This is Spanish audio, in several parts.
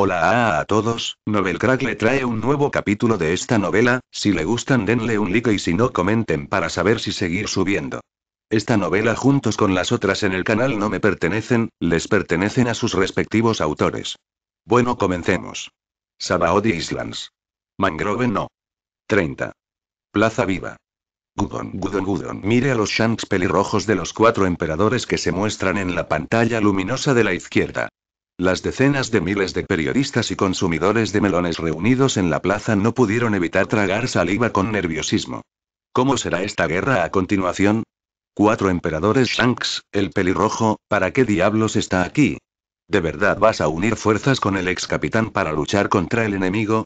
Hola a, todos, Novelcrack le trae un nuevo capítulo de esta novela, si le gustan denle un like y si no comenten para saber si seguir subiendo. Esta novela juntos con las otras en el canal no me pertenecen, les pertenecen a sus respectivos autores. Bueno comencemos. Sabaody Islands. Mangrove no. 30. Plaza Viva. Gudon, Gudon, Gudon. Mire a los shanks pelirrojos de los cuatro emperadores que se muestran en la pantalla luminosa de la izquierda. Las decenas de miles de periodistas y consumidores de melones reunidos en la plaza no pudieron evitar tragar saliva con nerviosismo. ¿Cómo será esta guerra a continuación? Cuatro emperadores Shanks, el pelirrojo, ¿para qué diablos está aquí? ¿De verdad vas a unir fuerzas con el ex capitán para luchar contra el enemigo?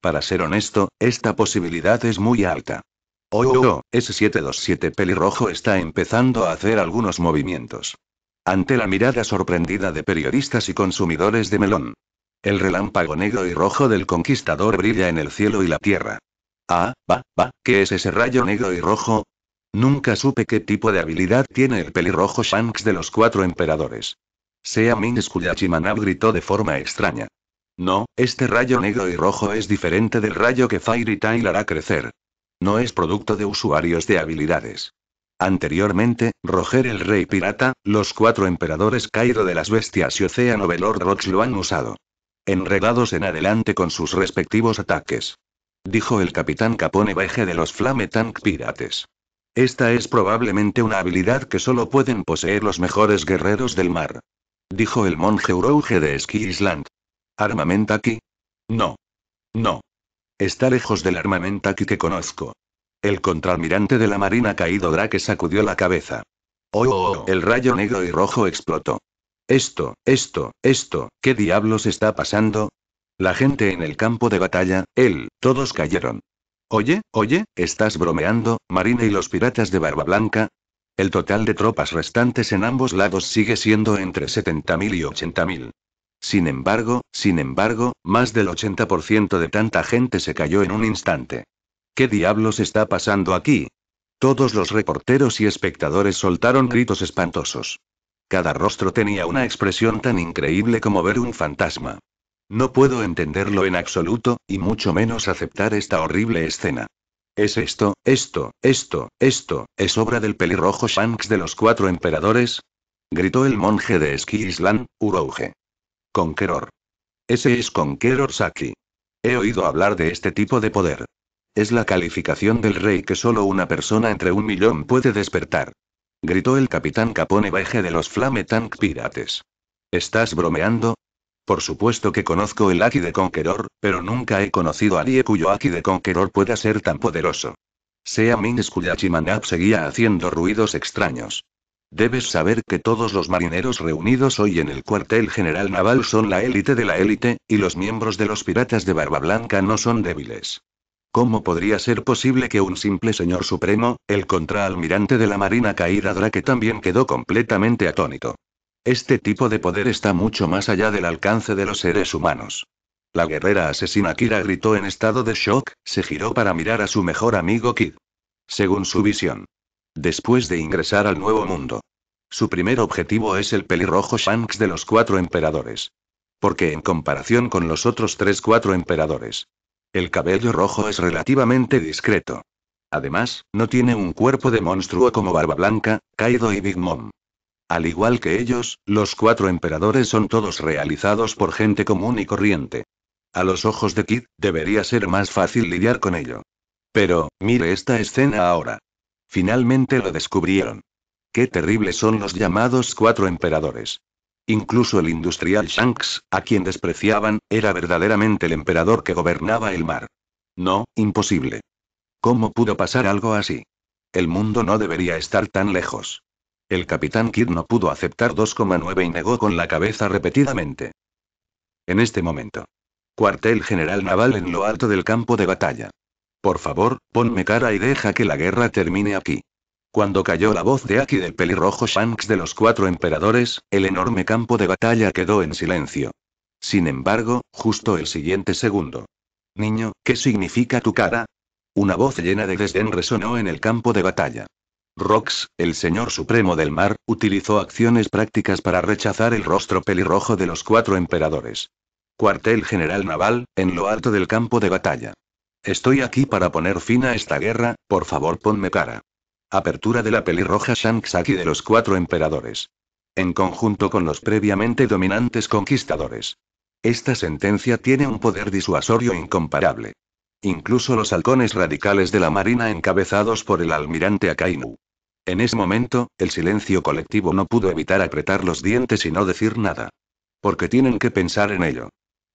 Para ser honesto, esta posibilidad es muy alta. Oh, oh, oh, ese 727 pelirrojo está empezando a hacer algunos movimientos. Ante la mirada sorprendida de periodistas y consumidores de melón. El relámpago negro y rojo del conquistador brilla en el cielo y la tierra. Ah, va, va, ¿qué es ese rayo negro y rojo? Nunca supe qué tipo de habilidad tiene el pelirrojo Shanks de los cuatro emperadores. Sea Min gritó de forma extraña. No, este rayo negro y rojo es diferente del rayo que Fairy Tail hará crecer. No es producto de usuarios de habilidades. Anteriormente, Roger el Rey Pirata, los cuatro emperadores Cairo de las Bestias y Océano Velor Roch lo han usado. Enredados en adelante con sus respectivos ataques. Dijo el capitán Capone Veje de los Flame Tank Pirates. Esta es probablemente una habilidad que solo pueden poseer los mejores guerreros del mar. Dijo el monje Urouge de Ski Island. aquí No. No. Está lejos del aquí que conozco. El contralmirante de la Marina caído Drake sacudió la cabeza. Oh, oh, oh, el rayo negro y rojo explotó. Esto, esto, esto, ¿qué diablos está pasando? La gente en el campo de batalla, él, todos cayeron. Oye, oye, ¿estás bromeando, Marina y los piratas de Barba Blanca? El total de tropas restantes en ambos lados sigue siendo entre 70.000 y 80.000. Sin embargo, sin embargo, más del 80% de tanta gente se cayó en un instante. ¿Qué diablos está pasando aquí? Todos los reporteros y espectadores soltaron gritos espantosos. Cada rostro tenía una expresión tan increíble como ver un fantasma. No puedo entenderlo en absoluto, y mucho menos aceptar esta horrible escena. Es esto, esto, esto, esto, es obra del pelirrojo Shanks de los cuatro emperadores, gritó el monje de Ski Island, Urouge. Conqueror. Ese es Conqueror Saki. He oído hablar de este tipo de poder. Es la calificación del rey que solo una persona entre un millón puede despertar. Gritó el capitán Capone Baje de los Flame Tank Pirates. ¿Estás bromeando? Por supuesto que conozco el Aki de Conqueror, pero nunca he conocido a nadie cuyo Aki de Conqueror pueda ser tan poderoso. Sea cuya seguía haciendo ruidos extraños. Debes saber que todos los marineros reunidos hoy en el cuartel general naval son la élite de la élite, y los miembros de los piratas de Barba Blanca no son débiles. ¿Cómo podría ser posible que un simple señor supremo, el contraalmirante de la Marina Caída Drake también quedó completamente atónito? Este tipo de poder está mucho más allá del alcance de los seres humanos. La guerrera asesina Kira gritó en estado de shock, se giró para mirar a su mejor amigo Kid. Según su visión. Después de ingresar al nuevo mundo. Su primer objetivo es el pelirrojo Shanks de los cuatro emperadores. Porque en comparación con los otros tres cuatro emperadores, el cabello rojo es relativamente discreto. Además, no tiene un cuerpo de monstruo como Barba Blanca, Kaido y Big Mom. Al igual que ellos, los cuatro emperadores son todos realizados por gente común y corriente. A los ojos de Kid, debería ser más fácil lidiar con ello. Pero, mire esta escena ahora. Finalmente lo descubrieron. Qué terribles son los llamados cuatro emperadores. Incluso el industrial Shanks, a quien despreciaban, era verdaderamente el emperador que gobernaba el mar. No, imposible. ¿Cómo pudo pasar algo así? El mundo no debería estar tan lejos. El capitán Kidd no pudo aceptar 2,9 y negó con la cabeza repetidamente. En este momento. Cuartel General Naval en lo alto del campo de batalla. Por favor, ponme cara y deja que la guerra termine aquí. Cuando cayó la voz de Aki del pelirrojo Shanks de los cuatro emperadores, el enorme campo de batalla quedó en silencio. Sin embargo, justo el siguiente segundo. Niño, ¿qué significa tu cara? Una voz llena de desdén resonó en el campo de batalla. Rox, el señor supremo del mar, utilizó acciones prácticas para rechazar el rostro pelirrojo de los cuatro emperadores. Cuartel General Naval, en lo alto del campo de batalla. Estoy aquí para poner fin a esta guerra, por favor ponme cara. Apertura de la pelirroja aquí de los cuatro emperadores. En conjunto con los previamente dominantes conquistadores. Esta sentencia tiene un poder disuasorio incomparable. Incluso los halcones radicales de la Marina encabezados por el almirante Akainu. En ese momento, el silencio colectivo no pudo evitar apretar los dientes y no decir nada. Porque tienen que pensar en ello.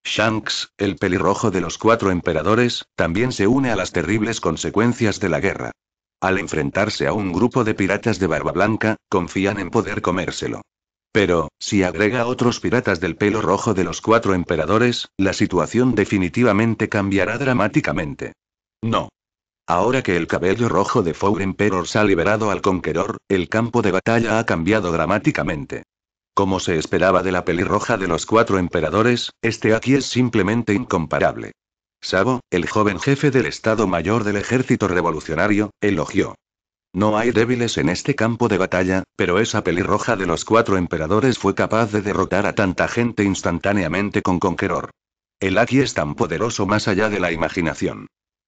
Shanks, el pelirrojo de los cuatro emperadores, también se une a las terribles consecuencias de la guerra. Al enfrentarse a un grupo de piratas de barba blanca, confían en poder comérselo. Pero, si agrega otros piratas del pelo rojo de los cuatro emperadores, la situación definitivamente cambiará dramáticamente. No. Ahora que el cabello rojo de Four Emperors ha liberado al Conqueror, el campo de batalla ha cambiado dramáticamente. Como se esperaba de la pelirroja de los cuatro emperadores, este aquí es simplemente incomparable. Sabo, el joven jefe del Estado Mayor del Ejército Revolucionario, elogió. No hay débiles en este campo de batalla, pero esa pelirroja de los cuatro emperadores fue capaz de derrotar a tanta gente instantáneamente con Conqueror. El Aki es tan poderoso más allá de la imaginación.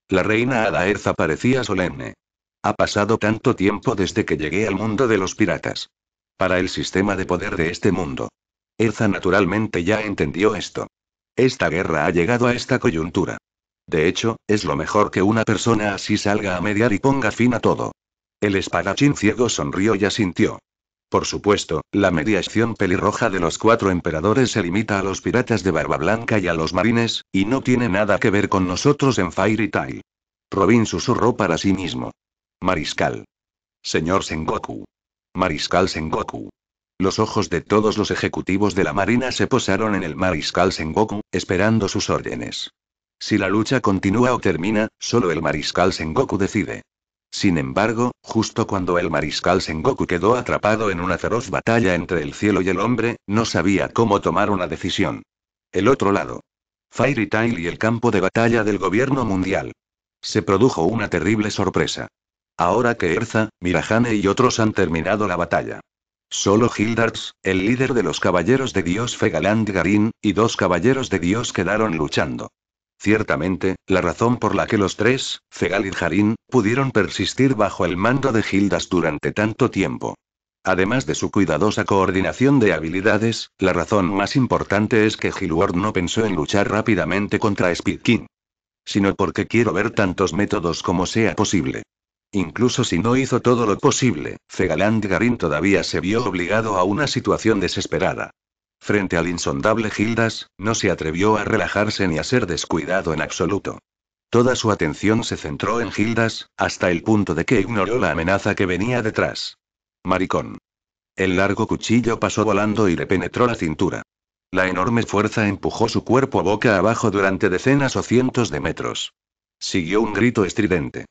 La reina Erza parecía solemne. Ha pasado tanto tiempo desde que llegué al mundo de los piratas. Para el sistema de poder de este mundo. Erza naturalmente ya entendió esto. Esta guerra ha llegado a esta coyuntura. De hecho, es lo mejor que una persona así salga a mediar y ponga fin a todo. El espadachín ciego sonrió y asintió. Por supuesto, la mediación pelirroja de los cuatro emperadores se limita a los piratas de Barba Blanca y a los marines, y no tiene nada que ver con nosotros en Fairy Tail. Robin susurró para sí mismo. Mariscal. Señor Sengoku. Mariscal Sengoku. Los ojos de todos los ejecutivos de la Marina se posaron en el mariscal Sengoku, esperando sus órdenes. Si la lucha continúa o termina, solo el mariscal Sengoku decide. Sin embargo, justo cuando el mariscal Sengoku quedó atrapado en una feroz batalla entre el cielo y el hombre, no sabía cómo tomar una decisión. El otro lado. Fairy Tail y el campo de batalla del gobierno mundial. Se produjo una terrible sorpresa. Ahora que Erza, Mirahane y otros han terminado la batalla. Solo Gildarts, el líder de los caballeros de Dios Fegaland Garin, y dos caballeros de Dios quedaron luchando. Ciertamente, la razón por la que los tres, Fegal y Jarin, pudieron persistir bajo el mando de Gildas durante tanto tiempo. Además de su cuidadosa coordinación de habilidades, la razón más importante es que Gilward no pensó en luchar rápidamente contra Speed Sino porque quiero ver tantos métodos como sea posible. Incluso si no hizo todo lo posible, Zegaland Garin todavía se vio obligado a una situación desesperada. Frente al insondable Gildas, no se atrevió a relajarse ni a ser descuidado en absoluto. Toda su atención se centró en Gildas, hasta el punto de que ignoró la amenaza que venía detrás. Maricón. El largo cuchillo pasó volando y le penetró la cintura. La enorme fuerza empujó su cuerpo boca abajo durante decenas o cientos de metros. Siguió un grito estridente.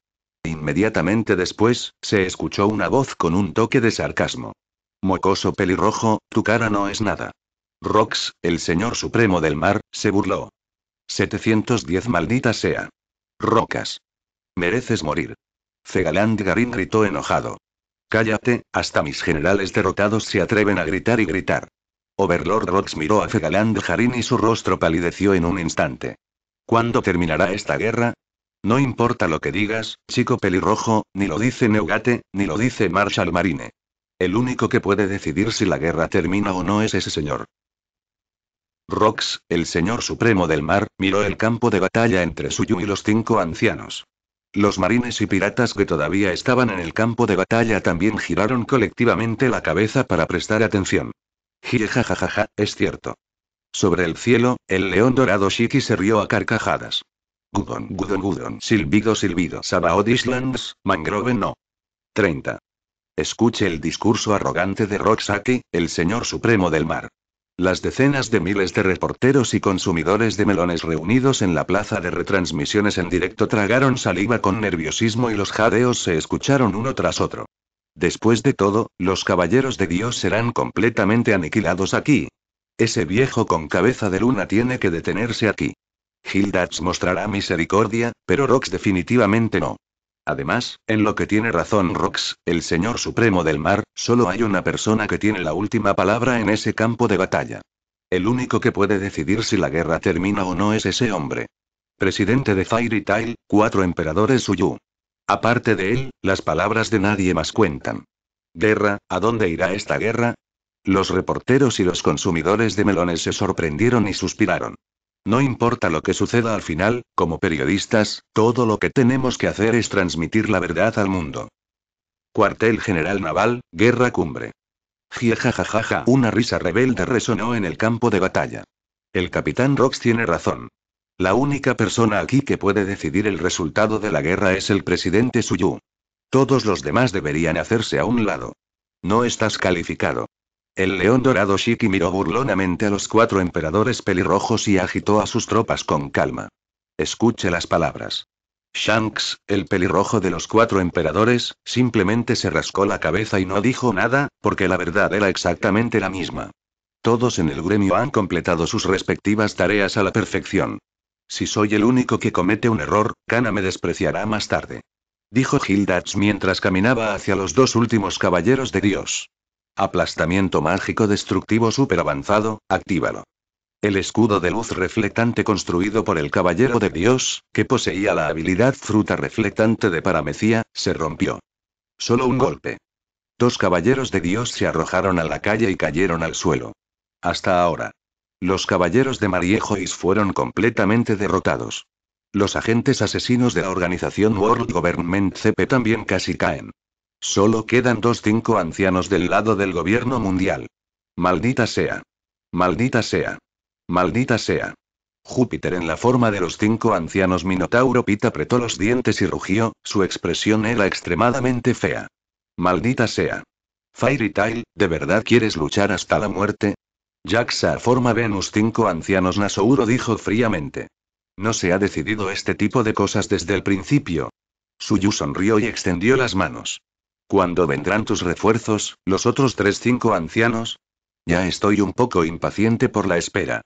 Inmediatamente después, se escuchó una voz con un toque de sarcasmo. Mocoso pelirrojo, tu cara no es nada. Rox, el señor supremo del mar, se burló. 710 maldita sea. Rocas. Mereces morir. Fegaland Garin gritó enojado. Cállate, hasta mis generales derrotados se atreven a gritar y gritar. Overlord Rox miró a Fegaland Garin y su rostro palideció en un instante. ¿Cuándo terminará esta guerra? No importa lo que digas, chico pelirrojo, ni lo dice Neugate, ni lo dice Marshall Marine. El único que puede decidir si la guerra termina o no es ese señor. Rox, el señor supremo del mar, miró el campo de batalla entre Suyu y los cinco ancianos. Los marines y piratas que todavía estaban en el campo de batalla también giraron colectivamente la cabeza para prestar atención. Jajajaja, es cierto. Sobre el cielo, el león dorado Shiki se rió a carcajadas. Gudon, Gudon, Gudon. Silbido, silbido. Sabaod Islands, Mangrove no. 30. Escuche el discurso arrogante de Roxaki, el señor supremo del mar. Las decenas de miles de reporteros y consumidores de melones reunidos en la plaza de retransmisiones en directo tragaron saliva con nerviosismo y los jadeos se escucharon uno tras otro. Después de todo, los caballeros de Dios serán completamente aniquilados aquí. Ese viejo con cabeza de luna tiene que detenerse aquí. Hildats mostrará misericordia, pero Rox definitivamente no. Además, en lo que tiene razón Rox, el Señor Supremo del Mar, solo hay una persona que tiene la última palabra en ese campo de batalla. El único que puede decidir si la guerra termina o no es ese hombre. Presidente de Fairy Tail, cuatro emperadores Suyu. Aparte de él, las palabras de nadie más cuentan. Guerra, ¿a dónde irá esta guerra? Los reporteros y los consumidores de melones se sorprendieron y suspiraron. No importa lo que suceda al final, como periodistas, todo lo que tenemos que hacer es transmitir la verdad al mundo. Cuartel General Naval, Guerra Cumbre. Jajajaja, una risa rebelde resonó en el campo de batalla. El capitán Rox tiene razón. La única persona aquí que puede decidir el resultado de la guerra es el presidente Suyu. Todos los demás deberían hacerse a un lado. No estás calificado. El león dorado Shiki miró burlonamente a los cuatro emperadores pelirrojos y agitó a sus tropas con calma. Escuche las palabras. Shanks, el pelirrojo de los cuatro emperadores, simplemente se rascó la cabeza y no dijo nada, porque la verdad era exactamente la misma. Todos en el gremio han completado sus respectivas tareas a la perfección. Si soy el único que comete un error, Kana me despreciará más tarde. Dijo Gildatz mientras caminaba hacia los dos últimos caballeros de Dios. Aplastamiento mágico destructivo super avanzado, actívalo. El escudo de luz reflectante construido por el Caballero de Dios, que poseía la habilidad fruta reflectante de paramecía, se rompió. Solo un golpe. Dos caballeros de Dios se arrojaron a la calle y cayeron al suelo. Hasta ahora. Los caballeros de Mariejois fueron completamente derrotados. Los agentes asesinos de la organización World Government CP también casi caen. Solo quedan dos cinco ancianos del lado del gobierno mundial. Maldita sea. Maldita sea. Maldita sea. Júpiter en la forma de los cinco ancianos Minotauro Pita apretó los dientes y rugió, su expresión era extremadamente fea. Maldita sea. Fairy Tail, ¿de verdad quieres luchar hasta la muerte? Jaxa forma Venus cinco ancianos Nasouro dijo fríamente. No se ha decidido este tipo de cosas desde el principio. Suyu sonrió y extendió las manos. ¿Cuándo vendrán tus refuerzos, los otros tres cinco ancianos? Ya estoy un poco impaciente por la espera.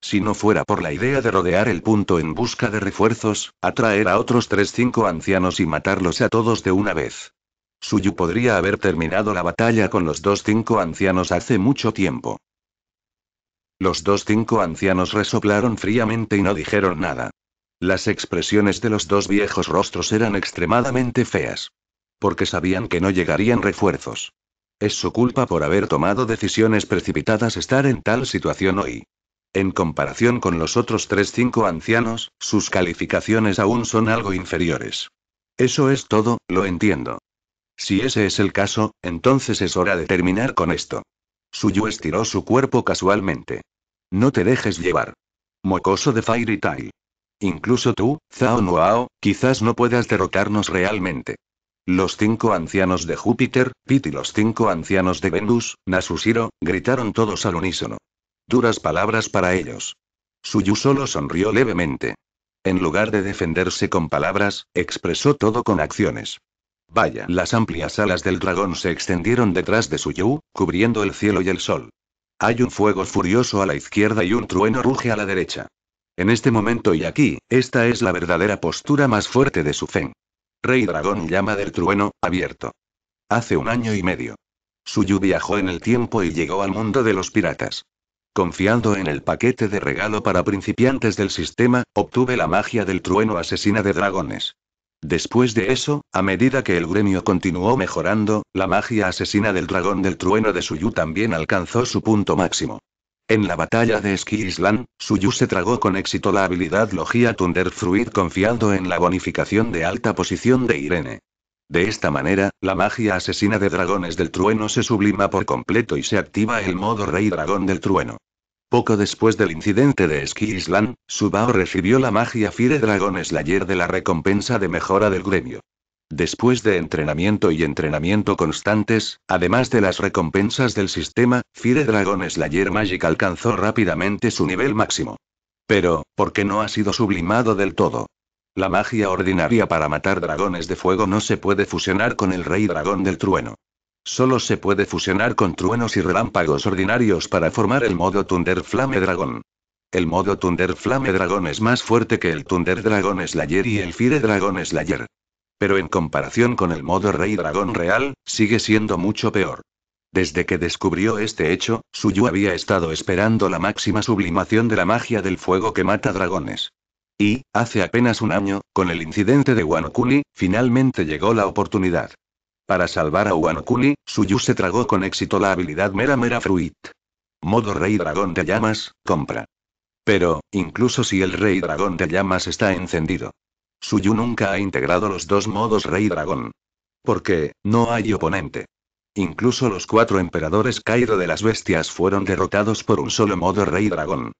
Si no fuera por la idea de rodear el punto en busca de refuerzos, atraer a otros tres cinco ancianos y matarlos a todos de una vez. Suyu podría haber terminado la batalla con los dos cinco ancianos hace mucho tiempo. Los dos cinco ancianos resoplaron fríamente y no dijeron nada. Las expresiones de los dos viejos rostros eran extremadamente feas porque sabían que no llegarían refuerzos. Es su culpa por haber tomado decisiones precipitadas estar en tal situación hoy. En comparación con los otros 3-5 ancianos, sus calificaciones aún son algo inferiores. Eso es todo, lo entiendo. Si ese es el caso, entonces es hora de terminar con esto. Suyu estiró su cuerpo casualmente. No te dejes llevar. Mocoso de Fairy Tail. Incluso tú, Zhao Nuao, quizás no puedas derrotarnos realmente. Los cinco ancianos de Júpiter, Pit y los cinco ancianos de Venus, Nasusiro, gritaron todos al unísono. Duras palabras para ellos. Suyu solo sonrió levemente. En lugar de defenderse con palabras, expresó todo con acciones. Vaya, las amplias alas del dragón se extendieron detrás de Suyu, cubriendo el cielo y el sol. Hay un fuego furioso a la izquierda y un trueno ruge a la derecha. En este momento y aquí, esta es la verdadera postura más fuerte de su Rey Dragón Llama del Trueno, abierto. Hace un año y medio. Suyu viajó en el tiempo y llegó al mundo de los piratas. Confiando en el paquete de regalo para principiantes del sistema, obtuve la magia del trueno asesina de dragones. Después de eso, a medida que el gremio continuó mejorando, la magia asesina del dragón del trueno de Suyu también alcanzó su punto máximo. En la batalla de Ski Suyu se tragó con éxito la habilidad Logia Thunder Fruit confiando en la bonificación de alta posición de Irene. De esta manera, la magia asesina de dragones del trueno se sublima por completo y se activa el modo Rey Dragón del Trueno. Poco después del incidente de Ski Island, Subao recibió la magia Fire Dragon Slayer de la recompensa de mejora del gremio. Después de entrenamiento y entrenamiento constantes, además de las recompensas del sistema, Fire Dragon Slayer Magic alcanzó rápidamente su nivel máximo. Pero, ¿por qué no ha sido sublimado del todo? La magia ordinaria para matar dragones de fuego no se puede fusionar con el rey dragón del trueno. Solo se puede fusionar con truenos y relámpagos ordinarios para formar el modo Thunder Flame Dragon. El modo Thunder Flame Dragon es más fuerte que el Thunder Dragon Slayer y el Fire Dragon Slayer pero en comparación con el modo Rey Dragón Real, sigue siendo mucho peor. Desde que descubrió este hecho, Suyu había estado esperando la máxima sublimación de la magia del fuego que mata dragones. Y, hace apenas un año, con el incidente de Wanokuni, finalmente llegó la oportunidad. Para salvar a Wanokuni, Suyu se tragó con éxito la habilidad Mera Mera Fruit. Modo Rey Dragón de Llamas, compra. Pero, incluso si el Rey Dragón de Llamas está encendido, Suyu nunca ha integrado los dos modos rey-dragón. Porque, no hay oponente. Incluso los cuatro emperadores Cairo de las bestias fueron derrotados por un solo modo rey-dragón.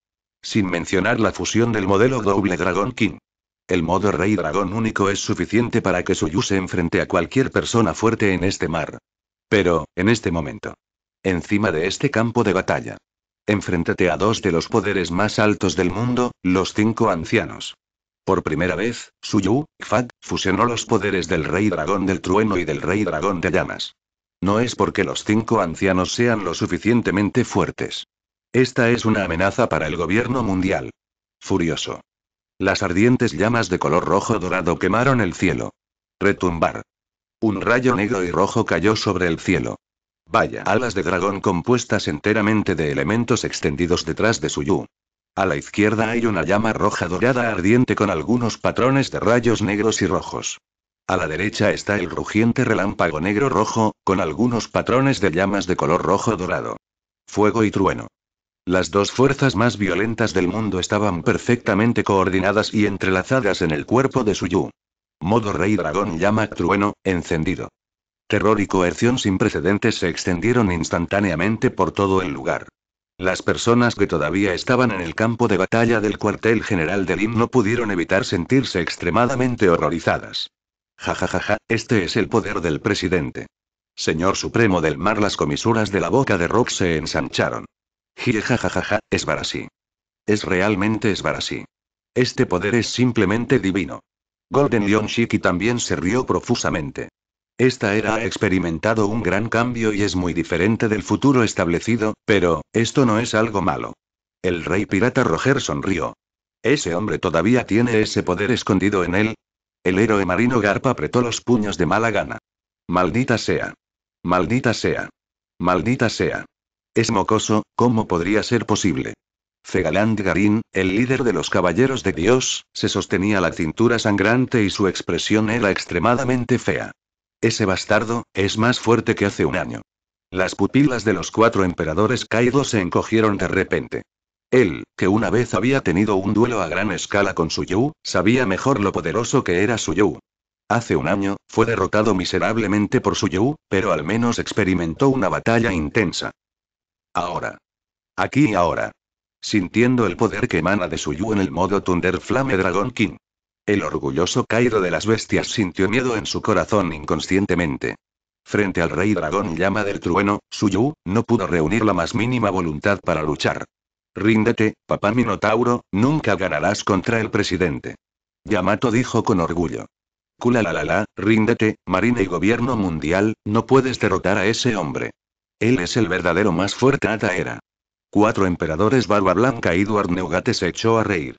Sin mencionar la fusión del modelo doble dragón King. El modo rey-dragón único es suficiente para que Suyu se enfrente a cualquier persona fuerte en este mar. Pero, en este momento. Encima de este campo de batalla. Enfréntate a dos de los poderes más altos del mundo, los cinco ancianos. Por primera vez, Suyu, Fat, fusionó los poderes del Rey Dragón del Trueno y del Rey Dragón de Llamas. No es porque los cinco ancianos sean lo suficientemente fuertes. Esta es una amenaza para el gobierno mundial. Furioso. Las ardientes llamas de color rojo dorado quemaron el cielo. Retumbar. Un rayo negro y rojo cayó sobre el cielo. Vaya alas de dragón compuestas enteramente de elementos extendidos detrás de Suyu, a la izquierda hay una llama roja dorada ardiente con algunos patrones de rayos negros y rojos. A la derecha está el rugiente relámpago negro rojo, con algunos patrones de llamas de color rojo dorado. Fuego y trueno. Las dos fuerzas más violentas del mundo estaban perfectamente coordinadas y entrelazadas en el cuerpo de Suyu. Modo Rey Dragón llama trueno, encendido. Terror y coerción sin precedentes se extendieron instantáneamente por todo el lugar. Las personas que todavía estaban en el campo de batalla del cuartel general de Lim no pudieron evitar sentirse extremadamente horrorizadas. Ja ja ja ja, este es el poder del presidente. Señor Supremo del Mar, las comisuras de la boca de Rock se ensancharon. ja ja ja ja, es Barasí. Es realmente es Barasí. Este poder es simplemente divino. Golden Lion Shiki también se rió profusamente. Esta era ha experimentado un gran cambio y es muy diferente del futuro establecido, pero, esto no es algo malo. El rey pirata Roger sonrió. Ese hombre todavía tiene ese poder escondido en él. El héroe marino Garpa apretó los puños de mala gana. Maldita sea. Maldita sea. Maldita sea. Es mocoso, ¿cómo podría ser posible? Cegaland Garin, el líder de los Caballeros de Dios, se sostenía la cintura sangrante y su expresión era extremadamente fea. Ese bastardo, es más fuerte que hace un año. Las pupilas de los cuatro emperadores Kaido se encogieron de repente. Él, que una vez había tenido un duelo a gran escala con su Yu, sabía mejor lo poderoso que era su Yu. Hace un año, fue derrotado miserablemente por su Yu, pero al menos experimentó una batalla intensa. Ahora. Aquí y ahora. Sintiendo el poder que emana de su Yu en el modo Thunder Flame Dragon King. El orgulloso Cairo de las bestias sintió miedo en su corazón inconscientemente. Frente al rey dragón llama del trueno, Suyu, no pudo reunir la más mínima voluntad para luchar. Ríndete, papá Minotauro, nunca ganarás contra el presidente. Yamato dijo con orgullo. Kula la ríndete, marina y gobierno mundial, no puedes derrotar a ese hombre. Él es el verdadero más fuerte Ataera. Cuatro emperadores Barba Blanca y Duarte se echó a reír.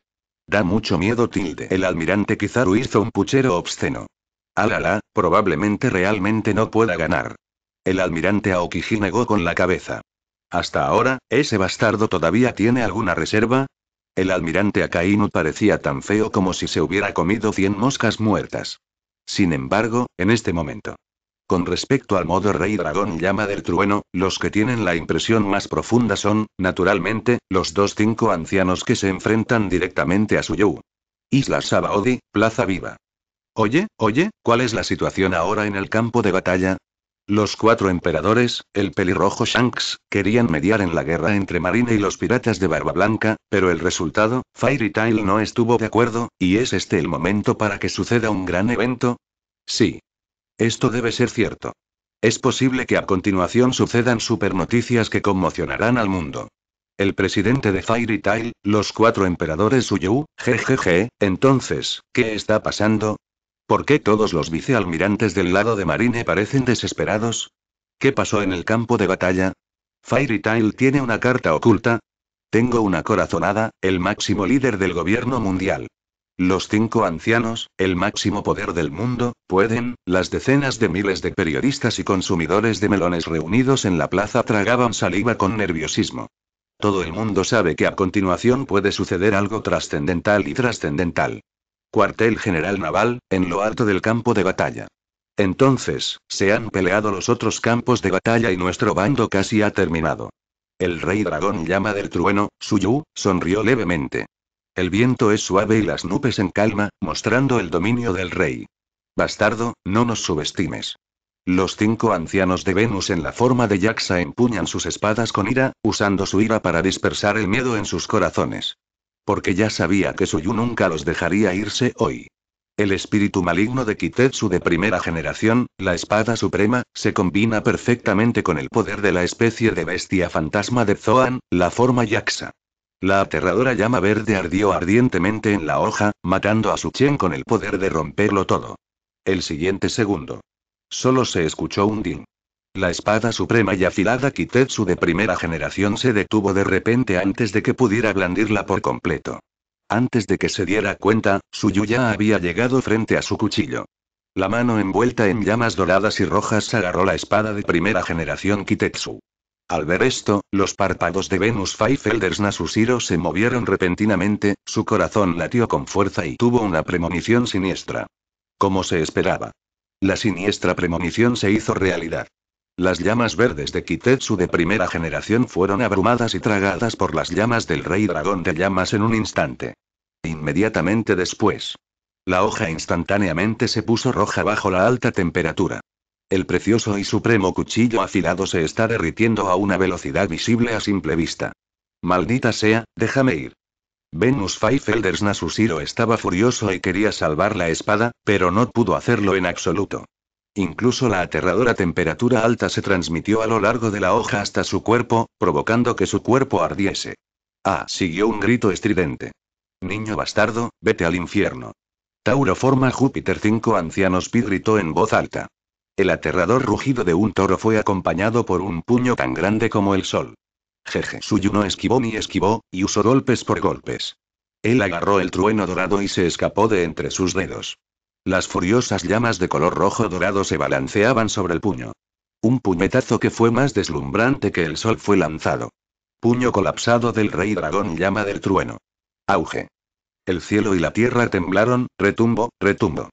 Da mucho miedo tilde. El almirante Kizaru hizo un puchero obsceno. Alala, probablemente realmente no pueda ganar. El almirante Aokiji negó con la cabeza. Hasta ahora, ¿ese bastardo todavía tiene alguna reserva? El almirante Akainu parecía tan feo como si se hubiera comido cien moscas muertas. Sin embargo, en este momento, con respecto al modo Rey Dragón Llama del Trueno, los que tienen la impresión más profunda son, naturalmente, los dos cinco ancianos que se enfrentan directamente a su yu. Isla Sabaody, Plaza Viva. Oye, oye, ¿cuál es la situación ahora en el campo de batalla? Los cuatro emperadores, el pelirrojo Shanks, querían mediar en la guerra entre Marina y los piratas de Barba Blanca, pero el resultado, Fairy Tail no estuvo de acuerdo, y es este el momento para que suceda un gran evento. Sí, esto debe ser cierto. Es posible que a continuación sucedan supernoticias que conmocionarán al mundo. El presidente de Fairy Tail, los cuatro emperadores Uyu, jejeje, entonces, ¿qué está pasando? ¿Por qué todos los vicealmirantes del lado de Marine parecen desesperados? ¿Qué pasó en el campo de batalla? ¿Fairy Tail tiene una carta oculta? Tengo una corazonada, el máximo líder del gobierno mundial. Los cinco ancianos, el máximo poder del mundo, pueden, las decenas de miles de periodistas y consumidores de melones reunidos en la plaza tragaban saliva con nerviosismo. Todo el mundo sabe que a continuación puede suceder algo trascendental y trascendental. Cuartel General Naval, en lo alto del campo de batalla. Entonces, se han peleado los otros campos de batalla y nuestro bando casi ha terminado. El rey dragón llama del trueno, Suyu, sonrió levemente. El viento es suave y las nubes en calma, mostrando el dominio del rey. Bastardo, no nos subestimes. Los cinco ancianos de Venus en la forma de Yaxa empuñan sus espadas con ira, usando su ira para dispersar el miedo en sus corazones. Porque ya sabía que Suyu nunca los dejaría irse hoy. El espíritu maligno de Kitetsu de primera generación, la espada suprema, se combina perfectamente con el poder de la especie de bestia fantasma de Zoan, la forma Yaxa. La aterradora llama verde ardió ardientemente en la hoja, matando a su Chen con el poder de romperlo todo. El siguiente segundo. Solo se escuchó un din. La espada suprema y afilada Kitetsu de primera generación se detuvo de repente antes de que pudiera blandirla por completo. Antes de que se diera cuenta, Yuya había llegado frente a su cuchillo. La mano envuelta en llamas doradas y rojas agarró la espada de primera generación Kitetsu. Al ver esto, los párpados de Venus Elders Nasusiro se movieron repentinamente, su corazón latió con fuerza y tuvo una premonición siniestra. Como se esperaba. La siniestra premonición se hizo realidad. Las llamas verdes de Kitetsu de primera generación fueron abrumadas y tragadas por las llamas del rey dragón de llamas en un instante. Inmediatamente después. La hoja instantáneamente se puso roja bajo la alta temperatura. El precioso y supremo cuchillo afilado se está derritiendo a una velocidad visible a simple vista. Maldita sea, déjame ir. Venus Elders Nasusiro estaba furioso y quería salvar la espada, pero no pudo hacerlo en absoluto. Incluso la aterradora temperatura alta se transmitió a lo largo de la hoja hasta su cuerpo, provocando que su cuerpo ardiese. Ah, siguió un grito estridente. Niño bastardo, vete al infierno. Tauro forma Júpiter 5 ancianos Pi gritó en voz alta. El aterrador rugido de un toro fue acompañado por un puño tan grande como el sol. Jeje Suyu no esquivó ni esquivó, y usó golpes por golpes. Él agarró el trueno dorado y se escapó de entre sus dedos. Las furiosas llamas de color rojo dorado se balanceaban sobre el puño. Un puñetazo que fue más deslumbrante que el sol fue lanzado. Puño colapsado del rey dragón llama del trueno. Auge. El cielo y la tierra temblaron, retumbo, retumbo.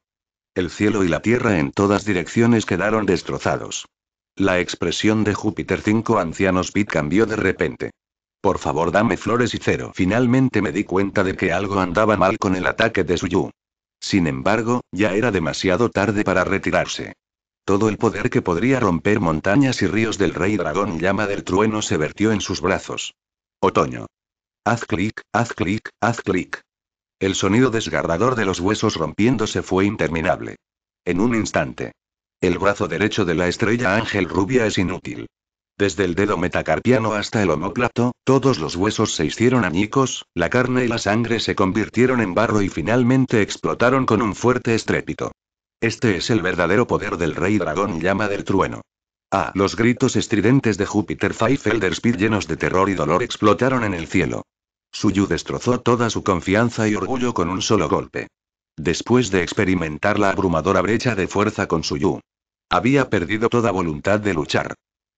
El cielo y la tierra en todas direcciones quedaron destrozados. La expresión de Júpiter 5 ancianos Pit cambió de repente. Por favor, dame flores y cero. Finalmente me di cuenta de que algo andaba mal con el ataque de Suyu. Sin embargo, ya era demasiado tarde para retirarse. Todo el poder que podría romper montañas y ríos del rey dragón llama del trueno se vertió en sus brazos. Otoño. Haz clic, haz clic, haz clic. El sonido desgarrador de los huesos rompiéndose fue interminable. En un instante. El brazo derecho de la estrella Ángel Rubia es inútil. Desde el dedo metacarpiano hasta el homóplato, todos los huesos se hicieron añicos, la carne y la sangre se convirtieron en barro y finalmente explotaron con un fuerte estrépito. Este es el verdadero poder del rey dragón llama del trueno. Ah, los gritos estridentes de Júpiter speed llenos de terror y dolor explotaron en el cielo. Suyu destrozó toda su confianza y orgullo con un solo golpe. Después de experimentar la abrumadora brecha de fuerza con Suyu, había perdido toda voluntad de luchar.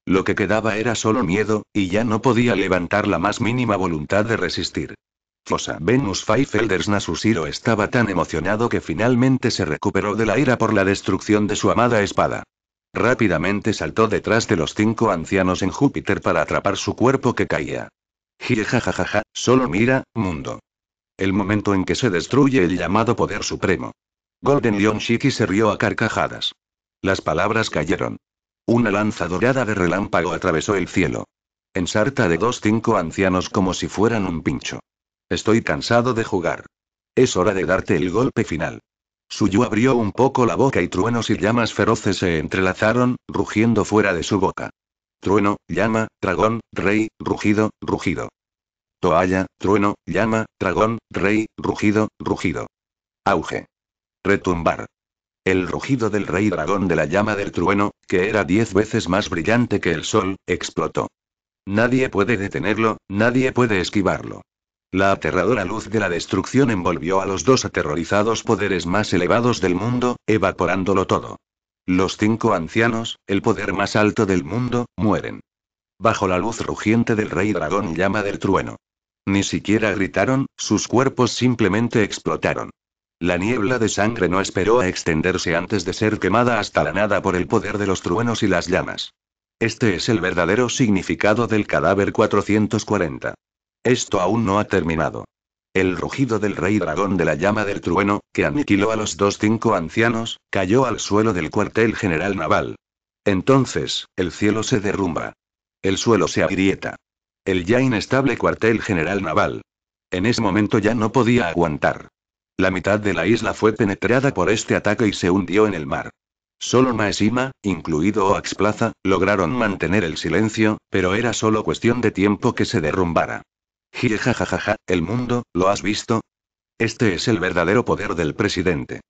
Lo que quedaba era solo miedo, y ya no podía levantar la más mínima voluntad de resistir. Fosa Venus Feifelders Nasusiro estaba tan emocionado que finalmente se recuperó de la ira por la destrucción de su amada espada. Rápidamente saltó detrás de los cinco ancianos en Júpiter para atrapar su cuerpo que caía. Jijajajaja, solo mira, mundo. El momento en que se destruye el llamado poder supremo. Golden Lion Shiki se rió a carcajadas. Las palabras cayeron. Una lanza dorada de relámpago atravesó el cielo. Ensarta de dos cinco ancianos como si fueran un pincho. Estoy cansado de jugar. Es hora de darte el golpe final. Suyu abrió un poco la boca y truenos y llamas feroces se entrelazaron, rugiendo fuera de su boca trueno, llama, dragón, rey, rugido, rugido. Toalla, trueno, llama, dragón, rey, rugido, rugido. Auge. Retumbar. El rugido del rey dragón de la llama del trueno, que era diez veces más brillante que el sol, explotó. Nadie puede detenerlo, nadie puede esquivarlo. La aterradora luz de la destrucción envolvió a los dos aterrorizados poderes más elevados del mundo, evaporándolo todo. Los cinco ancianos, el poder más alto del mundo, mueren. Bajo la luz rugiente del rey dragón llama del trueno. Ni siquiera gritaron, sus cuerpos simplemente explotaron. La niebla de sangre no esperó a extenderse antes de ser quemada hasta la nada por el poder de los truenos y las llamas. Este es el verdadero significado del cadáver 440. Esto aún no ha terminado. El rugido del rey dragón de la llama del trueno, que aniquiló a los dos cinco ancianos, cayó al suelo del cuartel general naval. Entonces, el cielo se derrumba. El suelo se agrieta. El ya inestable cuartel general naval. En ese momento ya no podía aguantar. La mitad de la isla fue penetrada por este ataque y se hundió en el mar. Solo Maesima, incluido Oax Plaza, lograron mantener el silencio, pero era solo cuestión de tiempo que se derrumbara. Jijajajaja, el mundo, ¿lo has visto? Este es el verdadero poder del presidente.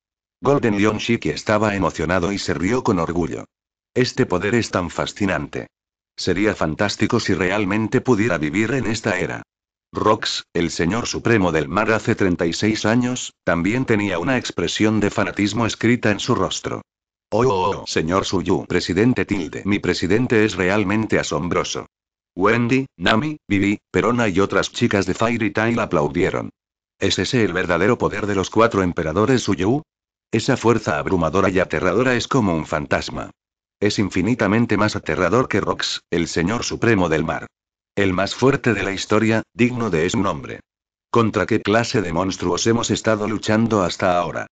Golden Leon Shiki estaba emocionado y se rió con orgullo. Este poder es tan fascinante. Sería fantástico si realmente pudiera vivir en esta era. Rox, el señor supremo del mar hace 36 años, también tenía una expresión de fanatismo escrita en su rostro. Oh, oh, oh, señor Suyu, presidente tilde. Mi presidente es realmente asombroso. Wendy, Nami, Vivi, Perona y otras chicas de Fairy Tail aplaudieron. ¿Es ese el verdadero poder de los cuatro emperadores Suyu? Esa fuerza abrumadora y aterradora es como un fantasma. Es infinitamente más aterrador que Rox, el señor supremo del mar. El más fuerte de la historia, digno de ese nombre. ¿Contra qué clase de monstruos hemos estado luchando hasta ahora?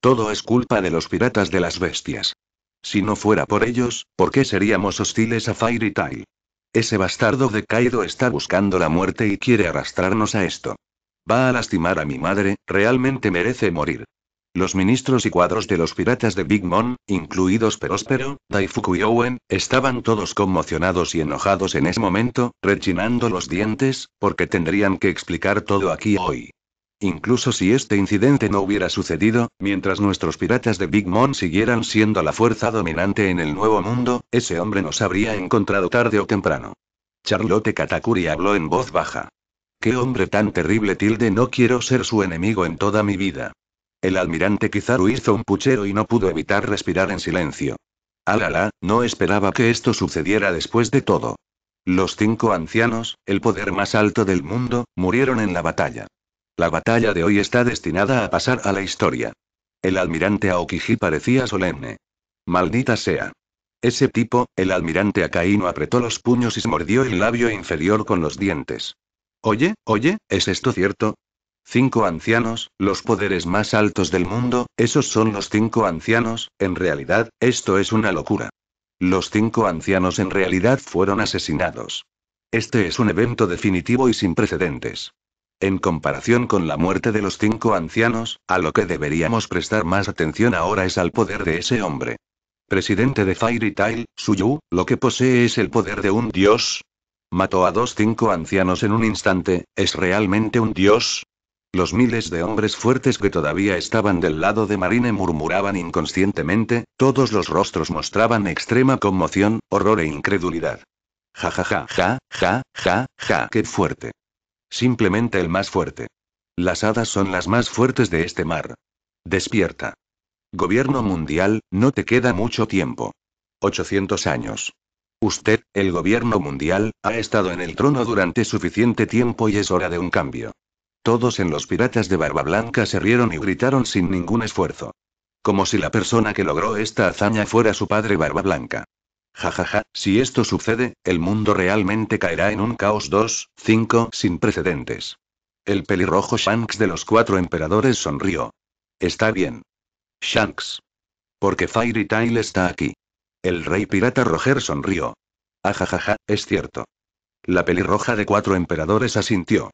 Todo es culpa de los piratas de las bestias. Si no fuera por ellos, ¿por qué seríamos hostiles a Fairy Tail? Ese bastardo de Kaido está buscando la muerte y quiere arrastrarnos a esto. Va a lastimar a mi madre, realmente merece morir. Los ministros y cuadros de los piratas de Big Mom, incluidos Peróspero, Daifuku y Owen, estaban todos conmocionados y enojados en ese momento, rechinando los dientes, porque tendrían que explicar todo aquí hoy. Incluso si este incidente no hubiera sucedido, mientras nuestros piratas de Big Mom siguieran siendo la fuerza dominante en el Nuevo Mundo, ese hombre nos habría encontrado tarde o temprano. Charlotte Katakuri habló en voz baja. Qué hombre tan terrible tilde no quiero ser su enemigo en toda mi vida. El almirante Kizaru hizo un puchero y no pudo evitar respirar en silencio. Alala, ah, no esperaba que esto sucediera después de todo. Los cinco ancianos, el poder más alto del mundo, murieron en la batalla. La batalla de hoy está destinada a pasar a la historia. El almirante Aokiji parecía solemne. Maldita sea. Ese tipo, el almirante Akaino apretó los puños y se mordió el labio inferior con los dientes. Oye, oye, ¿es esto cierto? Cinco ancianos, los poderes más altos del mundo, esos son los cinco ancianos, en realidad, esto es una locura. Los cinco ancianos en realidad fueron asesinados. Este es un evento definitivo y sin precedentes. En comparación con la muerte de los cinco ancianos, a lo que deberíamos prestar más atención ahora es al poder de ese hombre. Presidente de Fairy Tail, Suyu, lo que posee es el poder de un dios. Mató a dos cinco ancianos en un instante, ¿es realmente un dios? Los miles de hombres fuertes que todavía estaban del lado de Marine murmuraban inconscientemente, todos los rostros mostraban extrema conmoción, horror e incredulidad. Ja ja ja ja, ja ja ja, qué fuerte. Simplemente el más fuerte. Las hadas son las más fuertes de este mar. Despierta. Gobierno mundial, no te queda mucho tiempo. 800 años. Usted, el gobierno mundial, ha estado en el trono durante suficiente tiempo y es hora de un cambio. Todos en los piratas de Barba Blanca se rieron y gritaron sin ningún esfuerzo. Como si la persona que logró esta hazaña fuera su padre Barba Blanca. Jajaja, si esto sucede, el mundo realmente caerá en un caos 2, 5 sin precedentes. El pelirrojo Shanks de los cuatro emperadores sonrió. Está bien. Shanks. Porque Fairy Tail está aquí. El rey pirata Roger sonrió. Ajajaja, es cierto. La pelirroja de cuatro emperadores asintió.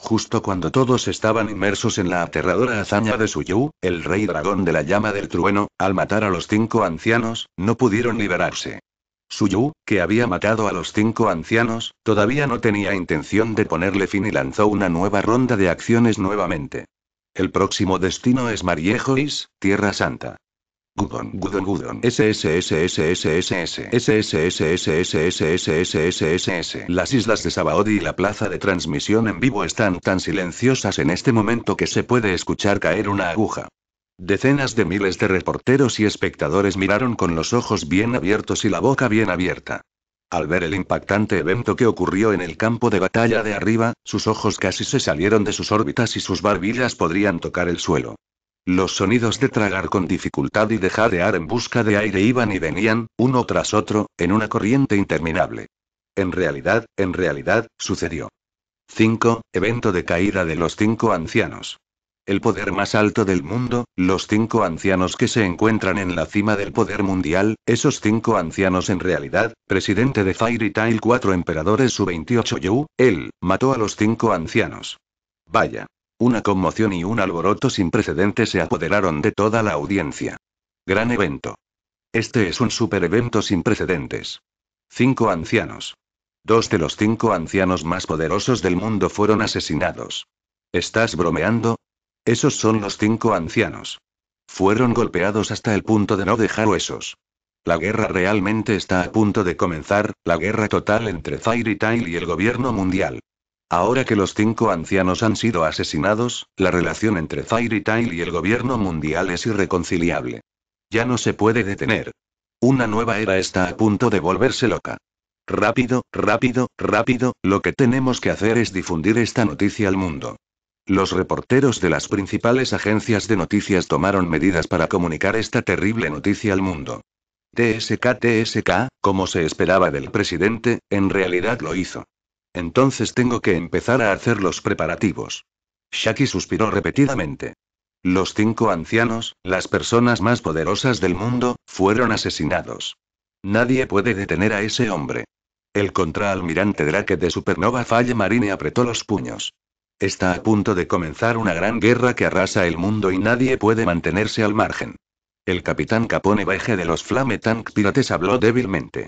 Justo cuando todos estaban inmersos en la aterradora hazaña de Suyu, el rey dragón de la llama del trueno, al matar a los cinco ancianos, no pudieron liberarse. Suyu, que había matado a los cinco ancianos, todavía no tenía intención de ponerle fin y lanzó una nueva ronda de acciones nuevamente. El próximo destino es Mariejois, Tierra Santa. Gudon, Gudon, Gudon, SSSSSSSS, Las islas de y la plaza de transmisión en vivo están tan silenciosas en este momento que se puede escuchar caer una aguja. Decenas de miles de reporteros y espectadores miraron con los ojos bien abiertos y la boca bien abierta. Al ver el impactante evento que ocurrió en el campo de batalla de arriba, sus ojos casi se salieron de sus órbitas y sus barbillas podrían tocar el suelo. Los sonidos de tragar con dificultad y de jadear en busca de aire iban y venían, uno tras otro, en una corriente interminable. En realidad, en realidad, sucedió. 5. Evento de caída de los cinco ancianos el poder más alto del mundo, los cinco ancianos que se encuentran en la cima del poder mundial, esos cinco ancianos en realidad, presidente de Fairy Tail cuatro emperadores su 28 Yu, él, mató a los cinco ancianos. Vaya. Una conmoción y un alboroto sin precedentes se apoderaron de toda la audiencia. Gran evento. Este es un super evento sin precedentes. Cinco ancianos. Dos de los cinco ancianos más poderosos del mundo fueron asesinados. ¿Estás bromeando? Esos son los cinco ancianos. Fueron golpeados hasta el punto de no dejar huesos. La guerra realmente está a punto de comenzar, la guerra total entre Fairy Tail y el gobierno mundial. Ahora que los cinco ancianos han sido asesinados, la relación entre Fairy Tail y el gobierno mundial es irreconciliable. Ya no se puede detener. Una nueva era está a punto de volverse loca. Rápido, rápido, rápido, lo que tenemos que hacer es difundir esta noticia al mundo. Los reporteros de las principales agencias de noticias tomaron medidas para comunicar esta terrible noticia al mundo. TSK TSK, como se esperaba del presidente, en realidad lo hizo. Entonces tengo que empezar a hacer los preparativos. Shaki suspiró repetidamente. Los cinco ancianos, las personas más poderosas del mundo, fueron asesinados. Nadie puede detener a ese hombre. El contraalmirante Drake de Supernova Falle Marine apretó los puños. Está a punto de comenzar una gran guerra que arrasa el mundo y nadie puede mantenerse al margen. El capitán Capone baje de los Flame Tank Pirates habló débilmente.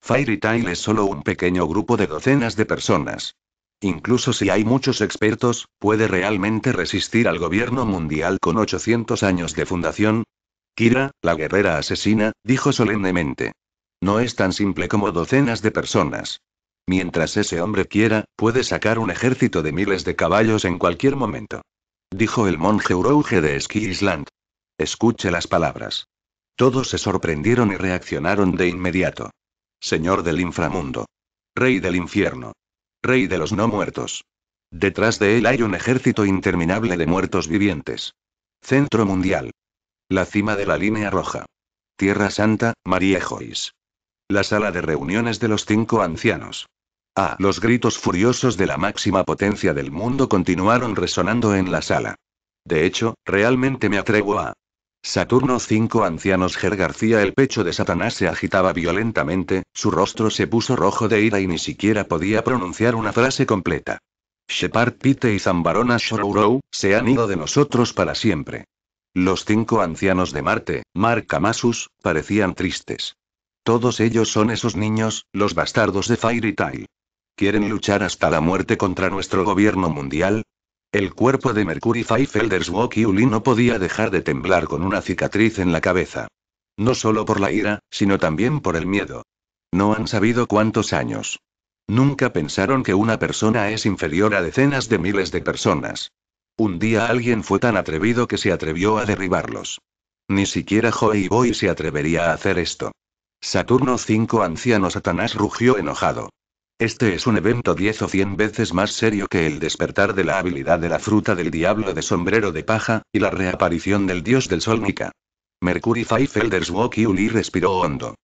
Fairy Tail es solo un pequeño grupo de docenas de personas. Incluso si hay muchos expertos, ¿puede realmente resistir al gobierno mundial con 800 años de fundación? Kira, la guerrera asesina, dijo solemnemente. No es tan simple como docenas de personas. Mientras ese hombre quiera, puede sacar un ejército de miles de caballos en cualquier momento. Dijo el monje Urouge de Ski Island. Escuche las palabras. Todos se sorprendieron y reaccionaron de inmediato. Señor del inframundo. Rey del infierno. Rey de los no muertos. Detrás de él hay un ejército interminable de muertos vivientes. Centro mundial. La cima de la línea roja. Tierra Santa, María Joyce. La sala de reuniones de los cinco ancianos. Ah, los gritos furiosos de la máxima potencia del mundo continuaron resonando en la sala. De hecho, realmente me atrevo a... Saturno 5 ancianos Ger García el pecho de Satanás se agitaba violentamente, su rostro se puso rojo de ira y ni siquiera podía pronunciar una frase completa. Shepard Pete y Zambarona Shorurou, se han ido de nosotros para siempre. Los cinco ancianos de Marte, Mark Amasus, parecían tristes. Todos ellos son esos niños, los bastardos de Fairy Tail. ¿Quieren luchar hasta la muerte contra nuestro gobierno mundial? El cuerpo de Mercury Feifelders Uli no podía dejar de temblar con una cicatriz en la cabeza. No solo por la ira, sino también por el miedo. No han sabido cuántos años. Nunca pensaron que una persona es inferior a decenas de miles de personas. Un día alguien fue tan atrevido que se atrevió a derribarlos. Ni siquiera Joey Boy se atrevería a hacer esto. Saturno 5 Anciano Satanás rugió enojado. Este es un evento 10 o 100 veces más serio que el despertar de la habilidad de la fruta del diablo de sombrero de paja, y la reaparición del dios del sol Nika. Mercury Walk y respiró hondo.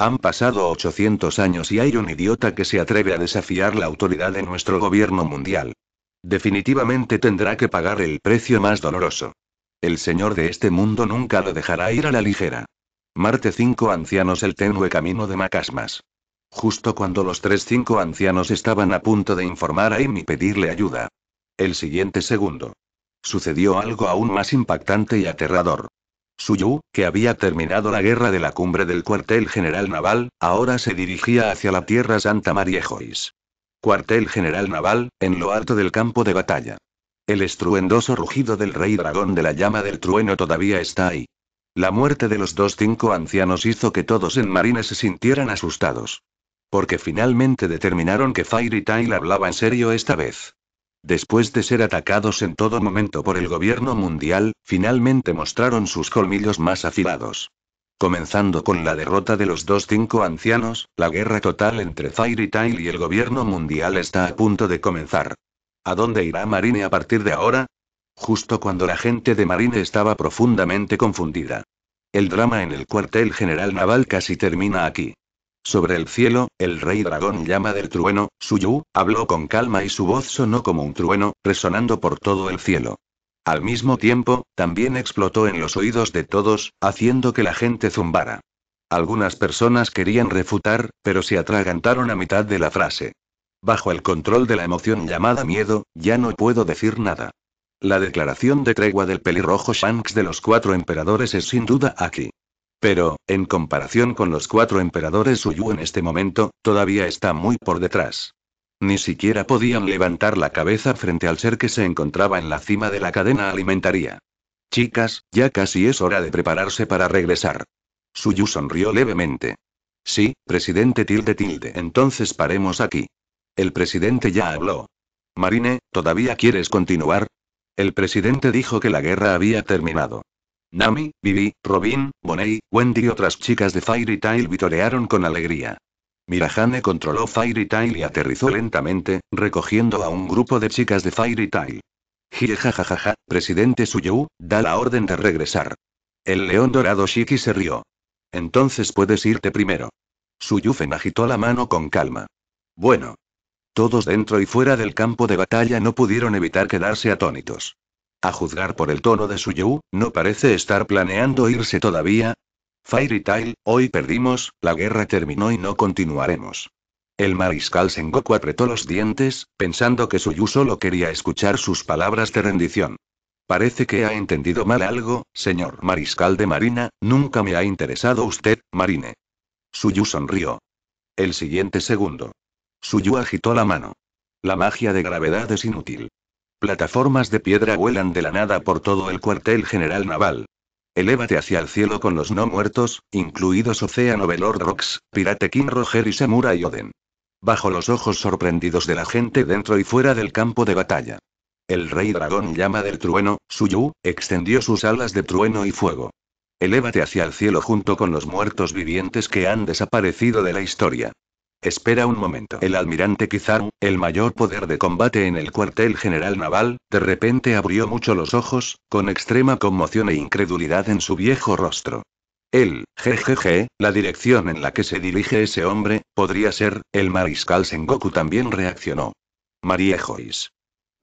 Han pasado 800 años y hay un idiota que se atreve a desafiar la autoridad de nuestro gobierno mundial. Definitivamente tendrá que pagar el precio más doloroso. El señor de este mundo nunca lo dejará ir a la ligera. Marte 5 Ancianos El tenue camino de Macasmas. Justo cuando los tres cinco ancianos estaban a punto de informar a Amy y pedirle ayuda. El siguiente segundo. Sucedió algo aún más impactante y aterrador. Suyu, que había terminado la guerra de la cumbre del cuartel general naval, ahora se dirigía hacia la Tierra Santa María Cuartel general naval, en lo alto del campo de batalla. El estruendoso rugido del rey dragón de la llama del trueno todavía está ahí. La muerte de los dos cinco ancianos hizo que todos en Marine se sintieran asustados. Porque finalmente determinaron que Fairy Tail hablaba en serio esta vez. Después de ser atacados en todo momento por el gobierno mundial, finalmente mostraron sus colmillos más afilados. Comenzando con la derrota de los dos cinco ancianos, la guerra total entre Fairy Tail y el gobierno mundial está a punto de comenzar. ¿A dónde irá Marine a partir de ahora? Justo cuando la gente de Marine estaba profundamente confundida. El drama en el cuartel general naval casi termina aquí. Sobre el cielo, el rey dragón llama del trueno, Suyu, habló con calma y su voz sonó como un trueno, resonando por todo el cielo. Al mismo tiempo, también explotó en los oídos de todos, haciendo que la gente zumbara. Algunas personas querían refutar, pero se atragantaron a mitad de la frase. Bajo el control de la emoción llamada miedo, ya no puedo decir nada. La declaración de tregua del pelirrojo Shanks de los cuatro emperadores es sin duda aquí. Pero, en comparación con los cuatro emperadores Suyu en este momento, todavía está muy por detrás. Ni siquiera podían levantar la cabeza frente al ser que se encontraba en la cima de la cadena alimentaria. Chicas, ya casi es hora de prepararse para regresar. Suyu sonrió levemente. Sí, presidente tilde tilde. Entonces paremos aquí. El presidente ya habló. Marine, ¿todavía quieres continuar? El presidente dijo que la guerra había terminado. Nami, Vivi, Robin, Bonnie, Wendy y otras chicas de Fairy Tail vitorearon con alegría. Mirahane controló Fairy Tail y aterrizó lentamente, recogiendo a un grupo de chicas de Fairy Tail. presidente Suyu, da la orden de regresar. El león dorado Shiki se rió. Entonces puedes irte primero. Suyufen agitó la mano con calma. Bueno. Todos dentro y fuera del campo de batalla no pudieron evitar quedarse atónitos. A juzgar por el tono de Suyu, no parece estar planeando irse todavía. Fairy Tail, hoy perdimos, la guerra terminó y no continuaremos. El mariscal Sengoku apretó los dientes, pensando que Suyu solo quería escuchar sus palabras de rendición. Parece que ha entendido mal algo, señor mariscal de marina, nunca me ha interesado usted, marine. Suyu sonrió. El siguiente segundo. Suyu agitó la mano. La magia de gravedad es inútil. Plataformas de piedra vuelan de la nada por todo el cuartel general naval. Elévate hacia el cielo con los no muertos, incluidos Océano Velor Pirate King Roger y Samurai y Oden. Bajo los ojos sorprendidos de la gente dentro y fuera del campo de batalla. El rey dragón llama del trueno, Suyu, extendió sus alas de trueno y fuego. Elévate hacia el cielo junto con los muertos vivientes que han desaparecido de la historia. Espera un momento. El almirante Kizaru, el mayor poder de combate en el cuartel general naval, de repente abrió mucho los ojos, con extrema conmoción e incredulidad en su viejo rostro. El, jejeje, la dirección en la que se dirige ese hombre, podría ser, el mariscal Sengoku también reaccionó. Mariejois.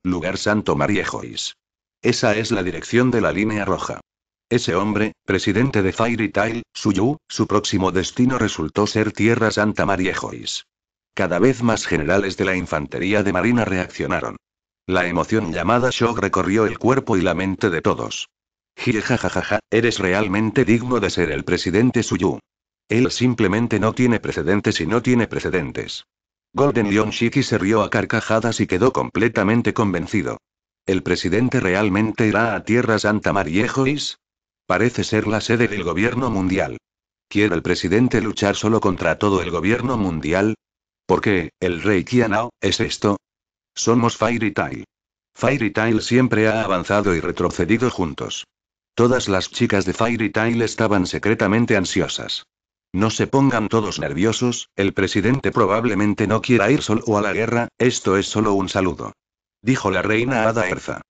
Lugar Santo Mariejois. Esa es la dirección de la línea roja. Ese hombre, presidente de Fairy Tail, Suyu, su próximo destino resultó ser Tierra Santa Mariejois. Cada vez más generales de la infantería de marina reaccionaron. La emoción llamada shock recorrió el cuerpo y la mente de todos. Jajajaja, eres realmente digno de ser el presidente Suyu. Él simplemente no tiene precedentes y no tiene precedentes. Golden Leon Shiki se rió a carcajadas y quedó completamente convencido. ¿El presidente realmente irá a Tierra Santa Mariejois? Parece ser la sede del gobierno mundial. ¿Quiere el presidente luchar solo contra todo el gobierno mundial? ¿Por qué, el rey Kianao, es esto. Somos Fairy Tail. Fairy Tail siempre ha avanzado y retrocedido juntos. Todas las chicas de Fairy Tail estaban secretamente ansiosas. No se pongan todos nerviosos, el presidente probablemente no quiera ir solo a la guerra, esto es solo un saludo. Dijo la reina Ada Erza.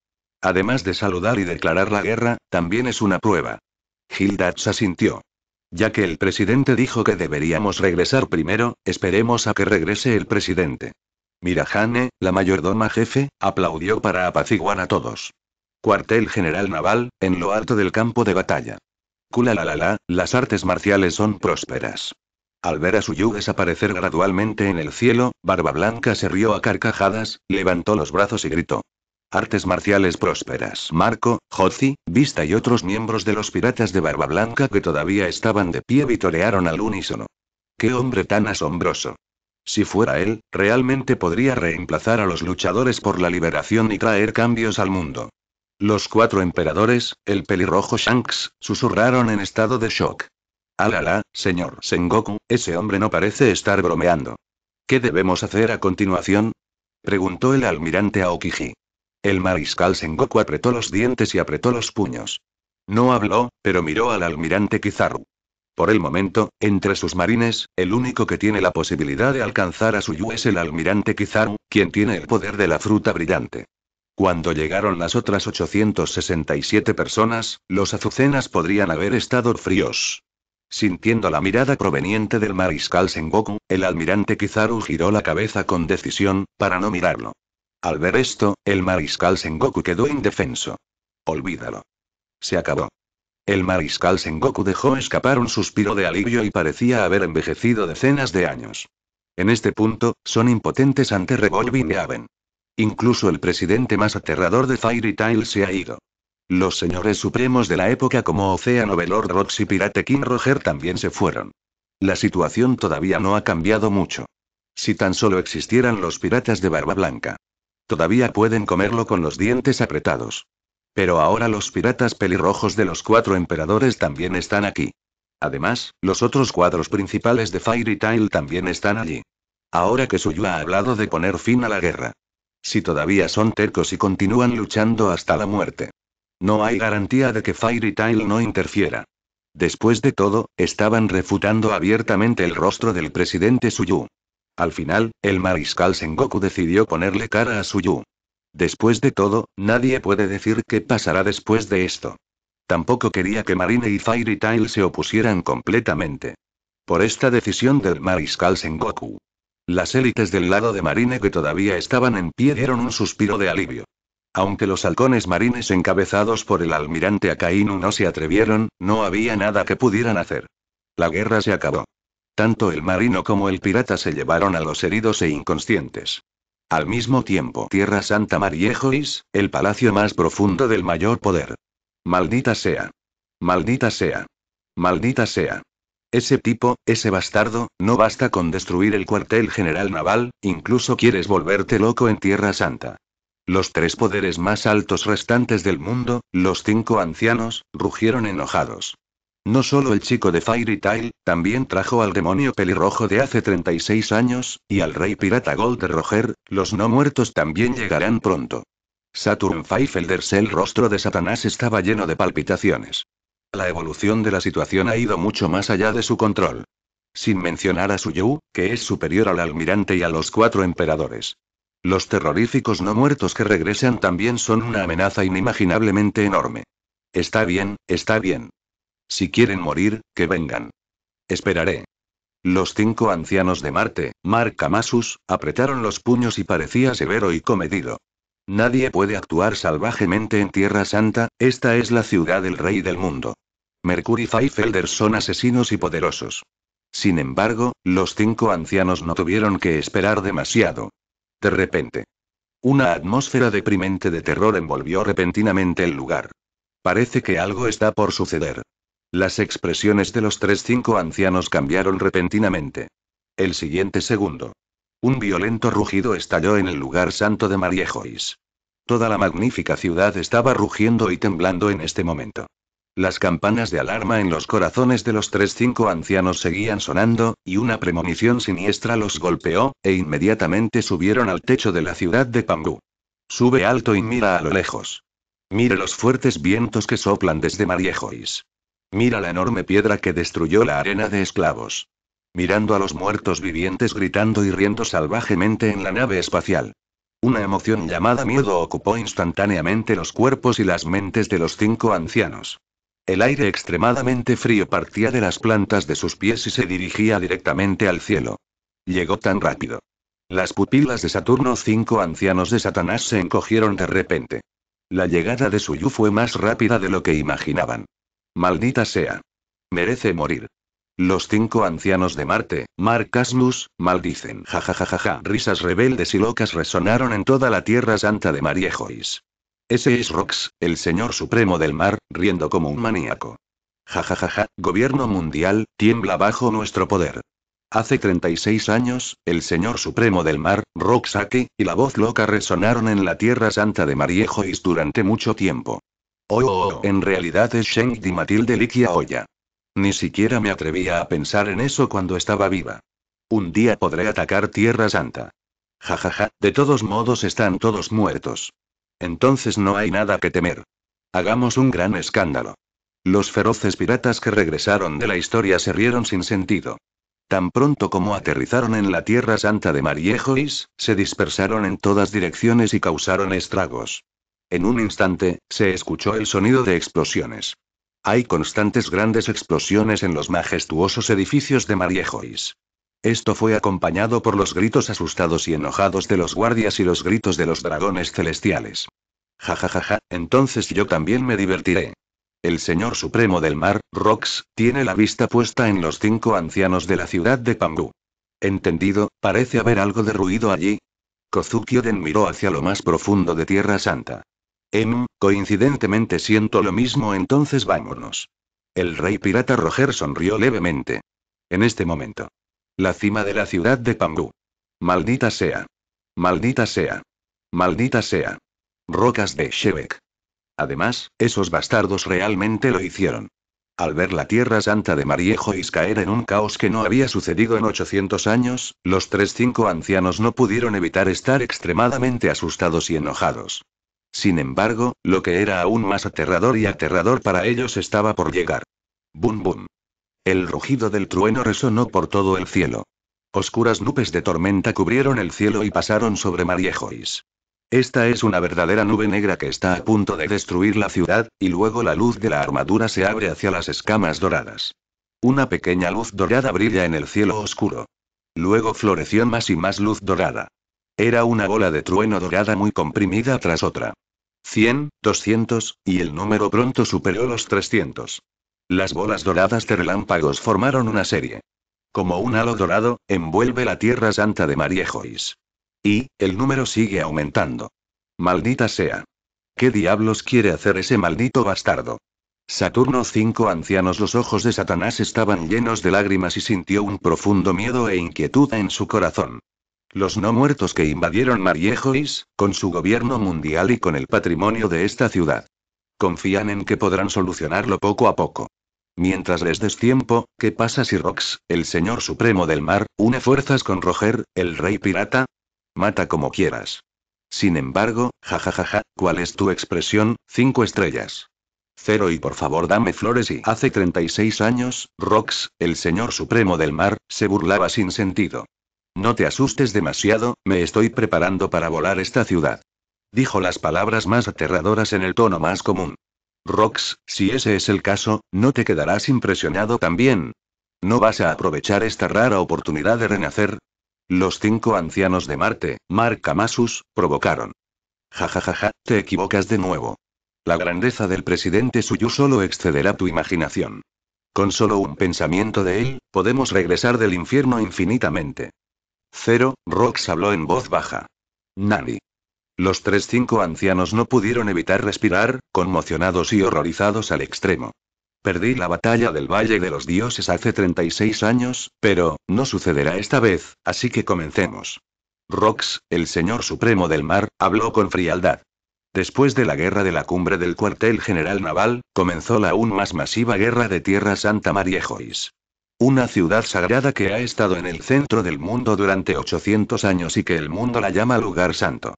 Además de saludar y declarar la guerra, también es una prueba. se asintió. Ya que el presidente dijo que deberíamos regresar primero, esperemos a que regrese el presidente. Mirajane, la mayordoma jefe, aplaudió para apaciguar a todos. Cuartel General Naval, en lo alto del campo de batalla. Kula la la la, las artes marciales son prósperas. Al ver a su Suyu desaparecer gradualmente en el cielo, Barba Blanca se rió a carcajadas, levantó los brazos y gritó. Artes marciales prósperas. Marco, Hozi, Vista y otros miembros de los piratas de Barba Blanca que todavía estaban de pie vitorearon al unísono. ¡Qué hombre tan asombroso! Si fuera él, realmente podría reemplazar a los luchadores por la liberación y traer cambios al mundo. Los cuatro emperadores, el pelirrojo Shanks, susurraron en estado de shock. Alala, ah, señor Sengoku, ese hombre no parece estar bromeando. ¿Qué debemos hacer a continuación? preguntó el almirante Aokiji. El mariscal Sengoku apretó los dientes y apretó los puños. No habló, pero miró al almirante Kizaru. Por el momento, entre sus marines, el único que tiene la posibilidad de alcanzar a yu es el almirante Kizaru, quien tiene el poder de la fruta brillante. Cuando llegaron las otras 867 personas, los azucenas podrían haber estado fríos. Sintiendo la mirada proveniente del mariscal Sengoku, el almirante Kizaru giró la cabeza con decisión, para no mirarlo. Al ver esto, el mariscal Sengoku quedó indefenso. Olvídalo. Se acabó. El mariscal Sengoku dejó escapar un suspiro de alivio y parecía haber envejecido decenas de años. En este punto, son impotentes ante Revolving Aven. Incluso el presidente más aterrador de Fairy Tail se ha ido. Los señores supremos de la época como Océano Velor Rox y Pirate King Roger también se fueron. La situación todavía no ha cambiado mucho. Si tan solo existieran los piratas de Barba Blanca. Todavía pueden comerlo con los dientes apretados. Pero ahora los piratas pelirrojos de los cuatro emperadores también están aquí. Además, los otros cuadros principales de Fairy Tail también están allí. Ahora que Suyu ha hablado de poner fin a la guerra. Si todavía son tercos y continúan luchando hasta la muerte. No hay garantía de que Fairy Tail no interfiera. Después de todo, estaban refutando abiertamente el rostro del presidente Suyu. Al final, el mariscal Sengoku decidió ponerle cara a Suyu. Después de todo, nadie puede decir qué pasará después de esto. Tampoco quería que Marine y Fairy Tail se opusieran completamente. Por esta decisión del mariscal Sengoku. Las élites del lado de Marine que todavía estaban en pie dieron un suspiro de alivio. Aunque los halcones marines encabezados por el almirante Akainu no se atrevieron, no había nada que pudieran hacer. La guerra se acabó. Tanto el marino como el pirata se llevaron a los heridos e inconscientes. Al mismo tiempo, Tierra Santa Mariejois, el palacio más profundo del mayor poder. Maldita sea. Maldita sea. Maldita sea. Ese tipo, ese bastardo, no basta con destruir el cuartel general naval, incluso quieres volverte loco en Tierra Santa. Los tres poderes más altos restantes del mundo, los cinco ancianos, rugieron enojados. No solo el chico de Fairy Tail, también trajo al demonio pelirrojo de hace 36 años, y al rey pirata Gold Roger, los no muertos también llegarán pronto. Saturn Pfeifelders, el rostro de Satanás estaba lleno de palpitaciones. La evolución de la situación ha ido mucho más allá de su control. Sin mencionar a Su Suyu, que es superior al almirante y a los cuatro emperadores. Los terroríficos no muertos que regresan también son una amenaza inimaginablemente enorme. Está bien, está bien. Si quieren morir, que vengan. Esperaré. Los cinco ancianos de Marte, Mark Camasus, apretaron los puños y parecía severo y comedido. Nadie puede actuar salvajemente en Tierra Santa, esta es la ciudad del rey del mundo. Mercury y Feifelder son asesinos y poderosos. Sin embargo, los cinco ancianos no tuvieron que esperar demasiado. De repente. Una atmósfera deprimente de terror envolvió repentinamente el lugar. Parece que algo está por suceder. Las expresiones de los tres cinco ancianos cambiaron repentinamente. El siguiente segundo. Un violento rugido estalló en el lugar santo de Mariejois. Toda la magnífica ciudad estaba rugiendo y temblando en este momento. Las campanas de alarma en los corazones de los tres cinco ancianos seguían sonando, y una premonición siniestra los golpeó, e inmediatamente subieron al techo de la ciudad de Pangu. Sube alto y mira a lo lejos. Mire los fuertes vientos que soplan desde Mariejois. Mira la enorme piedra que destruyó la arena de esclavos. Mirando a los muertos vivientes gritando y riendo salvajemente en la nave espacial. Una emoción llamada miedo ocupó instantáneamente los cuerpos y las mentes de los cinco ancianos. El aire extremadamente frío partía de las plantas de sus pies y se dirigía directamente al cielo. Llegó tan rápido. Las pupilas de Saturno, cinco ancianos de Satanás, se encogieron de repente. La llegada de Suyu fue más rápida de lo que imaginaban. Maldita sea. Merece morir. Los cinco ancianos de Marte, Mar Casmus, maldicen. Jajajajaja. Ja, ja, ja, Risas rebeldes y locas resonaron en toda la Tierra Santa de Mariejois. Ese es Rox, el señor supremo del mar, riendo como un maníaco. Jajajaja, gobierno mundial, tiembla bajo nuestro poder. Hace 36 años, el señor supremo del mar, Roxaque, y la voz loca resonaron en la Tierra Santa de Mariejois durante mucho tiempo. Oh, oh, oh, en realidad es Sheng Di Matilde Likia Oya. Ni siquiera me atrevía a pensar en eso cuando estaba viva. Un día podré atacar Tierra Santa. Jajaja, ja, ja. de todos modos están todos muertos. Entonces no hay nada que temer. Hagamos un gran escándalo. Los feroces piratas que regresaron de la historia se rieron sin sentido. Tan pronto como aterrizaron en la Tierra Santa de Mariejois, se dispersaron en todas direcciones y causaron estragos. En un instante, se escuchó el sonido de explosiones. Hay constantes grandes explosiones en los majestuosos edificios de Mariejois. Esto fue acompañado por los gritos asustados y enojados de los guardias y los gritos de los dragones celestiales. Ja ja ja entonces yo también me divertiré. El señor supremo del mar, Rox, tiene la vista puesta en los cinco ancianos de la ciudad de Pangu. Entendido, parece haber algo de ruido allí. Kozuki Oden miró hacia lo más profundo de Tierra Santa. Em, coincidentemente siento lo mismo, entonces vámonos. El rey pirata Roger sonrió levemente. En este momento. La cima de la ciudad de Pangú. Maldita sea. Maldita sea. Maldita sea. Rocas de Shebek. Además, esos bastardos realmente lo hicieron. Al ver la Tierra Santa de Mariejois caer en un caos que no había sucedido en 800 años, los tres cinco ancianos no pudieron evitar estar extremadamente asustados y enojados. Sin embargo, lo que era aún más aterrador y aterrador para ellos estaba por llegar. Bum bum. El rugido del trueno resonó por todo el cielo. Oscuras nubes de tormenta cubrieron el cielo y pasaron sobre Mariejois. Esta es una verdadera nube negra que está a punto de destruir la ciudad, y luego la luz de la armadura se abre hacia las escamas doradas. Una pequeña luz dorada brilla en el cielo oscuro. Luego floreció más y más luz dorada. Era una bola de trueno dorada muy comprimida tras otra. 100, 200, y el número pronto superó los 300. Las bolas doradas de relámpagos formaron una serie. Como un halo dorado, envuelve la Tierra Santa de Mariejois. Y, el número sigue aumentando. Maldita sea. ¿Qué diablos quiere hacer ese maldito bastardo? Saturno cinco ancianos los ojos de Satanás estaban llenos de lágrimas y sintió un profundo miedo e inquietud en su corazón. Los no muertos que invadieron Mariejois, con su gobierno mundial y con el patrimonio de esta ciudad. Confían en que podrán solucionarlo poco a poco. Mientras les des tiempo, ¿qué pasa si Rox, el señor supremo del mar, une fuerzas con Roger, el rey pirata? Mata como quieras. Sin embargo, jajajaja, ¿cuál es tu expresión? Cinco estrellas. Cero y por favor dame flores y hace 36 años, Rox, el señor supremo del mar, se burlaba sin sentido. No te asustes demasiado, me estoy preparando para volar esta ciudad. Dijo las palabras más aterradoras en el tono más común. Rox, si ese es el caso, no te quedarás impresionado también. ¿No vas a aprovechar esta rara oportunidad de renacer? Los cinco ancianos de Marte, Mark Amasus, provocaron. Ja te equivocas de nuevo. La grandeza del presidente Suyu solo excederá tu imaginación. Con solo un pensamiento de él, podemos regresar del infierno infinitamente. Cero, Rox habló en voz baja. Nani. Los tres cinco ancianos no pudieron evitar respirar, conmocionados y horrorizados al extremo. Perdí la batalla del Valle de los Dioses hace 36 años, pero, no sucederá esta vez, así que comencemos. Rox, el señor supremo del mar, habló con frialdad. Después de la guerra de la cumbre del cuartel general naval, comenzó la aún más masiva guerra de Tierra Santa Mariejois. Una ciudad sagrada que ha estado en el centro del mundo durante 800 años y que el mundo la llama lugar santo.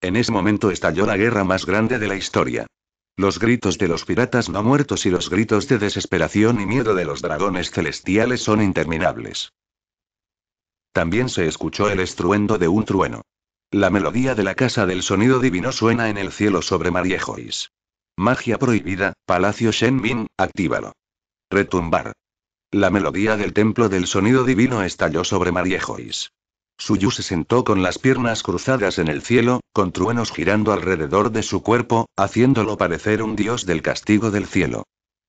En ese momento estalló la guerra más grande de la historia. Los gritos de los piratas no muertos y los gritos de desesperación y miedo de los dragones celestiales son interminables. También se escuchó el estruendo de un trueno. La melodía de la casa del sonido divino suena en el cielo sobre Mariejois. Magia prohibida, Palacio Shenmin, actívalo. Retumbar. La melodía del templo del sonido divino estalló sobre Mariejois. Suyu se sentó con las piernas cruzadas en el cielo, con truenos girando alrededor de su cuerpo, haciéndolo parecer un dios del castigo del cielo.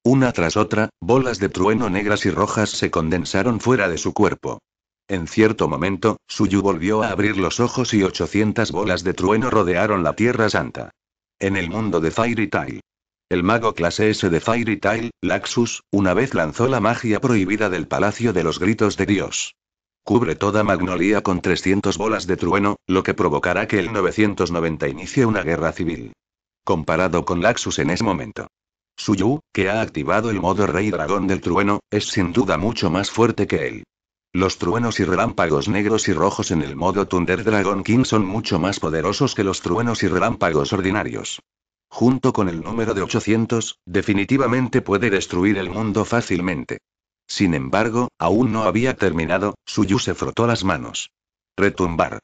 Una tras otra, bolas de trueno negras y rojas se condensaron fuera de su cuerpo. En cierto momento, Suyu volvió a abrir los ojos y 800 bolas de trueno rodearon la Tierra Santa. En el mundo de Fairy Tail, el mago clase S de Fairy Tail, Laxus, una vez lanzó la magia prohibida del Palacio de los Gritos de Dios. Cubre toda Magnolia con 300 bolas de trueno, lo que provocará que el 990 inicie una guerra civil. Comparado con Laxus en ese momento. Suyu, que ha activado el modo Rey Dragón del Trueno, es sin duda mucho más fuerte que él. Los truenos y relámpagos negros y rojos en el modo Thunder Dragon King son mucho más poderosos que los truenos y relámpagos ordinarios junto con el número de 800, definitivamente puede destruir el mundo fácilmente. Sin embargo, aún no había terminado, Suyu se frotó las manos. Retumbar.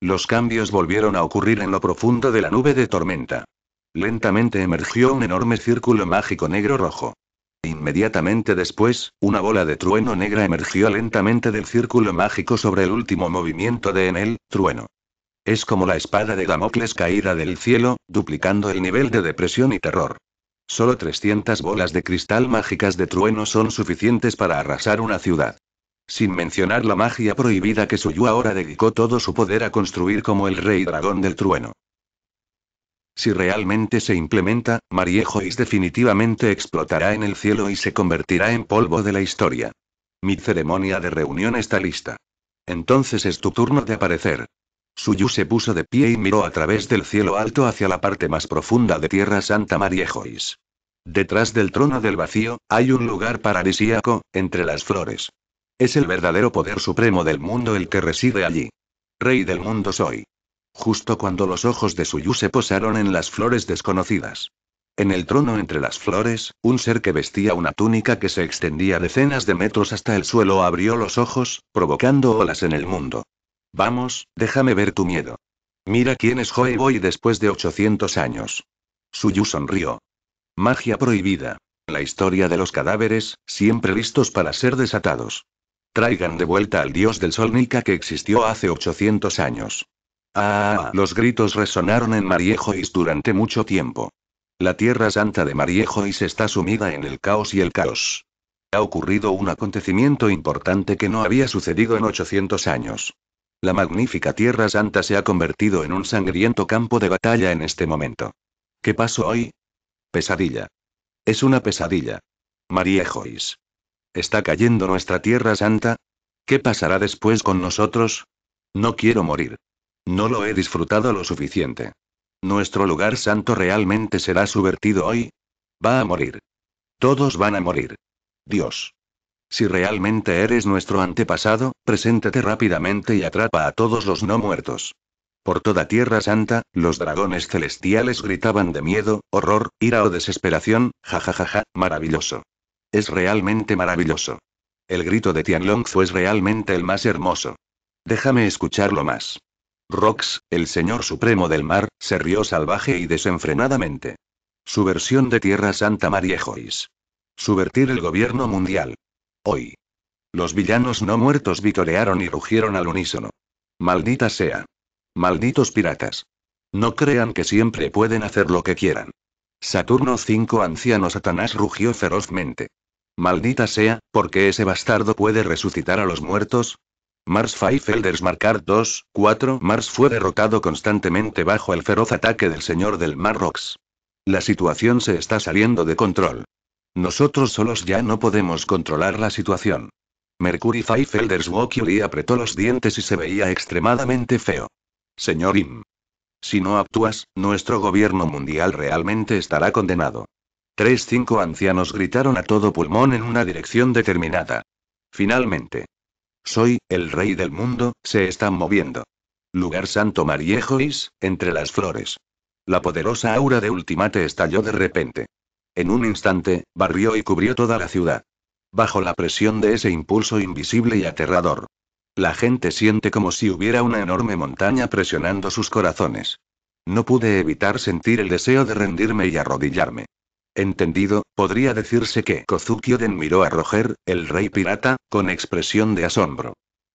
Los cambios volvieron a ocurrir en lo profundo de la nube de tormenta. Lentamente emergió un enorme círculo mágico negro-rojo. Inmediatamente después, una bola de trueno negra emergió lentamente del círculo mágico sobre el último movimiento de Enel, trueno. Es como la espada de Damocles caída del cielo, duplicando el nivel de depresión y terror. Solo 300 bolas de cristal mágicas de trueno son suficientes para arrasar una ciudad. Sin mencionar la magia prohibida que Suyu ahora dedicó todo su poder a construir como el rey dragón del trueno. Si realmente se implementa, Mariejois definitivamente explotará en el cielo y se convertirá en polvo de la historia. Mi ceremonia de reunión está lista. Entonces es tu turno de aparecer. Suyu se puso de pie y miró a través del cielo alto hacia la parte más profunda de Tierra Santa María Joyce. Detrás del trono del vacío, hay un lugar paradisíaco, entre las flores. Es el verdadero poder supremo del mundo el que reside allí. Rey del mundo soy. Justo cuando los ojos de Suyu se posaron en las flores desconocidas. En el trono entre las flores, un ser que vestía una túnica que se extendía decenas de metros hasta el suelo abrió los ojos, provocando olas en el mundo. Vamos, déjame ver tu miedo. Mira quién es Joe Boy después de 800 años. Suyu sonrió. Magia prohibida. La historia de los cadáveres, siempre listos para ser desatados. Traigan de vuelta al dios del sol Nika que existió hace 800 años. Ah, los gritos resonaron en Mariejois durante mucho tiempo. La tierra santa de Mariejois está sumida en el caos y el caos. Ha ocurrido un acontecimiento importante que no había sucedido en 800 años. La magnífica Tierra Santa se ha convertido en un sangriento campo de batalla en este momento. ¿Qué pasó hoy? Pesadilla. Es una pesadilla. María Joyce. ¿Está cayendo nuestra Tierra Santa? ¿Qué pasará después con nosotros? No quiero morir. No lo he disfrutado lo suficiente. ¿Nuestro lugar santo realmente será subvertido hoy? Va a morir. Todos van a morir. Dios. Si realmente eres nuestro antepasado, preséntate rápidamente y atrapa a todos los no muertos. Por toda Tierra Santa, los dragones celestiales gritaban de miedo, horror, ira o desesperación, jajajaja, maravilloso. Es realmente maravilloso. El grito de Tianlong fue realmente el más hermoso. Déjame escucharlo más. Rox, el señor supremo del mar, se rió salvaje y desenfrenadamente. Su versión de Tierra Santa Joyce. Subvertir el gobierno mundial. Hoy. Los villanos no muertos vitorearon y rugieron al unísono. Maldita sea. Malditos piratas. No crean que siempre pueden hacer lo que quieran. Saturno 5 anciano Satanás rugió ferozmente. Maldita sea, porque ese bastardo puede resucitar a los muertos, Mars elders marcar 2, 4 Mars fue derrotado constantemente bajo el feroz ataque del señor del Mar Rox. La situación se está saliendo de control. Nosotros solos ya no podemos controlar la situación. Mercury Feifelders Lee apretó los dientes y se veía extremadamente feo. Señor Im. Si no actúas, nuestro gobierno mundial realmente estará condenado. Tres cinco ancianos gritaron a todo pulmón en una dirección determinada. Finalmente. Soy, el rey del mundo, se están moviendo. Lugar Santo Mariejois, entre las flores. La poderosa aura de Ultimate estalló de repente. En un instante, barrió y cubrió toda la ciudad. Bajo la presión de ese impulso invisible y aterrador. La gente siente como si hubiera una enorme montaña presionando sus corazones. No pude evitar sentir el deseo de rendirme y arrodillarme. Entendido, podría decirse que Kozuki Oden miró a Roger, el rey pirata, con expresión de asombro.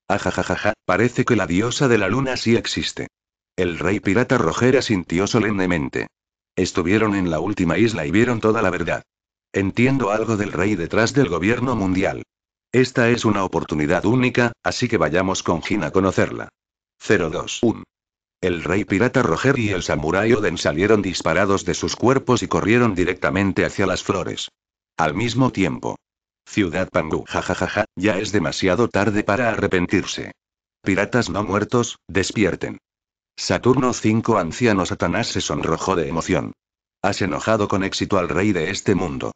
Ajajajaja, parece que la diosa de la luna sí existe. El rey pirata Roger asintió solemnemente. Estuvieron en la última isla y vieron toda la verdad. Entiendo algo del rey detrás del gobierno mundial. Esta es una oportunidad única, así que vayamos con Jin a conocerla. 021. El rey pirata Roger y el samurái Oden salieron disparados de sus cuerpos y corrieron directamente hacia las flores. Al mismo tiempo. Ciudad Pangu, jajajaja, ya es demasiado tarde para arrepentirse. Piratas no muertos, despierten. Saturno 5 anciano Satanás se sonrojó de emoción. Has enojado con éxito al rey de este mundo.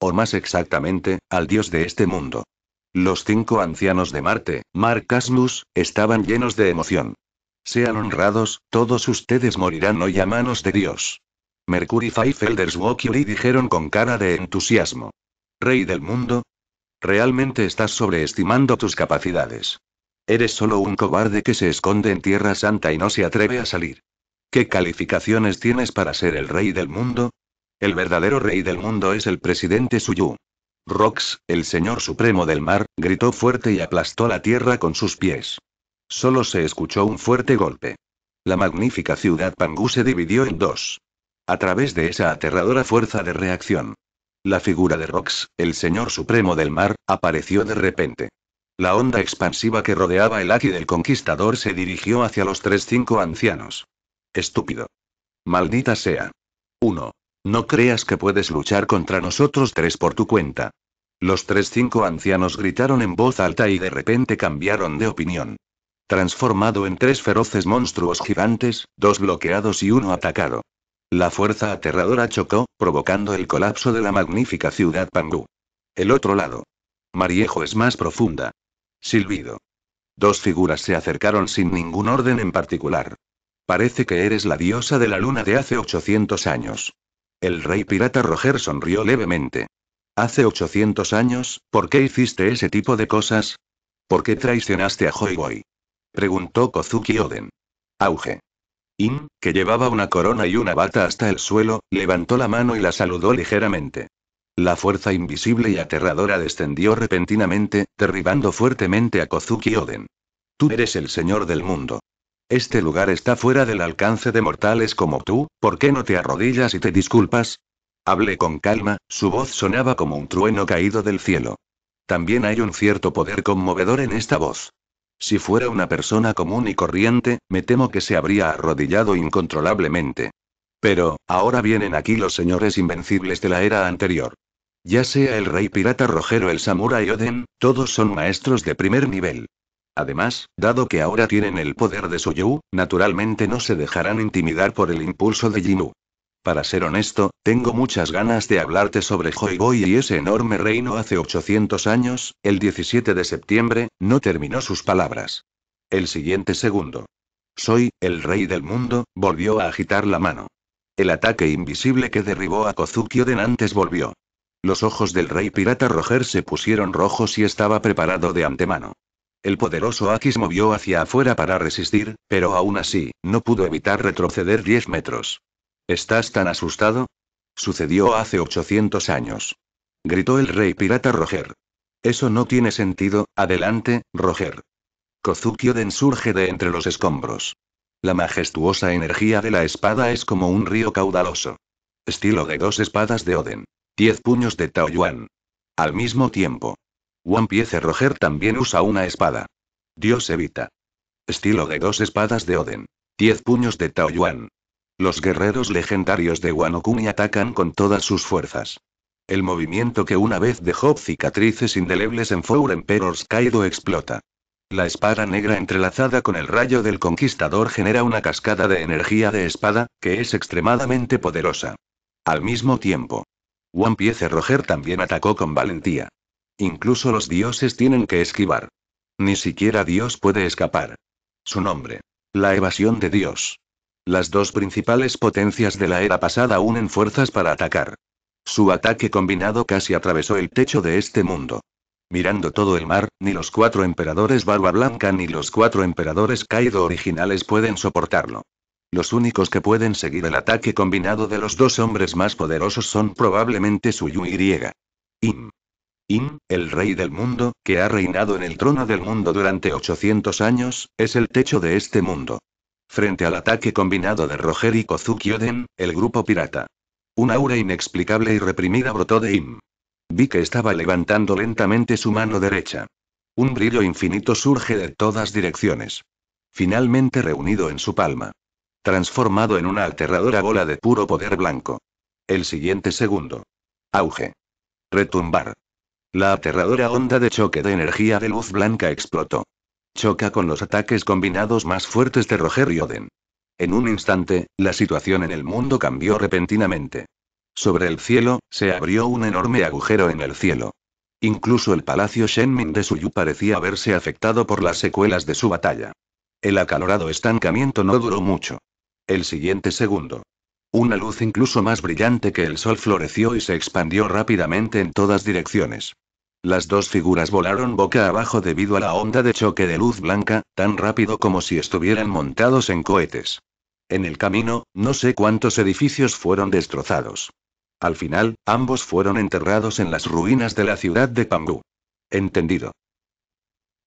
O más exactamente, al dios de este mundo. Los cinco ancianos de Marte, Mar Casmus, estaban llenos de emoción. Sean honrados, todos ustedes morirán hoy a manos de Dios. Mercury Feifelders y dijeron con cara de entusiasmo. Rey del mundo. Realmente estás sobreestimando tus capacidades. Eres solo un cobarde que se esconde en Tierra Santa y no se atreve a salir. ¿Qué calificaciones tienes para ser el rey del mundo? El verdadero rey del mundo es el presidente Suyu. Rox, el señor supremo del mar, gritó fuerte y aplastó la tierra con sus pies. Solo se escuchó un fuerte golpe. La magnífica ciudad Pangu se dividió en dos. A través de esa aterradora fuerza de reacción. La figura de Rox, el señor supremo del mar, apareció de repente. La onda expansiva que rodeaba el Aki del conquistador se dirigió hacia los tres cinco ancianos. Estúpido. Maldita sea. 1. No creas que puedes luchar contra nosotros tres por tu cuenta. Los tres cinco ancianos gritaron en voz alta y de repente cambiaron de opinión. Transformado en tres feroces monstruos gigantes, dos bloqueados y uno atacado. La fuerza aterradora chocó, provocando el colapso de la magnífica ciudad Pangu. El otro lado. Mariejo es más profunda. Silbido. Dos figuras se acercaron sin ningún orden en particular. Parece que eres la diosa de la luna de hace 800 años. El rey pirata Roger sonrió levemente. Hace 800 años, ¿por qué hiciste ese tipo de cosas? ¿Por qué traicionaste a Boy Preguntó Kozuki Oden. Auge. In, que llevaba una corona y una bata hasta el suelo, levantó la mano y la saludó ligeramente. La fuerza invisible y aterradora descendió repentinamente, derribando fuertemente a Kozuki Oden. Tú eres el señor del mundo. Este lugar está fuera del alcance de mortales como tú, ¿por qué no te arrodillas y te disculpas? Hablé con calma, su voz sonaba como un trueno caído del cielo. También hay un cierto poder conmovedor en esta voz. Si fuera una persona común y corriente, me temo que se habría arrodillado incontrolablemente. Pero, ahora vienen aquí los señores invencibles de la era anterior. Ya sea el rey pirata Rogero, el Samurai Oden, todos son maestros de primer nivel. Además, dado que ahora tienen el poder de Soyu, naturalmente no se dejarán intimidar por el impulso de Jinu. Para ser honesto, tengo muchas ganas de hablarte sobre Joyboy y ese enorme reino hace 800 años, el 17 de septiembre, no terminó sus palabras. El siguiente segundo. Soy, el rey del mundo, volvió a agitar la mano. El ataque invisible que derribó a Kozuki Oden antes volvió. Los ojos del rey pirata Roger se pusieron rojos y estaba preparado de antemano. El poderoso Akis movió hacia afuera para resistir, pero aún así, no pudo evitar retroceder 10 metros. ¿Estás tan asustado? Sucedió hace 800 años. Gritó el rey pirata Roger. Eso no tiene sentido, adelante, Roger. Kozuki Oden surge de entre los escombros. La majestuosa energía de la espada es como un río caudaloso. Estilo de dos espadas de Oden. Diez puños de Tao Yuan. Al mismo tiempo. One Piece Roger también usa una espada. Dios evita. Estilo de dos espadas de Oden. Diez puños de Tao Yuan. Los guerreros legendarios de Wano atacan con todas sus fuerzas. El movimiento que una vez dejó cicatrices indelebles en Four Emperors Kaido explota. La espada negra entrelazada con el rayo del conquistador genera una cascada de energía de espada, que es extremadamente poderosa. Al mismo tiempo, Juan Piece Roger también atacó con valentía. Incluso los dioses tienen que esquivar. Ni siquiera Dios puede escapar. Su nombre. La evasión de Dios. Las dos principales potencias de la era pasada unen fuerzas para atacar. Su ataque combinado casi atravesó el techo de este mundo. Mirando todo el mar, ni los cuatro emperadores Barba Blanca ni los cuatro emperadores Kaido originales pueden soportarlo. Los únicos que pueden seguir el ataque combinado de los dos hombres más poderosos son probablemente Suyu y. Im. Im, el rey del mundo, que ha reinado en el trono del mundo durante 800 años, es el techo de este mundo. Frente al ataque combinado de Roger y Kozuki Oden, el grupo pirata. Un aura inexplicable y reprimida brotó de Im. Vi que estaba levantando lentamente su mano derecha. Un brillo infinito surge de todas direcciones. Finalmente reunido en su palma transformado en una aterradora bola de puro poder blanco. El siguiente segundo. Auge. Retumbar. La aterradora onda de choque de energía de luz blanca explotó. Choca con los ataques combinados más fuertes de Roger y Oden. En un instante, la situación en el mundo cambió repentinamente. Sobre el cielo, se abrió un enorme agujero en el cielo. Incluso el palacio Shenmin de Suyu parecía haberse afectado por las secuelas de su batalla. El acalorado estancamiento no duró mucho. El siguiente segundo. Una luz incluso más brillante que el sol floreció y se expandió rápidamente en todas direcciones. Las dos figuras volaron boca abajo debido a la onda de choque de luz blanca, tan rápido como si estuvieran montados en cohetes. En el camino, no sé cuántos edificios fueron destrozados. Al final, ambos fueron enterrados en las ruinas de la ciudad de Pangú. Entendido.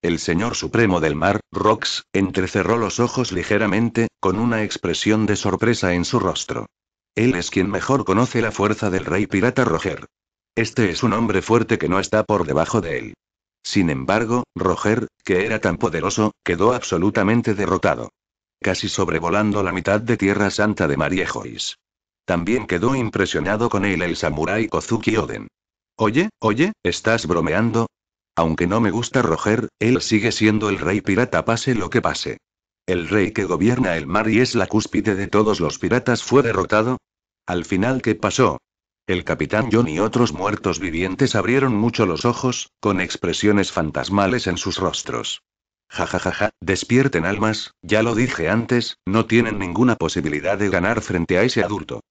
El señor supremo del mar, Rox, entrecerró los ojos ligeramente, con una expresión de sorpresa en su rostro. Él es quien mejor conoce la fuerza del rey pirata Roger. Este es un hombre fuerte que no está por debajo de él. Sin embargo, Roger, que era tan poderoso, quedó absolutamente derrotado. Casi sobrevolando la mitad de Tierra Santa de Mariejois. También quedó impresionado con él el samurái Kozuki Oden. Oye, oye, ¿estás bromeando? Aunque no me gusta Roger, él sigue siendo el rey pirata pase lo que pase. El rey que gobierna el mar y es la cúspide de todos los piratas fue derrotado. Al final, ¿qué pasó? El capitán John y otros muertos vivientes abrieron mucho los ojos, con expresiones fantasmales en sus rostros. Ja ja ja ja, despierten almas, ya lo dije antes, no tienen ninguna posibilidad de ganar frente a ese adulto.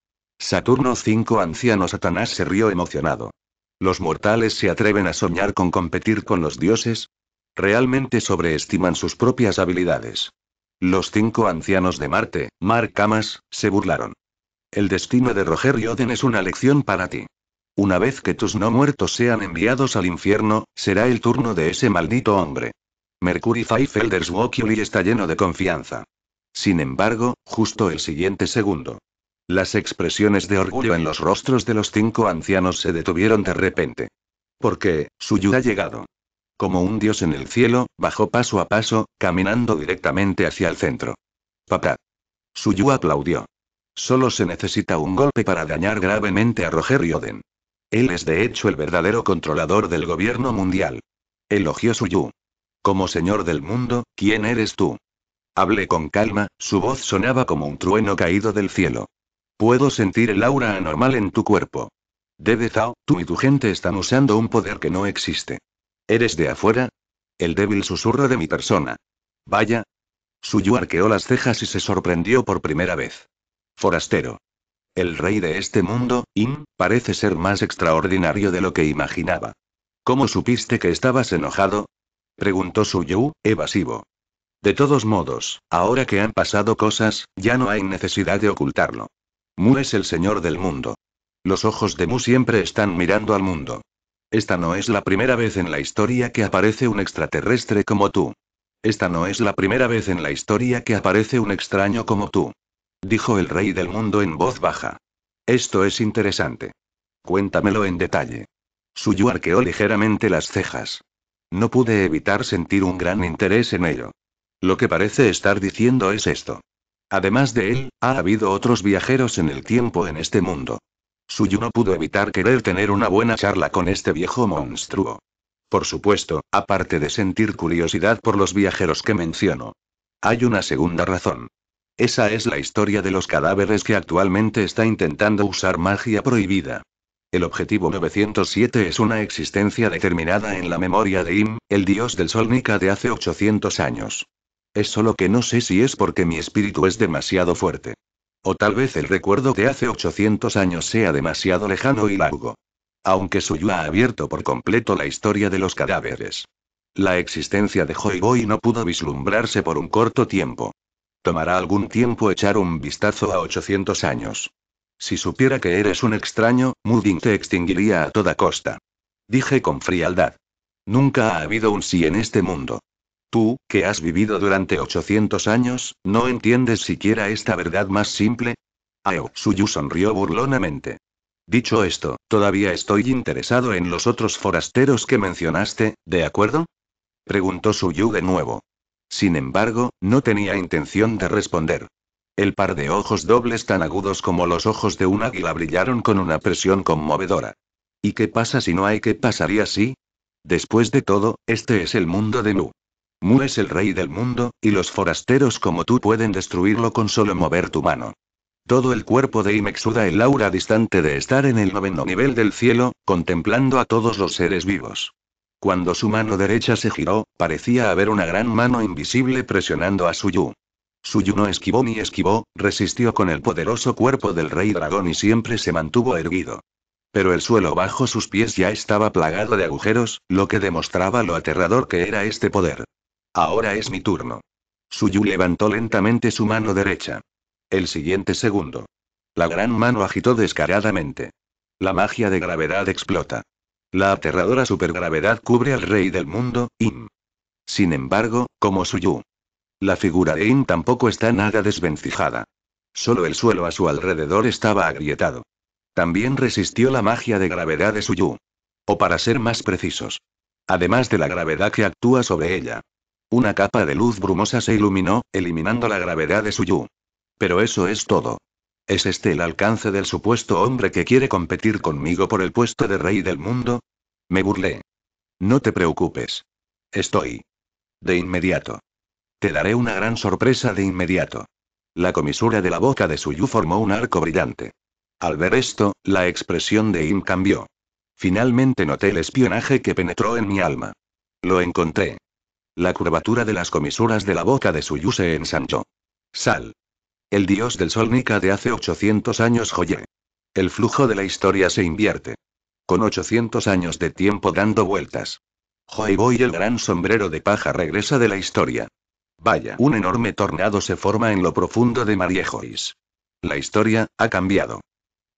Saturno 5 anciano Satanás se rió emocionado. ¿Los mortales se atreven a soñar con competir con los dioses? Realmente sobreestiman sus propias habilidades. Los cinco ancianos de Marte, Camas, se burlaron. El destino de Roger y Oden es una lección para ti. Una vez que tus no muertos sean enviados al infierno, será el turno de ese maldito hombre. Mercury y Wokuli está lleno de confianza. Sin embargo, justo el siguiente segundo, las expresiones de orgullo en los rostros de los cinco ancianos se detuvieron de repente. Porque, Suyu ha llegado. Como un dios en el cielo, bajó paso a paso, caminando directamente hacia el centro. Papá. Suyu aplaudió. Solo se necesita un golpe para dañar gravemente a Roger Yoden. Él es de hecho el verdadero controlador del gobierno mundial. Elogió Suyu. Como señor del mundo, ¿quién eres tú? Hablé con calma, su voz sonaba como un trueno caído del cielo. Puedo sentir el aura anormal en tu cuerpo. Debe tú y tu gente están usando un poder que no existe. ¿Eres de afuera? El débil susurro de mi persona. Vaya. Suyu arqueó las cejas y se sorprendió por primera vez. Forastero. El rey de este mundo, In, parece ser más extraordinario de lo que imaginaba. ¿Cómo supiste que estabas enojado? preguntó Suyu, evasivo. De todos modos, ahora que han pasado cosas, ya no hay necesidad de ocultarlo. Mu es el señor del mundo. Los ojos de Mu siempre están mirando al mundo. Esta no es la primera vez en la historia que aparece un extraterrestre como tú. Esta no es la primera vez en la historia que aparece un extraño como tú. Dijo el rey del mundo en voz baja. Esto es interesante. Cuéntamelo en detalle. Suyu arqueó ligeramente las cejas. No pude evitar sentir un gran interés en ello. Lo que parece estar diciendo es esto. Además de él, ha habido otros viajeros en el tiempo en este mundo. Suyu no pudo evitar querer tener una buena charla con este viejo monstruo. Por supuesto, aparte de sentir curiosidad por los viajeros que menciono. Hay una segunda razón. Esa es la historia de los cadáveres que actualmente está intentando usar magia prohibida. El objetivo 907 es una existencia determinada en la memoria de Im, el dios del Solnica de hace 800 años. Es solo que no sé si es porque mi espíritu es demasiado fuerte. O tal vez el recuerdo de hace 800 años sea demasiado lejano y largo. Aunque suyo ha abierto por completo la historia de los cadáveres. La existencia de Joy Boy no pudo vislumbrarse por un corto tiempo. Tomará algún tiempo echar un vistazo a 800 años. Si supiera que eres un extraño, Mudding te extinguiría a toda costa. Dije con frialdad. Nunca ha habido un sí en este mundo. Tú, que has vivido durante 800 años, ¿no entiendes siquiera esta verdad más simple? Ayo Suyu sonrió burlonamente. Dicho esto, todavía estoy interesado en los otros forasteros que mencionaste, ¿de acuerdo? Preguntó Suyu de nuevo. Sin embargo, no tenía intención de responder. El par de ojos dobles tan agudos como los ojos de un águila brillaron con una presión conmovedora. ¿Y qué pasa si no hay pasar pasaría así? Después de todo, este es el mundo de Nu. Mu es el rey del mundo, y los forasteros como tú pueden destruirlo con solo mover tu mano. Todo el cuerpo de Imexuda el aura distante de estar en el noveno nivel del cielo, contemplando a todos los seres vivos. Cuando su mano derecha se giró, parecía haber una gran mano invisible presionando a Suyu. Suyu no esquivó ni esquivó, resistió con el poderoso cuerpo del rey dragón y siempre se mantuvo erguido pero el suelo bajo sus pies ya estaba plagado de agujeros, lo que demostraba lo aterrador que era este poder. Ahora es mi turno. Suyu levantó lentamente su mano derecha. El siguiente segundo. La gran mano agitó descaradamente. La magia de gravedad explota. La aterradora supergravedad cubre al rey del mundo, Im. Sin embargo, como Suyu. La figura de Im tampoco está nada desvencijada. Solo el suelo a su alrededor estaba agrietado. También resistió la magia de gravedad de Suyu. O para ser más precisos. Además de la gravedad que actúa sobre ella. Una capa de luz brumosa se iluminó, eliminando la gravedad de Suyu. Pero eso es todo. ¿Es este el alcance del supuesto hombre que quiere competir conmigo por el puesto de rey del mundo? Me burlé. No te preocupes. Estoy. De inmediato. Te daré una gran sorpresa de inmediato. La comisura de la boca de Suyu formó un arco brillante. Al ver esto, la expresión de Im cambió. Finalmente noté el espionaje que penetró en mi alma. Lo encontré. La curvatura de las comisuras de la boca de Suyu en Sancho Sal. El dios del sol Nika de hace 800 años Joye. El flujo de la historia se invierte. Con 800 años de tiempo dando vueltas. Joye Boy el gran sombrero de paja regresa de la historia. Vaya, un enorme tornado se forma en lo profundo de Mariejois. La historia, ha cambiado.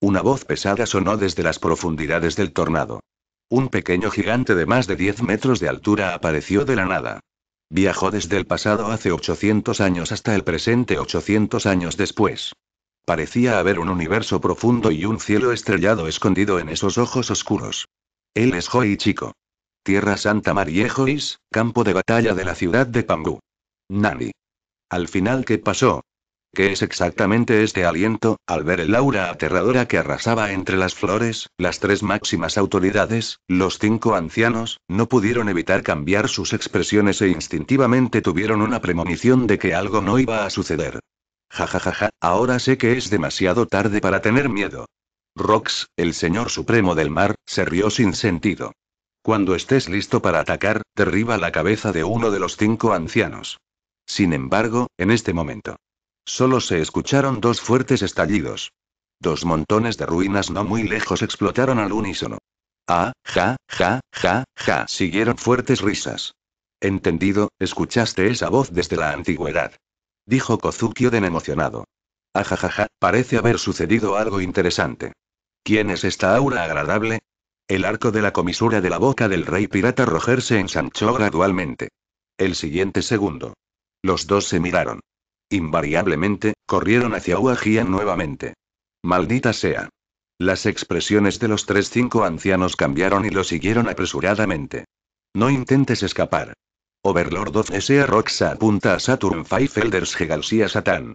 Una voz pesada sonó desde las profundidades del tornado. Un pequeño gigante de más de 10 metros de altura apareció de la nada. Viajó desde el pasado hace 800 años hasta el presente 800 años después. Parecía haber un universo profundo y un cielo estrellado escondido en esos ojos oscuros. Él es Joy Chico. Tierra Santa María Joyce, campo de batalla de la ciudad de Pangu. Nani. Al final, ¿qué pasó? ¿Qué es exactamente este aliento, al ver el aura aterradora que arrasaba entre las flores? Las tres máximas autoridades, los cinco ancianos, no pudieron evitar cambiar sus expresiones e instintivamente tuvieron una premonición de que algo no iba a suceder. Ja ahora sé que es demasiado tarde para tener miedo. Rox, el señor supremo del mar, se rió sin sentido. Cuando estés listo para atacar, derriba la cabeza de uno de los cinco ancianos. Sin embargo, en este momento, Solo se escucharon dos fuertes estallidos. Dos montones de ruinas no muy lejos explotaron al unísono. Ah, ja, ja, ja, ja, siguieron fuertes risas. Entendido, escuchaste esa voz desde la antigüedad. Dijo Kozukioden emocionado. Ajajaja, parece haber sucedido algo interesante. ¿Quién es esta aura agradable? El arco de la comisura de la boca del rey pirata Roger se ensanchó gradualmente. El siguiente segundo. Los dos se miraron. Invariablemente, corrieron hacia Uagian nuevamente. Maldita sea. Las expresiones de los tres cinco ancianos cambiaron y lo siguieron apresuradamente. No intentes escapar. Overlord of S.A. Roxa apunta a Saturn Five Elders Hegalsia Satán.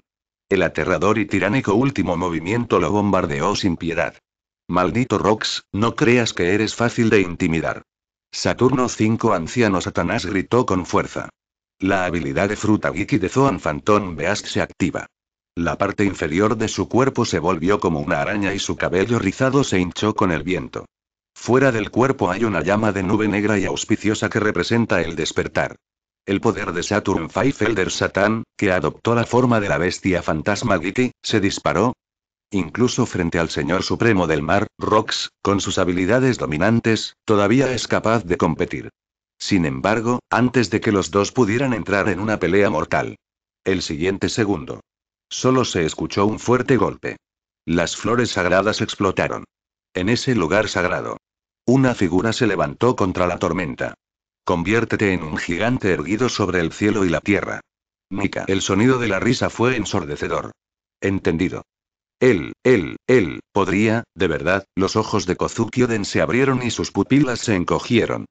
El aterrador y tiránico último movimiento lo bombardeó sin piedad. Maldito Rox, no creas que eres fácil de intimidar. Saturno 5 anciano Satanás gritó con fuerza. La habilidad de Fruta wiki de Zoan Phantom Beast se activa. La parte inferior de su cuerpo se volvió como una araña y su cabello rizado se hinchó con el viento. Fuera del cuerpo hay una llama de nube negra y auspiciosa que representa el despertar. El poder de Saturn Elder Satan, que adoptó la forma de la bestia fantasma Giki, se disparó. Incluso frente al Señor Supremo del Mar, Rox, con sus habilidades dominantes, todavía es capaz de competir. Sin embargo, antes de que los dos pudieran entrar en una pelea mortal. El siguiente segundo. Solo se escuchó un fuerte golpe. Las flores sagradas explotaron. En ese lugar sagrado. Una figura se levantó contra la tormenta. Conviértete en un gigante erguido sobre el cielo y la tierra. Mika. El sonido de la risa fue ensordecedor. Entendido. Él, él, él, podría, de verdad, los ojos de Kozuki Oden se abrieron y sus pupilas se encogieron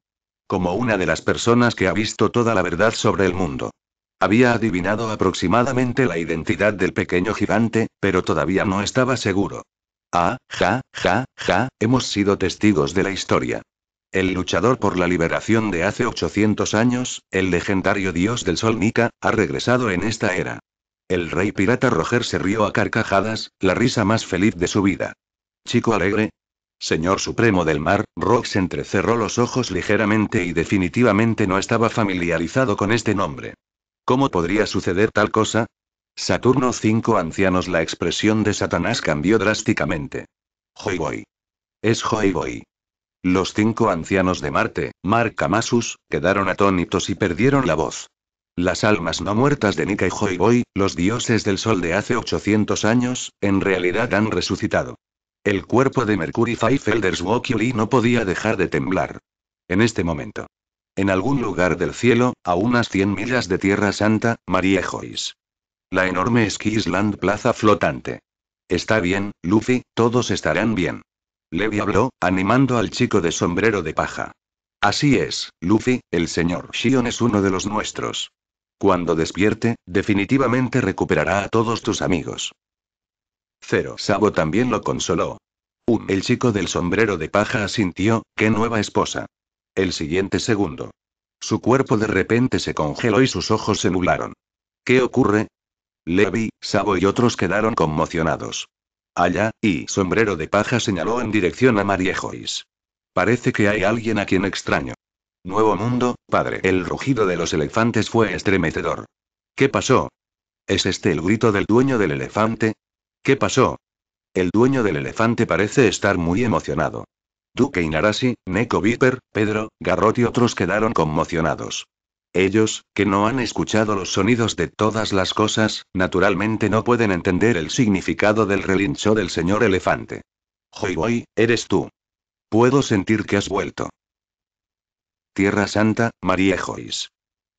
como una de las personas que ha visto toda la verdad sobre el mundo. Había adivinado aproximadamente la identidad del pequeño gigante, pero todavía no estaba seguro. Ah, ja, ja, ja, hemos sido testigos de la historia. El luchador por la liberación de hace 800 años, el legendario dios del sol Nika, ha regresado en esta era. El rey pirata Roger se rió a carcajadas, la risa más feliz de su vida. Chico alegre, Señor Supremo del Mar, Rox entrecerró los ojos ligeramente y definitivamente no estaba familiarizado con este nombre. ¿Cómo podría suceder tal cosa? Saturno 5 Ancianos La expresión de Satanás cambió drásticamente. Joyboy. Es Joyboy. Los cinco ancianos de Marte, Mar Camasus, quedaron atónitos y perdieron la voz. Las almas no muertas de Nika y Joyboy, los dioses del sol de hace 800 años, en realidad han resucitado. El cuerpo de Mercury Walkie Lee no podía dejar de temblar. En este momento. En algún lugar del cielo, a unas 100 millas de Tierra Santa, María Joyce. La enorme Ski Plaza flotante. Está bien, Luffy, todos estarán bien. Levi habló, animando al chico de sombrero de paja. Así es, Luffy, el señor Shion es uno de los nuestros. Cuando despierte, definitivamente recuperará a todos tus amigos. Cero. Sabo también lo consoló. el chico del sombrero de paja asintió, qué nueva esposa. El siguiente segundo. Su cuerpo de repente se congeló y sus ojos se nublaron. ¿Qué ocurre? Levi, Sabo y otros quedaron conmocionados. Allá, y sombrero de paja señaló en dirección a Marie Joyce. Parece que hay alguien a quien extraño. Nuevo mundo, padre. El rugido de los elefantes fue estremecedor. ¿Qué pasó? ¿Es este el grito del dueño del elefante? ¿Qué pasó? El dueño del elefante parece estar muy emocionado. Duque Inarasi, Neko Viper, Pedro, Garrot y otros quedaron conmocionados. Ellos, que no han escuchado los sonidos de todas las cosas, naturalmente no pueden entender el significado del relincho del señor elefante. Joyboy, eres tú. Puedo sentir que has vuelto. Tierra Santa, María Joyce.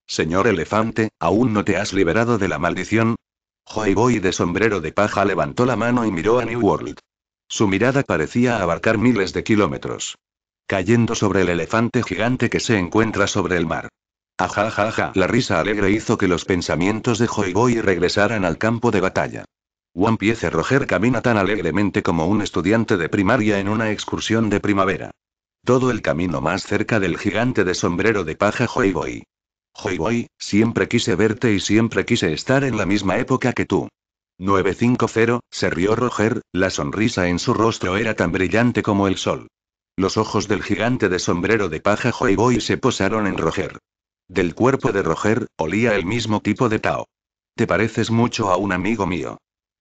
Señor elefante, aún no te has liberado de la maldición, Joy Boy de sombrero de paja levantó la mano y miró a New World. Su mirada parecía abarcar miles de kilómetros. Cayendo sobre el elefante gigante que se encuentra sobre el mar. Ajajaja, ja, ja. la risa alegre hizo que los pensamientos de Joy Boy regresaran al campo de batalla. One Piece Roger camina tan alegremente como un estudiante de primaria en una excursión de primavera. Todo el camino más cerca del gigante de sombrero de paja Joy Boy. Joyboy, siempre quise verte y siempre quise estar en la misma época que tú. 950, se rió Roger, la sonrisa en su rostro era tan brillante como el sol. Los ojos del gigante de sombrero de paja Joyboy se posaron en Roger. Del cuerpo de Roger, olía el mismo tipo de Tao. Te pareces mucho a un amigo mío.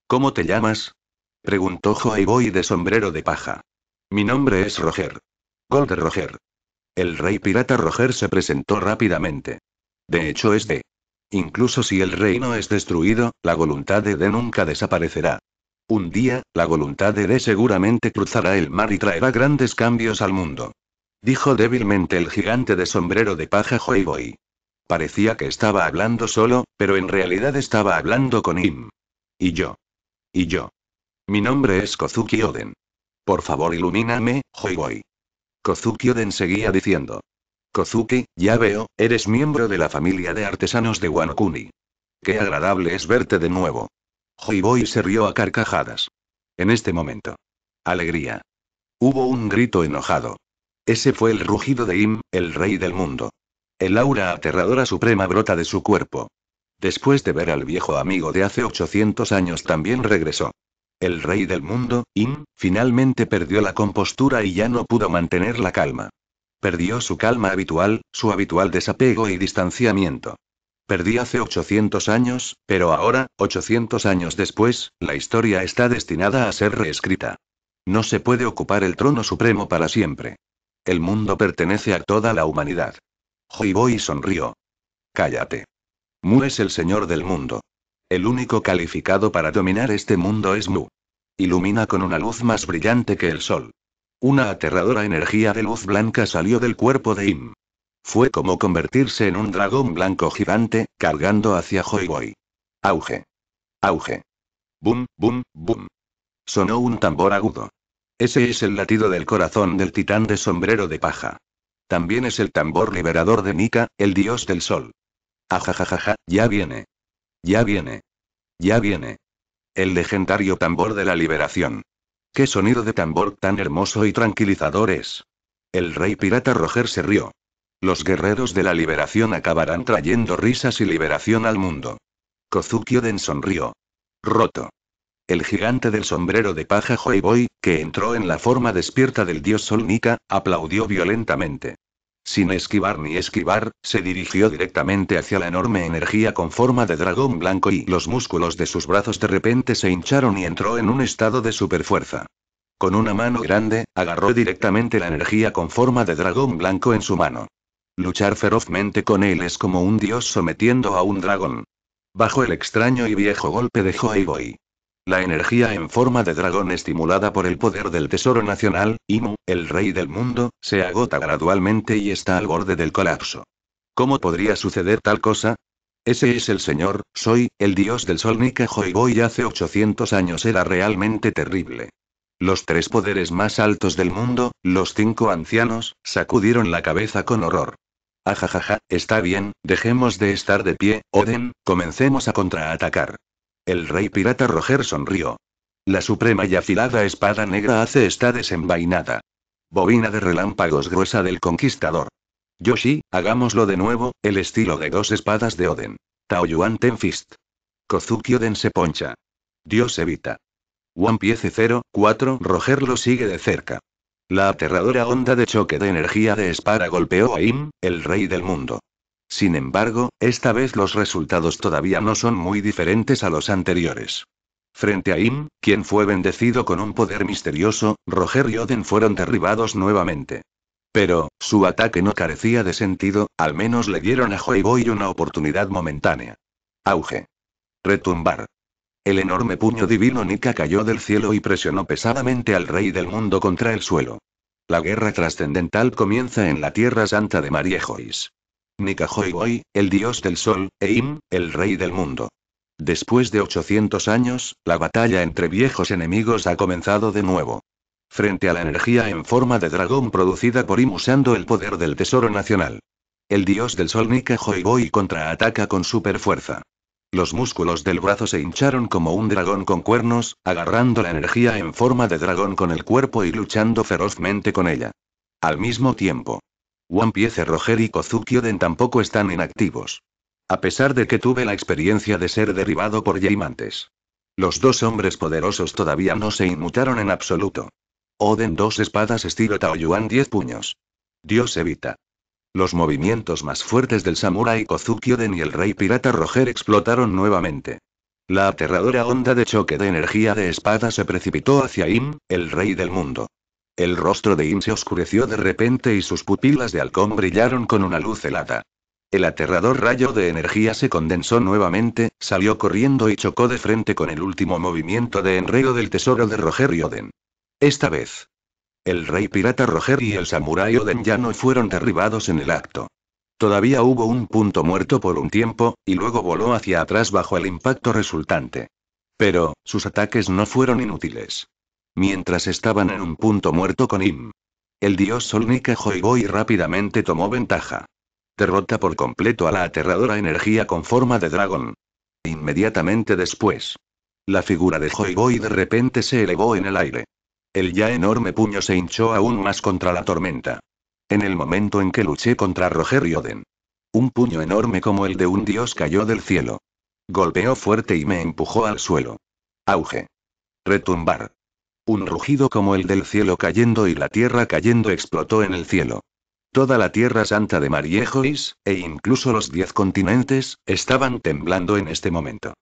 ¿Cómo te llamas? preguntó Joyboy de sombrero de paja. Mi nombre es Roger. Gold Roger. El rey pirata Roger se presentó rápidamente. De hecho es de. Incluso si el reino es destruido, la voluntad de D nunca desaparecerá. Un día, la voluntad de D seguramente cruzará el mar y traerá grandes cambios al mundo. Dijo débilmente el gigante de sombrero de paja Joyboy. Parecía que estaba hablando solo, pero en realidad estaba hablando con Im. Y yo. Y yo. Mi nombre es Kozuki Oden. Por favor ilumíname, Joyboy. Kozuki Oden seguía diciendo. Kozuki, ya veo, eres miembro de la familia de artesanos de Wanokuni. Qué agradable es verte de nuevo. Joyboy se rió a carcajadas. En este momento. Alegría. Hubo un grito enojado. Ese fue el rugido de Im, el rey del mundo. El aura aterradora suprema brota de su cuerpo. Después de ver al viejo amigo de hace 800 años también regresó. El rey del mundo, Im, finalmente perdió la compostura y ya no pudo mantener la calma. Perdió su calma habitual, su habitual desapego y distanciamiento. Perdí hace 800 años, pero ahora, 800 años después, la historia está destinada a ser reescrita. No se puede ocupar el trono supremo para siempre. El mundo pertenece a toda la humanidad. Joyboy sonrió. Cállate. Mu es el señor del mundo. El único calificado para dominar este mundo es Mu. Ilumina con una luz más brillante que el sol. Una aterradora energía de luz blanca salió del cuerpo de Im. Fue como convertirse en un dragón blanco gigante, cargando hacia Joy Boy. Auge. Auge. ¡Bum, bum, bum! Sonó un tambor agudo. Ese es el latido del corazón del titán de sombrero de paja. También es el tambor liberador de Nika, el dios del sol. Ajajajaja, ya viene. Ya viene. Ya viene. El legendario tambor de la liberación. ¡Qué sonido de tambor tan hermoso y tranquilizador es! El rey pirata Roger se rió. Los guerreros de la liberación acabarán trayendo risas y liberación al mundo. Kozuki Oden sonrió. Roto. El gigante del sombrero de paja boy que entró en la forma despierta del dios Sol aplaudió violentamente. Sin esquivar ni esquivar, se dirigió directamente hacia la enorme energía con forma de dragón blanco y los músculos de sus brazos de repente se hincharon y entró en un estado de superfuerza. Con una mano grande, agarró directamente la energía con forma de dragón blanco en su mano. Luchar ferozmente con él es como un dios sometiendo a un dragón. Bajo el extraño y viejo golpe de Joy Boy, la energía en forma de dragón estimulada por el poder del Tesoro Nacional, Imu, el rey del mundo, se agota gradualmente y está al borde del colapso. ¿Cómo podría suceder tal cosa? Ese es el Señor, soy, el dios del sol Nika y hace 800 años era realmente terrible. Los tres poderes más altos del mundo, los cinco ancianos, sacudieron la cabeza con horror. Ajajaja, está bien, dejemos de estar de pie, Oden, comencemos a contraatacar. El rey pirata Roger sonrió. La suprema y afilada espada negra hace esta desenvainada. Bobina de relámpagos gruesa del conquistador. Yoshi, hagámoslo de nuevo, el estilo de dos espadas de Oden. Taoyuan Fist. Kozuki Oden se poncha. Dios evita. One Piece 04, Roger lo sigue de cerca. La aterradora onda de choque de energía de espada golpeó a Im, el rey del mundo. Sin embargo, esta vez los resultados todavía no son muy diferentes a los anteriores. Frente a Im, quien fue bendecido con un poder misterioso, Roger y Oden fueron derribados nuevamente. Pero, su ataque no carecía de sentido, al menos le dieron a Boy una oportunidad momentánea. Auge. Retumbar. El enorme puño divino Nika cayó del cielo y presionó pesadamente al rey del mundo contra el suelo. La guerra trascendental comienza en la Tierra Santa de Mariejois. Hoyboy, el dios del sol, e Im, el rey del mundo. Después de 800 años, la batalla entre viejos enemigos ha comenzado de nuevo. Frente a la energía en forma de dragón producida por Im usando el poder del tesoro nacional. El dios del sol Hoyboy contraataca con super fuerza. Los músculos del brazo se hincharon como un dragón con cuernos, agarrando la energía en forma de dragón con el cuerpo y luchando ferozmente con ella. Al mismo tiempo, One Piece Roger y Kozuki Oden tampoco están inactivos. A pesar de que tuve la experiencia de ser derribado por yamantes Los dos hombres poderosos todavía no se inmutaron en absoluto. Oden dos espadas estilo Taoyuan diez puños. Dios evita. Los movimientos más fuertes del Samurai Kozuki Oden y el rey pirata Roger explotaron nuevamente. La aterradora onda de choque de energía de espada se precipitó hacia Im, el rey del mundo. El rostro de In se oscureció de repente y sus pupilas de halcón brillaron con una luz helada. El aterrador rayo de energía se condensó nuevamente, salió corriendo y chocó de frente con el último movimiento de enredo del tesoro de Roger y Oden. Esta vez. El rey pirata Roger y el samurái Oden ya no fueron derribados en el acto. Todavía hubo un punto muerto por un tiempo, y luego voló hacia atrás bajo el impacto resultante. Pero, sus ataques no fueron inútiles mientras estaban en un punto muerto con Im. El dios Solnica joigó rápidamente tomó ventaja. Derrota por completo a la aterradora energía con forma de dragón. Inmediatamente después, la figura de Joyboy de repente se elevó en el aire. El ya enorme puño se hinchó aún más contra la tormenta. En el momento en que luché contra Roger y Oden. Un puño enorme como el de un dios cayó del cielo. Golpeó fuerte y me empujó al suelo. Auge. Retumbar. Un rugido como el del cielo cayendo y la tierra cayendo explotó en el cielo. Toda la tierra santa de Mariejois, e incluso los diez continentes, estaban temblando en este momento.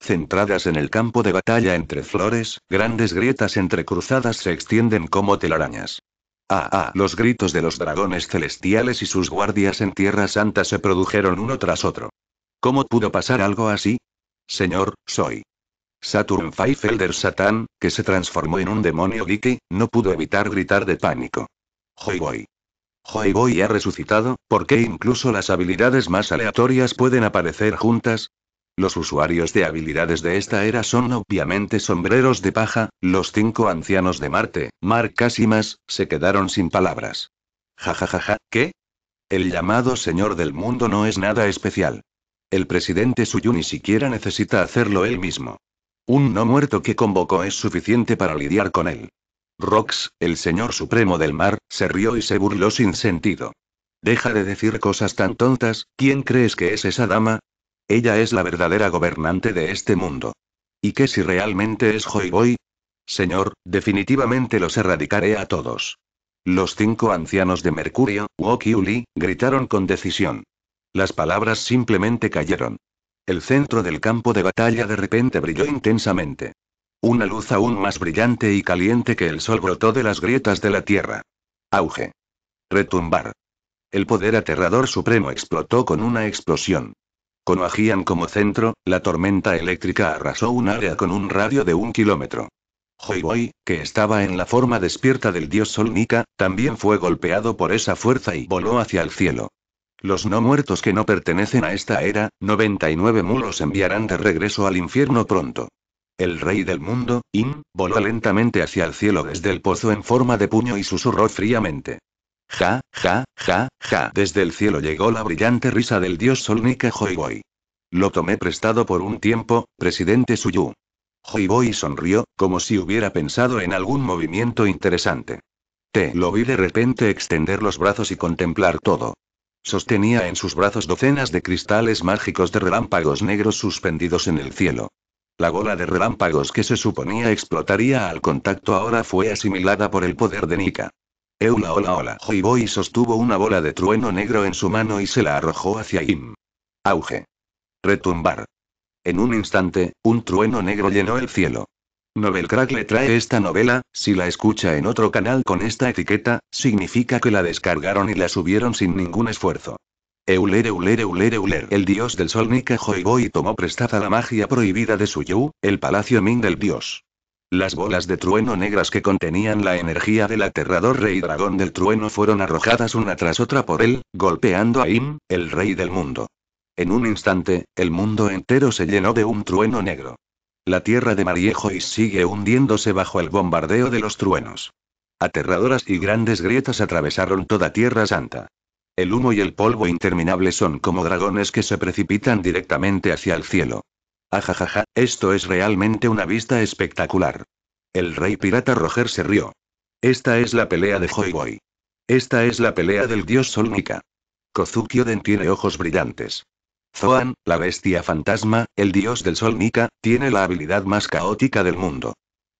Centradas en el campo de batalla entre flores, grandes grietas entrecruzadas se extienden como telarañas. Ah, ah, los gritos de los dragones celestiales y sus guardias en Tierra Santa se produjeron uno tras otro. ¿Cómo pudo pasar algo así? Señor, soy. Saturn Five Elder Satan, que se transformó en un demonio geeky, no pudo evitar gritar de pánico. Joy Boy. Joy Boy ha resucitado, ¿por qué incluso las habilidades más aleatorias pueden aparecer juntas? Los usuarios de habilidades de esta era son obviamente sombreros de paja, los cinco ancianos de Marte, y más, se quedaron sin palabras. Ja ja, ja, ja, ¿qué? El llamado señor del mundo no es nada especial. El presidente Suyu ni siquiera necesita hacerlo él mismo. Un no muerto que convocó es suficiente para lidiar con él. Rox, el señor supremo del mar, se rió y se burló sin sentido. Deja de decir cosas tan tontas, ¿quién crees que es esa dama? Ella es la verdadera gobernante de este mundo. ¿Y qué si realmente es Boy? Señor, definitivamente los erradicaré a todos. Los cinco ancianos de Mercurio, Uli, gritaron con decisión. Las palabras simplemente cayeron. El centro del campo de batalla de repente brilló intensamente. Una luz aún más brillante y caliente que el sol brotó de las grietas de la tierra. Auge. Retumbar. El poder aterrador supremo explotó con una explosión. Con Ajian como centro, la tormenta eléctrica arrasó un área con un radio de un kilómetro. joyboy que estaba en la forma despierta del dios Sol Nika, también fue golpeado por esa fuerza y voló hacia el cielo. Los no muertos que no pertenecen a esta era, 99 mulos enviarán de regreso al infierno pronto. El rey del mundo, In, voló lentamente hacia el cielo desde el pozo en forma de puño y susurró fríamente. Ja, ja, ja, ja. Desde el cielo llegó la brillante risa del dios Solnica Joyboy. Lo tomé prestado por un tiempo, presidente Suyu. Joyboy sonrió, como si hubiera pensado en algún movimiento interesante. Te lo vi de repente extender los brazos y contemplar todo. Sostenía en sus brazos docenas de cristales mágicos de relámpagos negros suspendidos en el cielo. La bola de relámpagos que se suponía explotaría al contacto ahora fue asimilada por el poder de Nika. Eula hola hola. boy sostuvo una bola de trueno negro en su mano y se la arrojó hacia Im. Auge. Retumbar. En un instante, un trueno negro llenó el cielo. Novelcrack le trae esta novela, si la escucha en otro canal con esta etiqueta, significa que la descargaron y la subieron sin ningún esfuerzo. Euler Euler Euler Euler El dios del sol Nika Hoiboi tomó prestada la magia prohibida de Suyu, el palacio Ming del dios. Las bolas de trueno negras que contenían la energía del aterrador rey dragón del trueno fueron arrojadas una tras otra por él, golpeando a Im, el rey del mundo. En un instante, el mundo entero se llenó de un trueno negro. La tierra de Mariejois sigue hundiéndose bajo el bombardeo de los truenos. Aterradoras y grandes grietas atravesaron toda Tierra Santa. El humo y el polvo interminable son como dragones que se precipitan directamente hacia el cielo. Ajajaja, esto es realmente una vista espectacular. El rey pirata Roger se rió. Esta es la pelea de Boy Esta es la pelea del dios Solnica. Kozuki Oden tiene ojos brillantes. Zoan, la bestia fantasma, el dios del sol Nika, tiene la habilidad más caótica del mundo.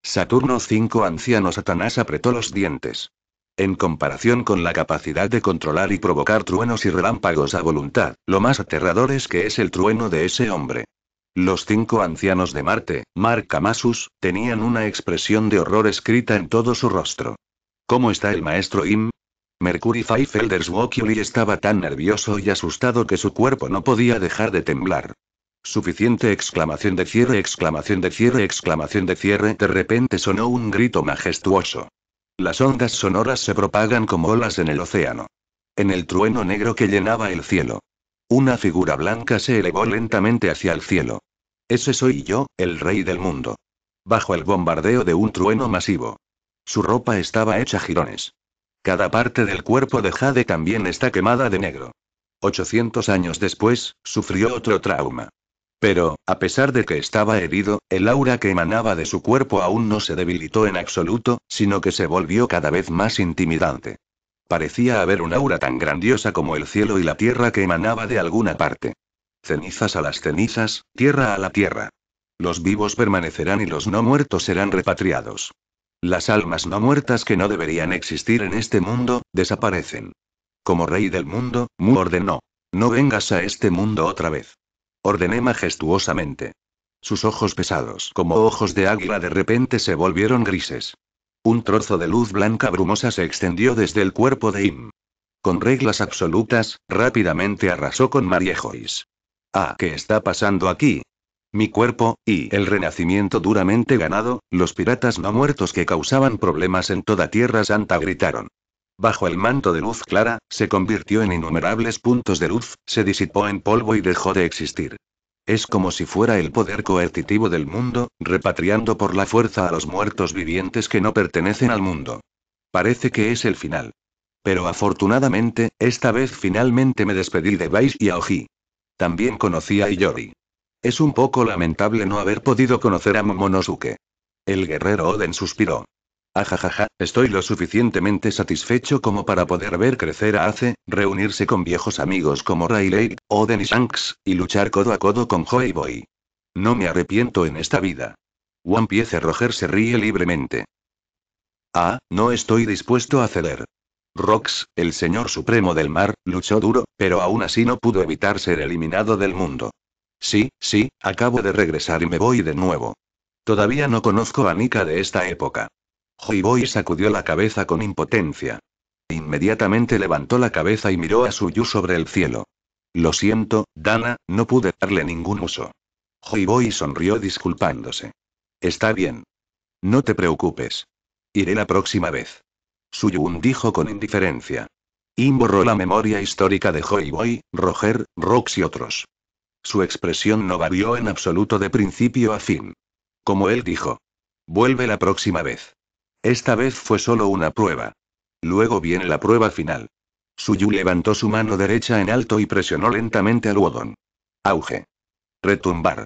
Saturno 5 anciano Satanás apretó los dientes. En comparación con la capacidad de controlar y provocar truenos y relámpagos a voluntad, lo más aterrador es que es el trueno de ese hombre. Los cinco ancianos de Marte, Mark Amasus, tenían una expresión de horror escrita en todo su rostro. ¿Cómo está el maestro Im? Mercury Feifelders y estaba tan nervioso y asustado que su cuerpo no podía dejar de temblar. Suficiente exclamación de cierre, exclamación de cierre, exclamación de cierre. De repente sonó un grito majestuoso. Las ondas sonoras se propagan como olas en el océano. En el trueno negro que llenaba el cielo. Una figura blanca se elevó lentamente hacia el cielo. Ese soy yo, el rey del mundo. Bajo el bombardeo de un trueno masivo. Su ropa estaba hecha jirones. Cada parte del cuerpo de Jade también está quemada de negro. 800 años después, sufrió otro trauma. Pero, a pesar de que estaba herido, el aura que emanaba de su cuerpo aún no se debilitó en absoluto, sino que se volvió cada vez más intimidante. Parecía haber un aura tan grandiosa como el cielo y la tierra que emanaba de alguna parte. Cenizas a las cenizas, tierra a la tierra. Los vivos permanecerán y los no muertos serán repatriados. Las almas no muertas que no deberían existir en este mundo, desaparecen. Como rey del mundo, Mu ordenó. No vengas a este mundo otra vez. Ordené majestuosamente. Sus ojos pesados como ojos de águila de repente se volvieron grises. Un trozo de luz blanca brumosa se extendió desde el cuerpo de Im. Con reglas absolutas, rápidamente arrasó con Mariejois. Ah, ¿qué está pasando aquí? mi cuerpo, y el renacimiento duramente ganado, los piratas no muertos que causaban problemas en toda Tierra Santa gritaron. Bajo el manto de luz clara, se convirtió en innumerables puntos de luz, se disipó en polvo y dejó de existir. Es como si fuera el poder coercitivo del mundo, repatriando por la fuerza a los muertos vivientes que no pertenecen al mundo. Parece que es el final. Pero afortunadamente, esta vez finalmente me despedí de Vice y Aoji. También conocí a Iyori. Es un poco lamentable no haber podido conocer a Momonosuke. El guerrero Oden suspiró. Ajajaja, estoy lo suficientemente satisfecho como para poder ver crecer a Ace, reunirse con viejos amigos como Rayleigh, Oden y Shanks, y luchar codo a codo con Joy Boy. No me arrepiento en esta vida. One Piece Roger se ríe libremente. Ah, no estoy dispuesto a ceder. Rox, el señor supremo del mar, luchó duro, pero aún así no pudo evitar ser eliminado del mundo. Sí, sí, acabo de regresar y me voy de nuevo. Todavía no conozco a Nika de esta época. Joyboy sacudió la cabeza con impotencia. Inmediatamente levantó la cabeza y miró a Suyu sobre el cielo. Lo siento, Dana, no pude darle ningún uso. Joyboy sonrió disculpándose. Está bien. No te preocupes. Iré la próxima vez. Suyun dijo con indiferencia. Imborró la memoria histórica de Joyboy, Roger, Rox y otros. Su expresión no varió en absoluto de principio a fin. Como él dijo. Vuelve la próxima vez. Esta vez fue solo una prueba. Luego viene la prueba final. Suyu levantó su mano derecha en alto y presionó lentamente al Wodon. Auge. Retumbar.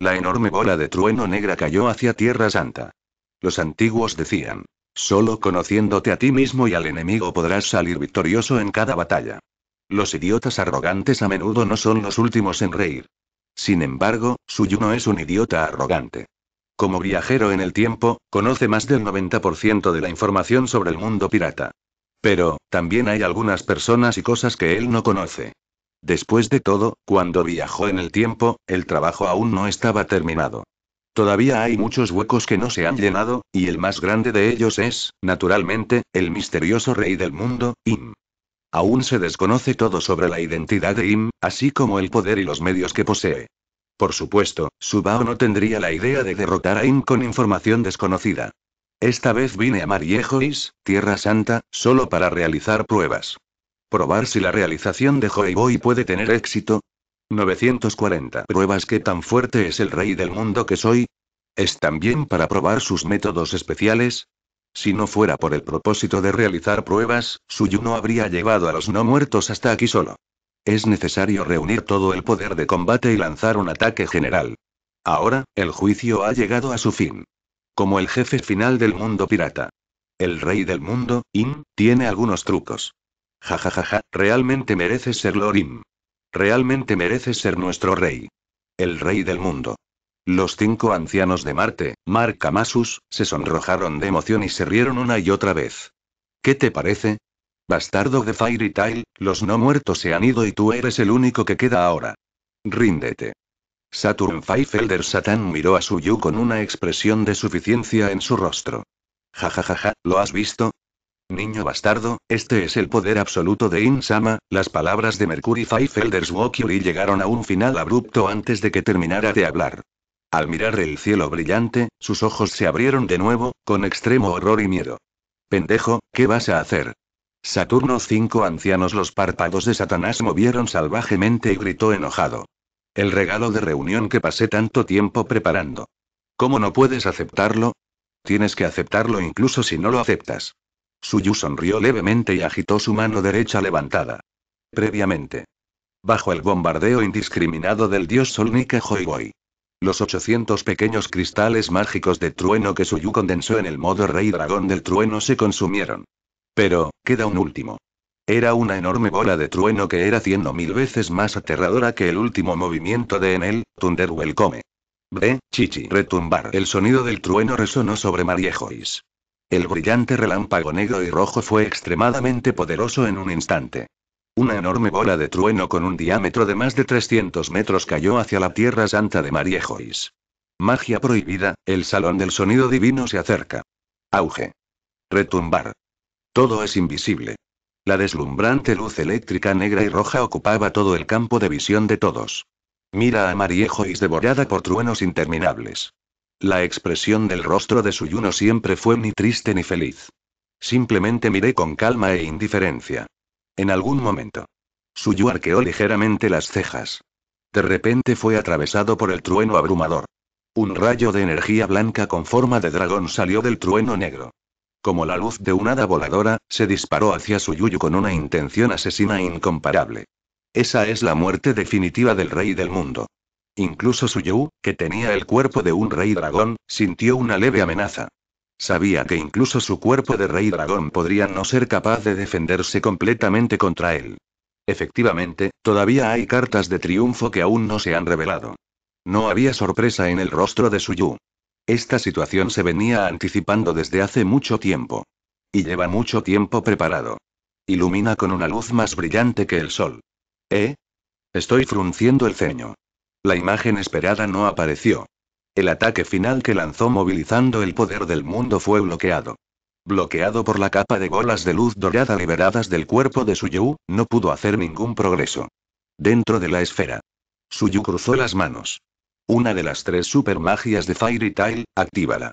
La enorme bola de trueno negra cayó hacia Tierra Santa. Los antiguos decían, solo conociéndote a ti mismo y al enemigo podrás salir victorioso en cada batalla. Los idiotas arrogantes a menudo no son los últimos en reír. Sin embargo, Suyuno es un idiota arrogante. Como viajero en el tiempo, conoce más del 90% de la información sobre el mundo pirata. Pero, también hay algunas personas y cosas que él no conoce. Después de todo, cuando viajó en el tiempo, el trabajo aún no estaba terminado. Todavía hay muchos huecos que no se han llenado, y el más grande de ellos es, naturalmente, el misterioso rey del mundo, Im. Aún se desconoce todo sobre la identidad de Im, así como el poder y los medios que posee. Por supuesto, Subao no tendría la idea de derrotar a Im con información desconocida. Esta vez vine a Mariejois, Tierra Santa, solo para realizar pruebas. Probar si la realización de Boy puede tener éxito. 940 pruebas que tan fuerte es el rey del mundo que soy. Es también para probar sus métodos especiales, si no fuera por el propósito de realizar pruebas, Suyu no habría llevado a los no muertos hasta aquí solo. Es necesario reunir todo el poder de combate y lanzar un ataque general. Ahora, el juicio ha llegado a su fin. Como el jefe final del mundo pirata. El rey del mundo, In, tiene algunos trucos. Ja ja ja ja, realmente mereces ser Lord Realmente mereces ser nuestro rey. El rey del mundo. Los cinco ancianos de Marte, Mark Amasus, se sonrojaron de emoción y se rieron una y otra vez. ¿Qué te parece? Bastardo de Fairy Tail, los no muertos se han ido y tú eres el único que queda ahora. Ríndete. Saturn Feifelder Satan miró a Suyu con una expresión de suficiencia en su rostro. Ja ja ja ja, ¿lo has visto? Niño bastardo, este es el poder absoluto de Insama. Las palabras de Mercury Feifelder Wokyuri llegaron a un final abrupto antes de que terminara de hablar. Al mirar el cielo brillante, sus ojos se abrieron de nuevo, con extremo horror y miedo. Pendejo, ¿qué vas a hacer? Saturno cinco ancianos los párpados de Satanás movieron salvajemente y gritó enojado. El regalo de reunión que pasé tanto tiempo preparando. ¿Cómo no puedes aceptarlo? Tienes que aceptarlo incluso si no lo aceptas. Suyu sonrió levemente y agitó su mano derecha levantada. Previamente. Bajo el bombardeo indiscriminado del dios Sol Nike boy. Los 800 pequeños cristales mágicos de trueno que Suyu condensó en el modo rey dragón del trueno se consumieron. Pero, queda un último. Era una enorme bola de trueno que era cien o mil veces más aterradora que el último movimiento de Enel, Thunderwell Come. Ve, chichi, retumbar. El sonido del trueno resonó sobre Mariejois. El brillante relámpago negro y rojo fue extremadamente poderoso en un instante. Una enorme bola de trueno con un diámetro de más de 300 metros cayó hacia la Tierra Santa de Mariejois. Magia prohibida, el salón del sonido divino se acerca. Auge. Retumbar. Todo es invisible. La deslumbrante luz eléctrica negra y roja ocupaba todo el campo de visión de todos. Mira a Mariejois devorada por truenos interminables. La expresión del rostro de Suyuno siempre fue ni triste ni feliz. Simplemente miré con calma e indiferencia. En algún momento. Suyu arqueó ligeramente las cejas. De repente fue atravesado por el trueno abrumador. Un rayo de energía blanca con forma de dragón salió del trueno negro. Como la luz de un hada voladora, se disparó hacia Suyuyu con una intención asesina incomparable. Esa es la muerte definitiva del rey del mundo. Incluso Suyu, que tenía el cuerpo de un rey dragón, sintió una leve amenaza. Sabía que incluso su cuerpo de rey dragón podría no ser capaz de defenderse completamente contra él. Efectivamente, todavía hay cartas de triunfo que aún no se han revelado. No había sorpresa en el rostro de Suyu. Esta situación se venía anticipando desde hace mucho tiempo. Y lleva mucho tiempo preparado. Ilumina con una luz más brillante que el sol. ¿Eh? Estoy frunciendo el ceño. La imagen esperada no apareció. El ataque final que lanzó movilizando el poder del mundo fue bloqueado. Bloqueado por la capa de bolas de luz dorada liberadas del cuerpo de Suyu, no pudo hacer ningún progreso. Dentro de la esfera. Suyu cruzó las manos. Una de las tres magias de Fairy Tail, actívala.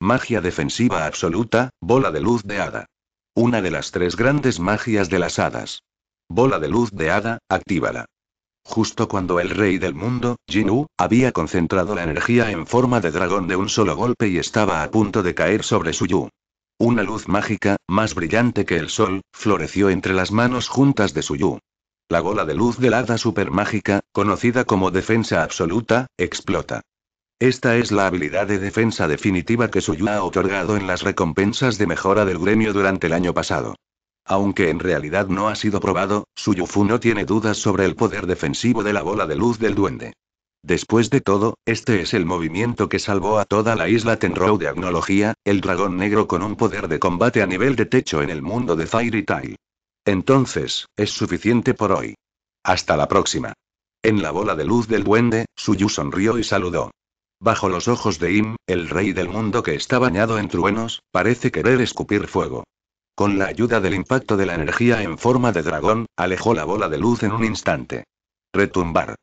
Magia defensiva absoluta, bola de luz de hada. Una de las tres grandes magias de las hadas. Bola de luz de hada, actívala. Justo cuando el rey del mundo, Wu, había concentrado la energía en forma de dragón de un solo golpe y estaba a punto de caer sobre Suyu. Una luz mágica, más brillante que el sol, floreció entre las manos juntas de Suyu. La bola de luz del hada supermágica, conocida como defensa absoluta, explota. Esta es la habilidad de defensa definitiva que Suyu ha otorgado en las recompensas de mejora del gremio durante el año pasado. Aunque en realidad no ha sido probado, Suyufu no tiene dudas sobre el poder defensivo de la bola de luz del duende. Después de todo, este es el movimiento que salvó a toda la isla Tenrou de Agnología, el dragón negro con un poder de combate a nivel de techo en el mundo de Fairy Tail. Entonces, es suficiente por hoy. Hasta la próxima. En la bola de luz del duende, Suyu sonrió y saludó. Bajo los ojos de Im, el rey del mundo que está bañado en truenos, parece querer escupir fuego. Con la ayuda del impacto de la energía en forma de dragón, alejó la bola de luz en un instante. Retumbar.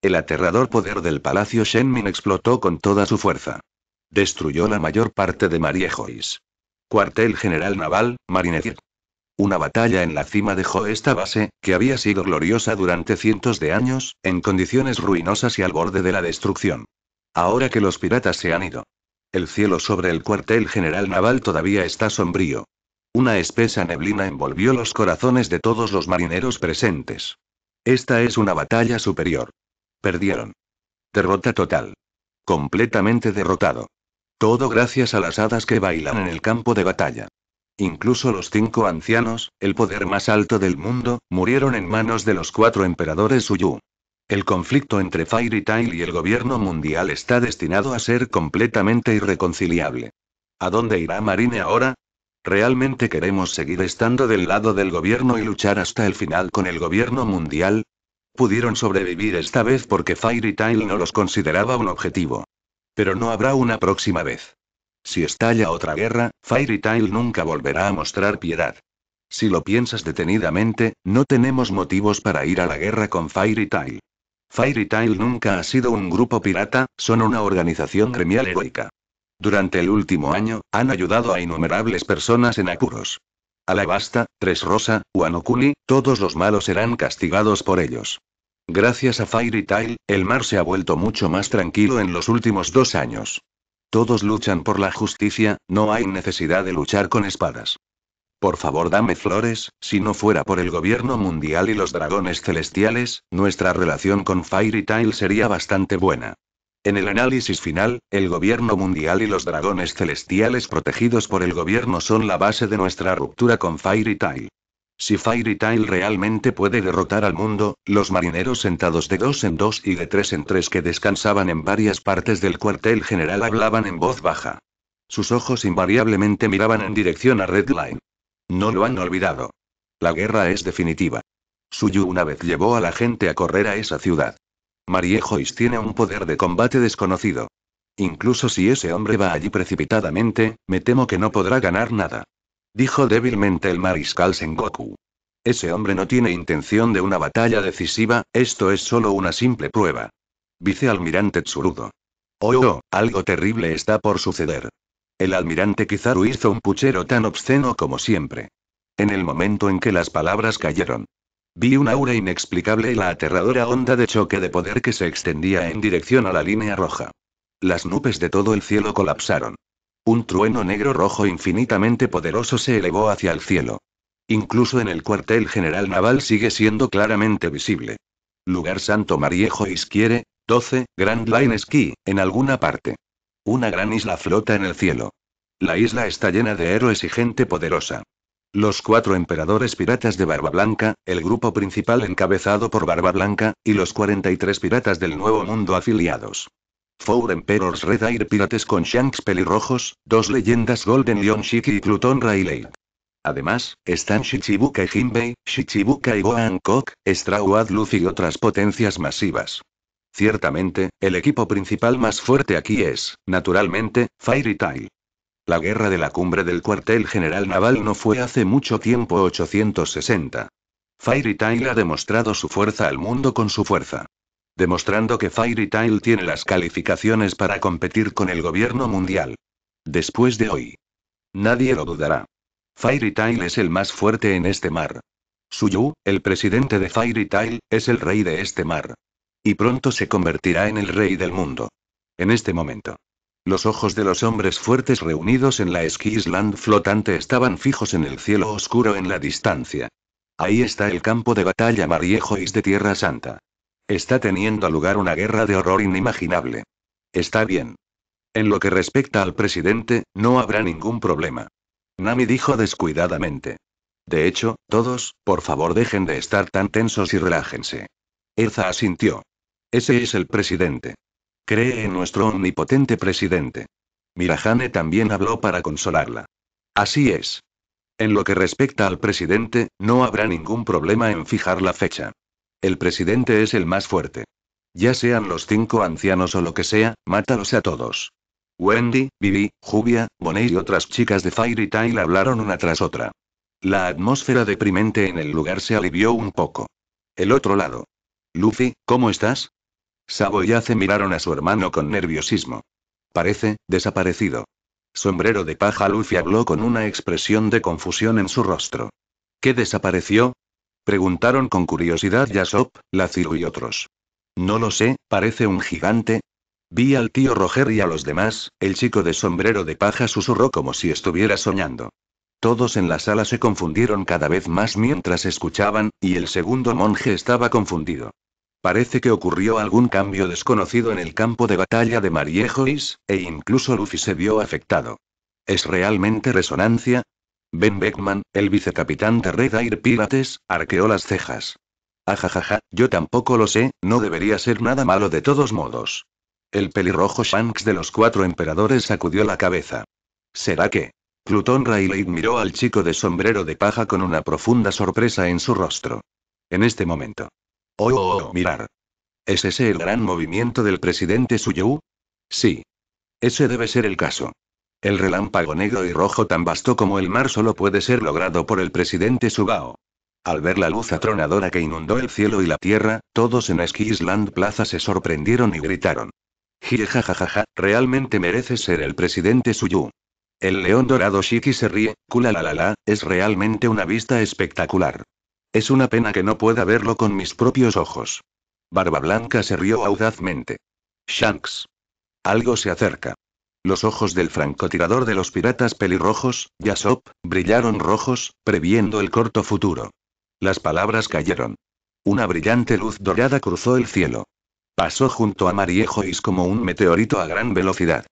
El aterrador poder del palacio Shenmin explotó con toda su fuerza. Destruyó la mayor parte de Mariejois. Cuartel General Naval, Marinezir. Una batalla en la cima dejó esta base, que había sido gloriosa durante cientos de años, en condiciones ruinosas y al borde de la destrucción. Ahora que los piratas se han ido. El cielo sobre el cuartel general naval todavía está sombrío. Una espesa neblina envolvió los corazones de todos los marineros presentes. Esta es una batalla superior. Perdieron. Derrota total. Completamente derrotado. Todo gracias a las hadas que bailan en el campo de batalla. Incluso los cinco ancianos, el poder más alto del mundo, murieron en manos de los cuatro emperadores Suyu. El conflicto entre Fairy Tail y el gobierno mundial está destinado a ser completamente irreconciliable. ¿A dónde irá Marine ahora? ¿Realmente queremos seguir estando del lado del gobierno y luchar hasta el final con el gobierno mundial? Pudieron sobrevivir esta vez porque Fairy Tail no los consideraba un objetivo. Pero no habrá una próxima vez. Si estalla otra guerra, Fairy Tail nunca volverá a mostrar piedad. Si lo piensas detenidamente, no tenemos motivos para ir a la guerra con Fairy Tail. Fairy Tail nunca ha sido un grupo pirata, son una organización gremial heroica. Durante el último año, han ayudado a innumerables personas en apuros. Alabasta, Tres Rosa, Wanokuni, todos los malos serán castigados por ellos. Gracias a Fairy Tail, el mar se ha vuelto mucho más tranquilo en los últimos dos años. Todos luchan por la justicia, no hay necesidad de luchar con espadas. Por favor, dame flores, si no fuera por el gobierno mundial y los dragones celestiales, nuestra relación con Fairy Tail sería bastante buena. En el análisis final, el gobierno mundial y los dragones celestiales protegidos por el gobierno son la base de nuestra ruptura con Fairy Tail. Si Fairy Tail realmente puede derrotar al mundo, los marineros sentados de dos en dos y de tres en tres que descansaban en varias partes del cuartel general hablaban en voz baja. Sus ojos invariablemente miraban en dirección a Redline. No lo han olvidado. La guerra es definitiva. Suyu una vez llevó a la gente a correr a esa ciudad. Mariejois tiene un poder de combate desconocido. Incluso si ese hombre va allí precipitadamente, me temo que no podrá ganar nada. Dijo débilmente el mariscal Sengoku. Ese hombre no tiene intención de una batalla decisiva, esto es solo una simple prueba. Vicealmirante Tsurudo. Oh, oh, algo terrible está por suceder. El almirante Kizaru hizo un puchero tan obsceno como siempre. En el momento en que las palabras cayeron, Vi un aura inexplicable y la aterradora onda de choque de poder que se extendía en dirección a la línea roja. Las nubes de todo el cielo colapsaron. Un trueno negro rojo infinitamente poderoso se elevó hacia el cielo. Incluso en el cuartel general naval sigue siendo claramente visible. Lugar Santo Mariejo Isquiere, 12, Grand Line Ski, en alguna parte. Una gran isla flota en el cielo. La isla está llena de héroes y gente poderosa. Los cuatro emperadores piratas de Barba Blanca, el grupo principal encabezado por Barba Blanca, y los 43 piratas del Nuevo Mundo afiliados. Four Emperors Red Air Pirates con Shanks pelirrojos, dos leyendas Golden Lion Shiki y Pluton Rayleigh. Además, están Shichibuka y Jinbei, Shichibuka y Gohan Kok, Luffy y otras potencias masivas. Ciertamente, el equipo principal más fuerte aquí es, naturalmente, Fairy Tail. La guerra de la cumbre del cuartel general naval no fue hace mucho tiempo 860. Fairy Tail ha demostrado su fuerza al mundo con su fuerza. Demostrando que Fairy Tail tiene las calificaciones para competir con el gobierno mundial. Después de hoy. Nadie lo dudará. Fairy Tail es el más fuerte en este mar. Suyu, el presidente de Fairy Tail, es el rey de este mar. Y pronto se convertirá en el rey del mundo. En este momento. Los ojos de los hombres fuertes reunidos en la Skisland flotante estaban fijos en el cielo oscuro en la distancia. Ahí está el campo de batalla Mariejois de Tierra Santa. Está teniendo lugar una guerra de horror inimaginable. Está bien. En lo que respecta al presidente, no habrá ningún problema. Nami dijo descuidadamente. De hecho, todos, por favor dejen de estar tan tensos y relájense. Erza asintió. Ese es el presidente. Cree en nuestro omnipotente presidente. Mirajane también habló para consolarla. Así es. En lo que respecta al presidente, no habrá ningún problema en fijar la fecha. El presidente es el más fuerte. Ya sean los cinco ancianos o lo que sea, mátalos a todos. Wendy, Vivi, Jubia, Bonet y otras chicas de Fairy Tail hablaron una tras otra. La atmósfera deprimente en el lugar se alivió un poco. El otro lado. Luffy, ¿cómo estás? Sabo y Ace miraron a su hermano con nerviosismo. Parece, desaparecido. Sombrero de paja Luffy habló con una expresión de confusión en su rostro. ¿Qué desapareció? Preguntaron con curiosidad Yasop, Laciru y otros. No lo sé, parece un gigante. Vi al tío Roger y a los demás, el chico de sombrero de paja susurró como si estuviera soñando. Todos en la sala se confundieron cada vez más mientras escuchaban, y el segundo monje estaba confundido. Parece que ocurrió algún cambio desconocido en el campo de batalla de Mariejois, e incluso Luffy se vio afectado. ¿Es realmente resonancia? Ben Beckman, el vicecapitán de Red Air Pirates, arqueó las cejas. Ajajaja, yo tampoco lo sé, no debería ser nada malo de todos modos. El pelirrojo Shanks de los cuatro emperadores sacudió la cabeza. ¿Será que? Plutón Rayleigh miró al chico de sombrero de paja con una profunda sorpresa en su rostro. En este momento. Oh, oh, oh mirar. ¿Es ese el gran movimiento del presidente Suyu? Sí. Ese debe ser el caso. El relámpago negro y rojo tan vasto como el mar solo puede ser logrado por el presidente Sugao. Al ver la luz atronadora que inundó el cielo y la tierra, todos en Ski Plaza se sorprendieron y gritaron. ¡Jijajajaja! realmente merece ser el presidente Suyu. El león dorado Shiki se ríe, kula es realmente una vista espectacular. Es una pena que no pueda verlo con mis propios ojos. Barba Blanca se rió audazmente. Shanks. Algo se acerca. Los ojos del francotirador de los piratas pelirrojos, Yasop, brillaron rojos, previendo el corto futuro. Las palabras cayeron. Una brillante luz dorada cruzó el cielo. Pasó junto a Mariejois como un meteorito a gran velocidad.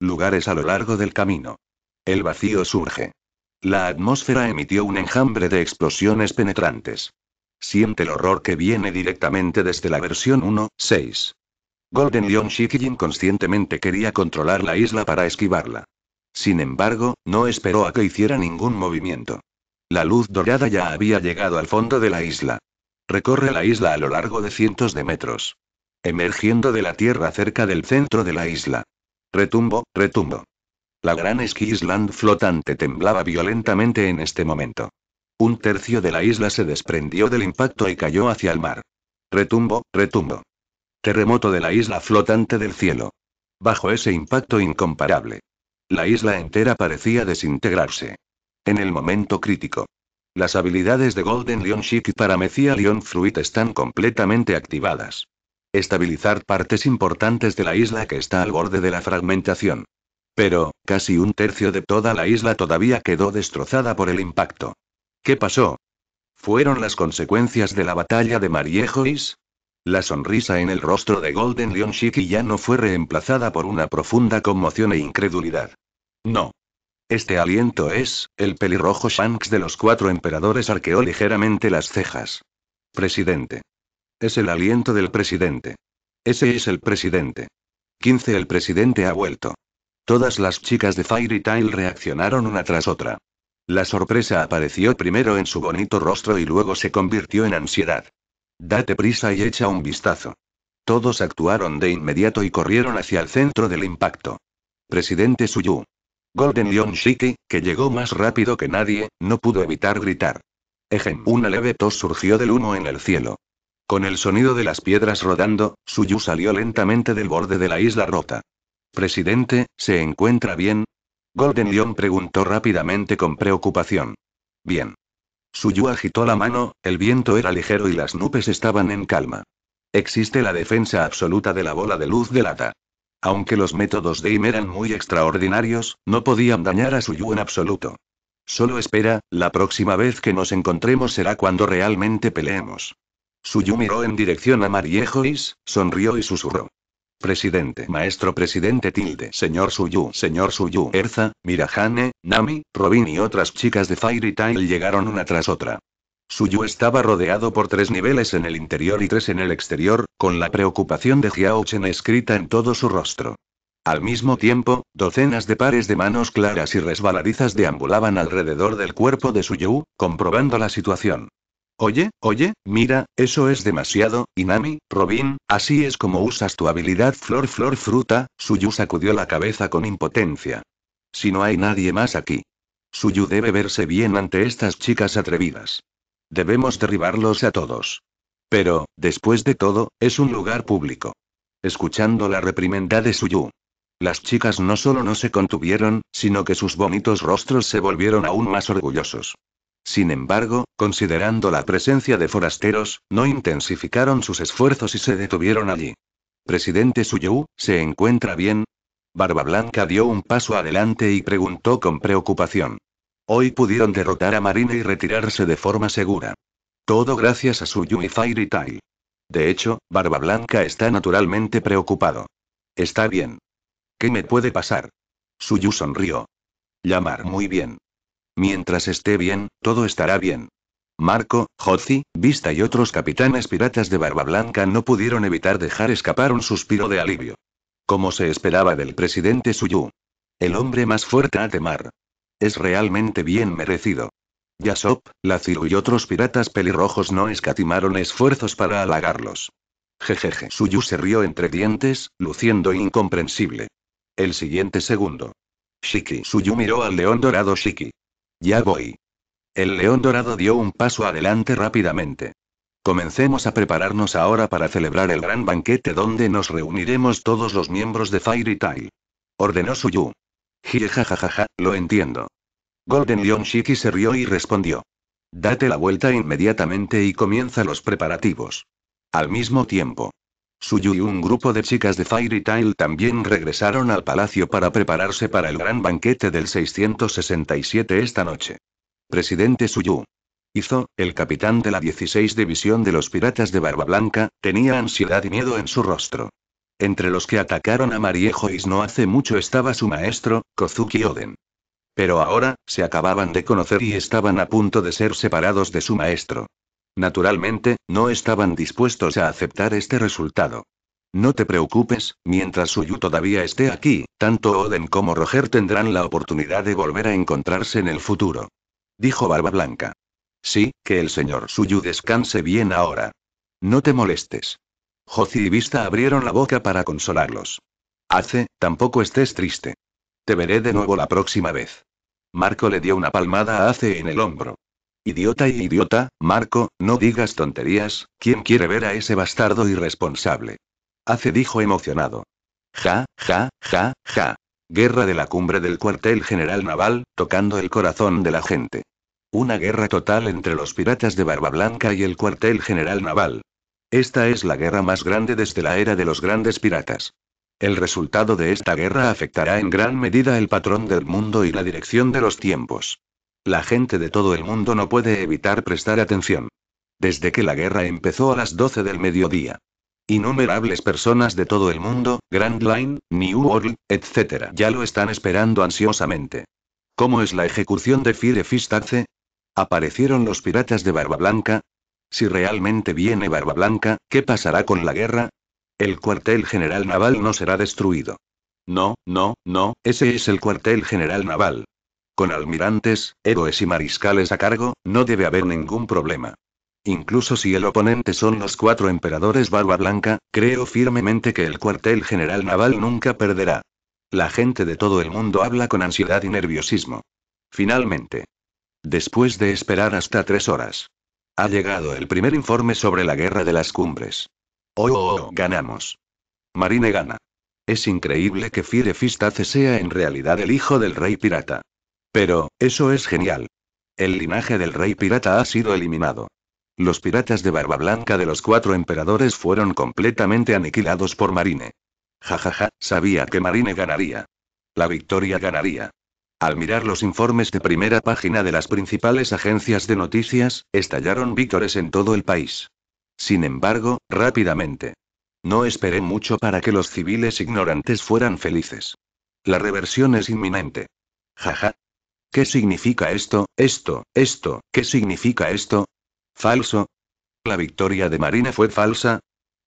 Lugares a lo largo del camino. El vacío surge. La atmósfera emitió un enjambre de explosiones penetrantes. Siente el horror que viene directamente desde la versión 1.6. Golden Leon Shiki conscientemente quería controlar la isla para esquivarla. Sin embargo, no esperó a que hiciera ningún movimiento. La luz dorada ya había llegado al fondo de la isla. Recorre la isla a lo largo de cientos de metros. Emergiendo de la tierra cerca del centro de la isla. Retumbo, retumbo. La gran skisland flotante temblaba violentamente en este momento. Un tercio de la isla se desprendió del impacto y cayó hacia el mar. Retumbo, retumbo. Terremoto de la isla flotante del cielo. Bajo ese impacto incomparable. La isla entera parecía desintegrarse. En el momento crítico. Las habilidades de Golden Lion Ship para mecía Lion Fruit están completamente activadas. Estabilizar partes importantes de la isla que está al borde de la fragmentación. Pero, casi un tercio de toda la isla todavía quedó destrozada por el impacto. ¿Qué pasó? ¿Fueron las consecuencias de la batalla de Mariejois? La sonrisa en el rostro de Golden Leon Shiki ya no fue reemplazada por una profunda conmoción e incredulidad. No. Este aliento es, el pelirrojo Shanks de los cuatro emperadores arqueó ligeramente las cejas. Presidente. Es el aliento del presidente. Ese es el presidente. 15. El presidente ha vuelto. Todas las chicas de Fairy Tail reaccionaron una tras otra. La sorpresa apareció primero en su bonito rostro y luego se convirtió en ansiedad. Date prisa y echa un vistazo. Todos actuaron de inmediato y corrieron hacia el centro del impacto. Presidente Suyu. Golden Lion Shiki, que llegó más rápido que nadie, no pudo evitar gritar. Ejem, una leve tos surgió del humo en el cielo. Con el sonido de las piedras rodando, Suyu salió lentamente del borde de la isla rota. Presidente, ¿se encuentra bien? Golden Lion preguntó rápidamente con preocupación. Bien. Suyu agitó la mano, el viento era ligero y las nubes estaban en calma. Existe la defensa absoluta de la bola de luz de lata. Aunque los métodos de Im eran muy extraordinarios, no podían dañar a Suyu en absoluto. Solo espera, la próxima vez que nos encontremos será cuando realmente peleemos. Suyu miró en dirección a Mariejois, sonrió y susurró. Presidente, maestro presidente tilde, señor Suyu, señor Suyu, Erza, Mirahane, Nami, Robin y otras chicas de Fairy Tail llegaron una tras otra. Suyu estaba rodeado por tres niveles en el interior y tres en el exterior, con la preocupación de Xiao escrita en todo su rostro. Al mismo tiempo, docenas de pares de manos claras y resbaladizas deambulaban alrededor del cuerpo de Suyu, comprobando la situación. Oye, oye, mira, eso es demasiado, Inami, Robin, así es como usas tu habilidad flor flor fruta, Suyu sacudió la cabeza con impotencia. Si no hay nadie más aquí. Suyu debe verse bien ante estas chicas atrevidas. Debemos derribarlos a todos. Pero, después de todo, es un lugar público. Escuchando la reprimenda de Suyu. Las chicas no solo no se contuvieron, sino que sus bonitos rostros se volvieron aún más orgullosos. Sin embargo, considerando la presencia de forasteros, no intensificaron sus esfuerzos y se detuvieron allí. Presidente Suyu, ¿se encuentra bien? Barba Blanca dio un paso adelante y preguntó con preocupación. Hoy pudieron derrotar a Marina y retirarse de forma segura. Todo gracias a Suyu y Fairy Tail. De hecho, Barba Blanca está naturalmente preocupado. Está bien. ¿Qué me puede pasar? Suyu sonrió. Llamar muy bien. Mientras esté bien, todo estará bien. Marco, Jozi, Vista y otros capitanes piratas de Barba Blanca no pudieron evitar dejar escapar un suspiro de alivio. Como se esperaba del presidente Suyu. El hombre más fuerte a temar. Es realmente bien merecido. Yasop, Laziru y otros piratas pelirrojos no escatimaron esfuerzos para halagarlos. Jejeje. Suyu se rió entre dientes, luciendo incomprensible. El siguiente segundo. Shiki. Suyu miró al león dorado Shiki. Ya voy. El león dorado dio un paso adelante rápidamente. Comencemos a prepararnos ahora para celebrar el gran banquete donde nos reuniremos todos los miembros de Fairy Tail. Ordenó Suyu. Jajajaja, lo entiendo. Golden Lion Shiki se rió y respondió. Date la vuelta inmediatamente y comienza los preparativos. Al mismo tiempo, Suyu y un grupo de chicas de Fairy Tail también regresaron al palacio para prepararse para el gran banquete del 667 esta noche. Presidente Suyu. Hizo, el capitán de la 16 División de los Piratas de Barba Blanca, tenía ansiedad y miedo en su rostro. Entre los que atacaron a Marie Joyce no hace mucho estaba su maestro, Kozuki Oden. Pero ahora, se acababan de conocer y estaban a punto de ser separados de su maestro. Naturalmente, no estaban dispuestos a aceptar este resultado. No te preocupes, mientras Suyu todavía esté aquí, tanto Oden como Roger tendrán la oportunidad de volver a encontrarse en el futuro. Dijo Barba Blanca. Sí, que el señor Suyu descanse bien ahora. No te molestes. Joci y Vista abrieron la boca para consolarlos. Hace, tampoco estés triste. Te veré de nuevo la próxima vez. Marco le dio una palmada a Ace en el hombro. Idiota y idiota, Marco, no digas tonterías, ¿quién quiere ver a ese bastardo irresponsable? Hace dijo emocionado. Ja, ja, ja, ja. Guerra de la cumbre del cuartel general naval, tocando el corazón de la gente. Una guerra total entre los piratas de Barba Blanca y el cuartel general naval. Esta es la guerra más grande desde la era de los grandes piratas. El resultado de esta guerra afectará en gran medida el patrón del mundo y la dirección de los tiempos. La gente de todo el mundo no puede evitar prestar atención. Desde que la guerra empezó a las 12 del mediodía. Innumerables personas de todo el mundo, Grand Line, New World, etc. ya lo están esperando ansiosamente. ¿Cómo es la ejecución de Fire ¿Aparecieron los piratas de Barba Blanca? Si realmente viene Barba Blanca, ¿qué pasará con la guerra? El cuartel general naval no será destruido. No, no, no, ese es el cuartel general naval, con almirantes, héroes y mariscales a cargo, no debe haber ningún problema. Incluso si el oponente son los cuatro emperadores Barba Blanca, creo firmemente que el cuartel general naval nunca perderá. La gente de todo el mundo habla con ansiedad y nerviosismo. Finalmente. Después de esperar hasta tres horas. Ha llegado el primer informe sobre la guerra de las cumbres. Oh, oh, oh! ganamos. Marine gana. Es increíble que Fistace sea en realidad el hijo del rey pirata. Pero, eso es genial. El linaje del rey pirata ha sido eliminado. Los piratas de barba blanca de los cuatro emperadores fueron completamente aniquilados por Marine. Jajaja, ja, ja, sabía que Marine ganaría. La victoria ganaría. Al mirar los informes de primera página de las principales agencias de noticias, estallaron víctores en todo el país. Sin embargo, rápidamente. No esperé mucho para que los civiles ignorantes fueran felices. La reversión es inminente. Jaja, ja, ¿Qué significa esto, esto, esto, qué significa esto? Falso. La victoria de Marine fue falsa.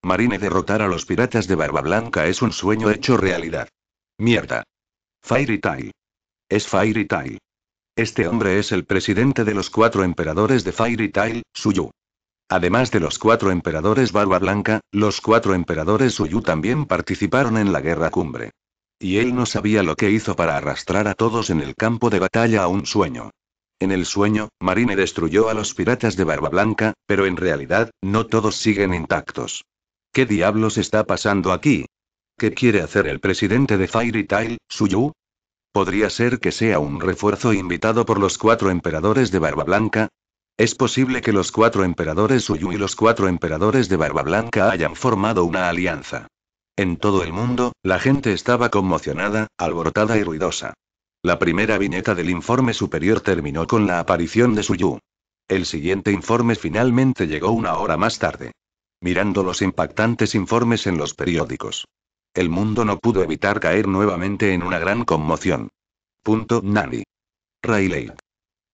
Marine derrotar a los piratas de Barba Blanca es un sueño hecho realidad. Mierda. Fairy Tail. Es Fairy Tail. Este hombre es el presidente de los cuatro emperadores de Fairy Tail, Suyu. Además de los cuatro emperadores Barba Blanca, los cuatro emperadores Suyu también participaron en la guerra cumbre. Y él no sabía lo que hizo para arrastrar a todos en el campo de batalla a un sueño. En el sueño, Marine destruyó a los piratas de Barba Blanca, pero en realidad, no todos siguen intactos. ¿Qué diablos está pasando aquí? ¿Qué quiere hacer el presidente de Fairy Tail, Suyu? ¿Podría ser que sea un refuerzo invitado por los cuatro emperadores de Barba Blanca? Es posible que los cuatro emperadores Suyu y los cuatro emperadores de Barba Blanca hayan formado una alianza. En todo el mundo, la gente estaba conmocionada, alborotada y ruidosa. La primera viñeta del informe superior terminó con la aparición de Suyu. El siguiente informe finalmente llegó una hora más tarde. Mirando los impactantes informes en los periódicos. El mundo no pudo evitar caer nuevamente en una gran conmoción. Punto Nani. Rayleigh.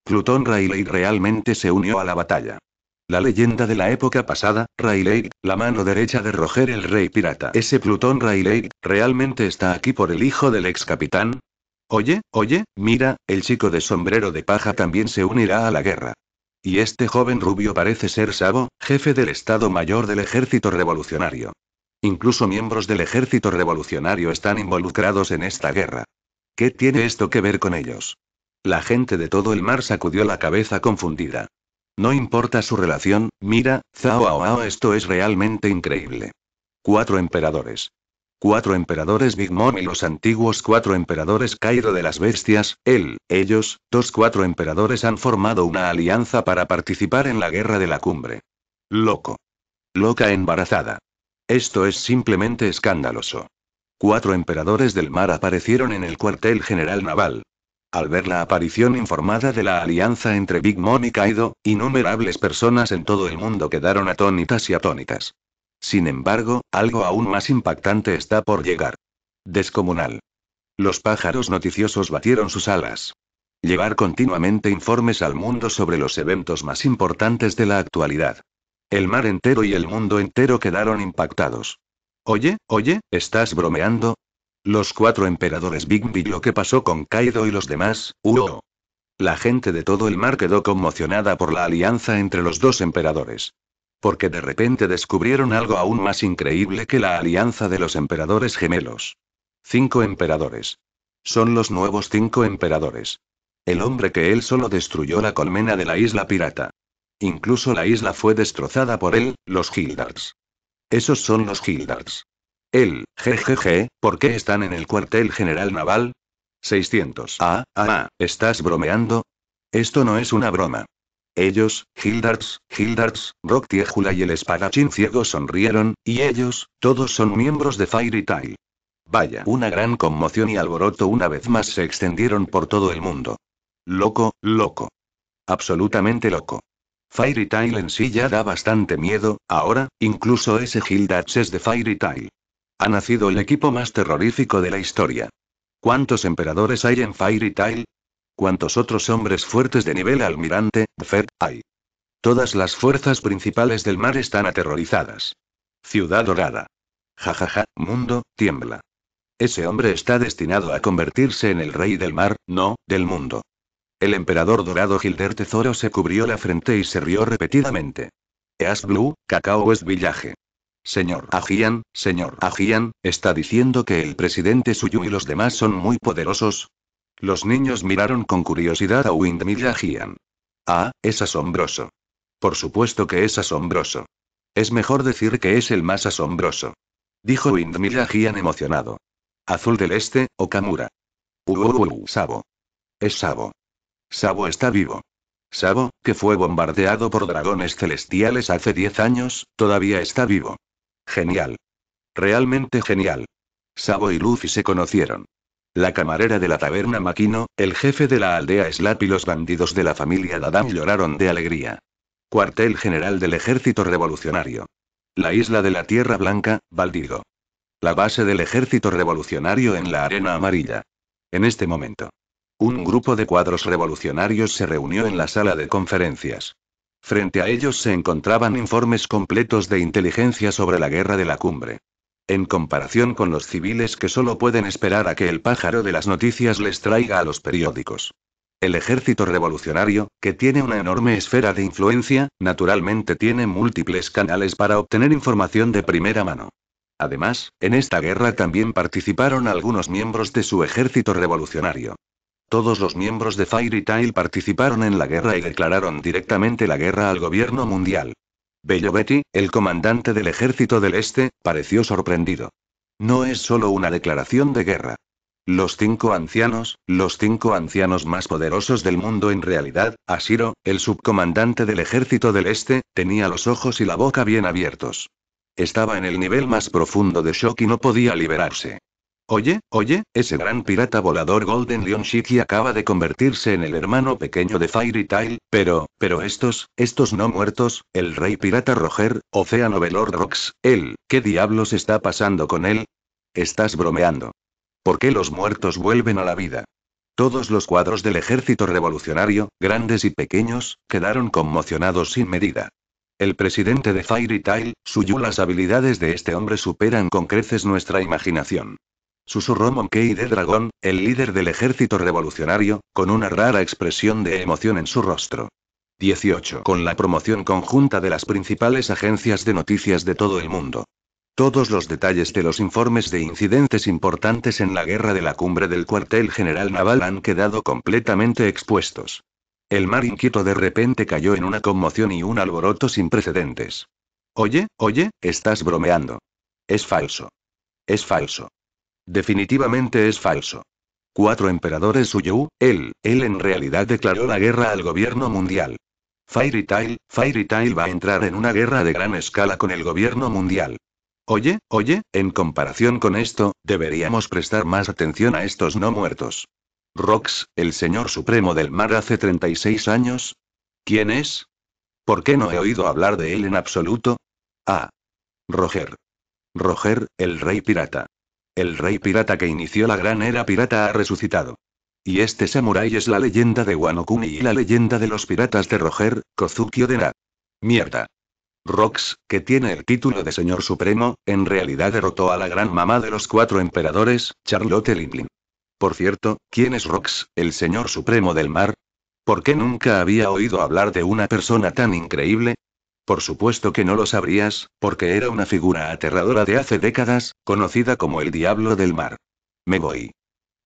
Plutón Rayleigh realmente se unió a la batalla. La leyenda de la época pasada, Rayleigh, la mano derecha de Roger el Rey Pirata. Ese Plutón Rayleigh, ¿realmente está aquí por el hijo del ex capitán? Oye, oye, mira, el chico de sombrero de paja también se unirá a la guerra. Y este joven rubio parece ser Sabo, jefe del Estado Mayor del Ejército Revolucionario. Incluso miembros del Ejército Revolucionario están involucrados en esta guerra. ¿Qué tiene esto que ver con ellos? La gente de todo el mar sacudió la cabeza confundida. No importa su relación, mira, Zhao esto es realmente increíble. Cuatro emperadores. Cuatro emperadores Big Mom y los antiguos cuatro emperadores Cairo de las Bestias, él, ellos, dos cuatro emperadores han formado una alianza para participar en la guerra de la cumbre. Loco. Loca embarazada. Esto es simplemente escandaloso. Cuatro emperadores del mar aparecieron en el cuartel general naval, al ver la aparición informada de la alianza entre Big Mom y Kaido, innumerables personas en todo el mundo quedaron atónitas y atónitas. Sin embargo, algo aún más impactante está por llegar. Descomunal. Los pájaros noticiosos batieron sus alas. Llevar continuamente informes al mundo sobre los eventos más importantes de la actualidad. El mar entero y el mundo entero quedaron impactados. Oye, oye, ¿estás bromeando? Los cuatro emperadores Big B lo que pasó con Kaido y los demás, uo. La gente de todo el mar quedó conmocionada por la alianza entre los dos emperadores. Porque de repente descubrieron algo aún más increíble que la alianza de los emperadores gemelos. Cinco emperadores. Son los nuevos cinco emperadores. El hombre que él solo destruyó la colmena de la isla pirata. Incluso la isla fue destrozada por él, los Hildars. Esos son los Hildars. El, jejeje, ¿por qué están en el cuartel general naval? 600. Ah, ah, ah, ¿estás bromeando? Esto no es una broma. Ellos, Hildarts, Hildarts, Tiejula y el espadachín ciego sonrieron, y ellos, todos son miembros de Fairy Tail. Vaya, una gran conmoción y alboroto una vez más se extendieron por todo el mundo. Loco, loco. Absolutamente loco. Fairy Tail en sí ya da bastante miedo, ahora, incluso ese Hildarts es de Fairy Tail. Ha nacido el equipo más terrorífico de la historia. ¿Cuántos emperadores hay en Fairy Tail? ¿Cuántos otros hombres fuertes de nivel almirante, Fed, hay? Todas las fuerzas principales del mar están aterrorizadas. Ciudad Dorada. Jajaja, mundo, tiembla. Ese hombre está destinado a convertirse en el rey del mar, no, del mundo. El emperador dorado Gilder Tesoro se cubrió la frente y se rió repetidamente. Eas Blue, Cacao es villaje. Señor Ajian, señor Ajian, está diciendo que el presidente Suyu y los demás son muy poderosos. Los niños miraron con curiosidad a Windmill Ajian. Ah, es asombroso. Por supuesto que es asombroso. Es mejor decir que es el más asombroso. Dijo Windmill Ajian emocionado. Azul del Este, Okamura. Uuu, Sabo. Es Sabo. Sabo está vivo. Sabo, que fue bombardeado por dragones celestiales hace 10 años, todavía está vivo. Genial. Realmente genial. Sabo y Luffy se conocieron. La camarera de la taberna Maquino, el jefe de la aldea Slap y los bandidos de la familia Dadam lloraron de alegría. Cuartel general del ejército revolucionario. La isla de la Tierra Blanca, baldido. La base del ejército revolucionario en la arena amarilla. En este momento. Un grupo de cuadros revolucionarios se reunió en la sala de conferencias. Frente a ellos se encontraban informes completos de inteligencia sobre la guerra de la cumbre. En comparación con los civiles que solo pueden esperar a que el pájaro de las noticias les traiga a los periódicos. El ejército revolucionario, que tiene una enorme esfera de influencia, naturalmente tiene múltiples canales para obtener información de primera mano. Además, en esta guerra también participaron algunos miembros de su ejército revolucionario. Todos los miembros de Fairy Tail participaron en la guerra y declararon directamente la guerra al gobierno mundial. Bello el comandante del ejército del Este, pareció sorprendido. No es solo una declaración de guerra. Los cinco ancianos, los cinco ancianos más poderosos del mundo en realidad, Asiro, el subcomandante del ejército del Este, tenía los ojos y la boca bien abiertos. Estaba en el nivel más profundo de shock y no podía liberarse. Oye, oye, ese gran pirata volador Golden Leon Shiki acaba de convertirse en el hermano pequeño de Fairy Tail, pero, pero estos, estos no muertos, el rey pirata Roger, Océano Velor Rocks, él, ¿qué diablos está pasando con él? Estás bromeando. ¿Por qué los muertos vuelven a la vida? Todos los cuadros del ejército revolucionario, grandes y pequeños, quedaron conmocionados sin medida. El presidente de Fairy Tail, suyo las habilidades de este hombre superan con creces nuestra imaginación. Susurró Monkey de Dragón, el líder del ejército revolucionario, con una rara expresión de emoción en su rostro. 18. Con la promoción conjunta de las principales agencias de noticias de todo el mundo. Todos los detalles de los informes de incidentes importantes en la guerra de la cumbre del cuartel general naval han quedado completamente expuestos. El mar inquieto de repente cayó en una conmoción y un alboroto sin precedentes. Oye, oye, estás bromeando. Es falso. Es falso. Definitivamente es falso. Cuatro emperadores Uyu, él, él en realidad declaró la guerra al gobierno mundial. Fairy Tail, Fairy Tail va a entrar en una guerra de gran escala con el gobierno mundial. Oye, oye, en comparación con esto, deberíamos prestar más atención a estos no muertos. Rox, el señor supremo del mar hace 36 años. ¿Quién es? ¿Por qué no he oído hablar de él en absoluto? Ah. Roger. Roger, el rey pirata. El rey pirata que inició la gran era pirata ha resucitado. Y este samurai es la leyenda de Wano y la leyenda de los piratas de Roger, Kozuki Odena. Mierda. Rox, que tiene el título de señor supremo, en realidad derrotó a la gran mamá de los cuatro emperadores, Charlotte Limplin. Por cierto, ¿quién es Rox, el señor supremo del mar? ¿Por qué nunca había oído hablar de una persona tan increíble? Por supuesto que no lo sabrías, porque era una figura aterradora de hace décadas, conocida como el Diablo del Mar. Me voy.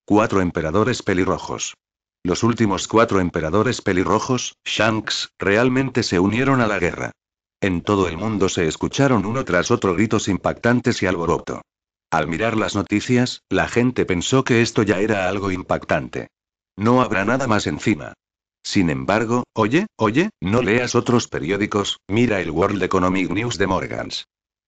Cuatro emperadores pelirrojos. Los últimos cuatro emperadores pelirrojos, Shanks, realmente se unieron a la guerra. En todo el mundo se escucharon uno tras otro gritos impactantes y alboroto. Al mirar las noticias, la gente pensó que esto ya era algo impactante. No habrá nada más encima. Sin embargo, oye, oye, no leas otros periódicos, mira el World Economic News de Morgans.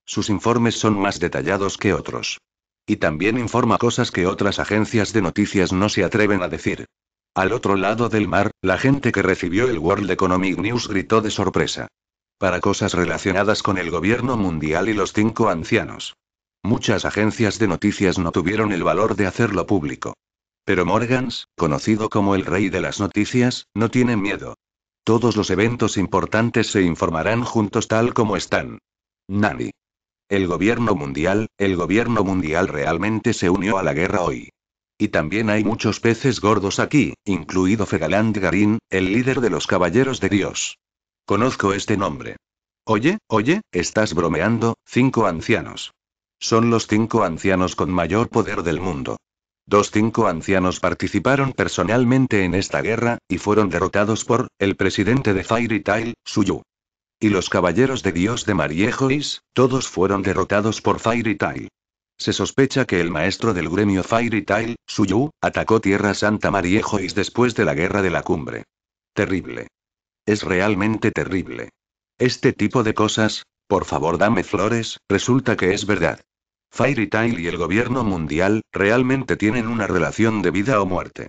Sus informes son más detallados que otros. Y también informa cosas que otras agencias de noticias no se atreven a decir. Al otro lado del mar, la gente que recibió el World Economic News gritó de sorpresa. Para cosas relacionadas con el gobierno mundial y los cinco ancianos. Muchas agencias de noticias no tuvieron el valor de hacerlo público. Pero Morgans, conocido como el rey de las noticias, no tiene miedo. Todos los eventos importantes se informarán juntos tal como están. Nani. El gobierno mundial, el gobierno mundial realmente se unió a la guerra hoy. Y también hay muchos peces gordos aquí, incluido Fegaland Garin, el líder de los Caballeros de Dios. Conozco este nombre. Oye, oye, estás bromeando, cinco ancianos. Son los cinco ancianos con mayor poder del mundo. Dos cinco ancianos participaron personalmente en esta guerra, y fueron derrotados por, el presidente de Fairy Tail, Suyu. Y los caballeros de Dios de Mariejois, todos fueron derrotados por Fairy Tail. Se sospecha que el maestro del gremio Fairy Tail, Suyu, atacó Tierra Santa Mariejois después de la Guerra de la Cumbre. Terrible. Es realmente terrible. Este tipo de cosas, por favor dame flores, resulta que es verdad. Fairy Tail y el gobierno mundial, realmente tienen una relación de vida o muerte.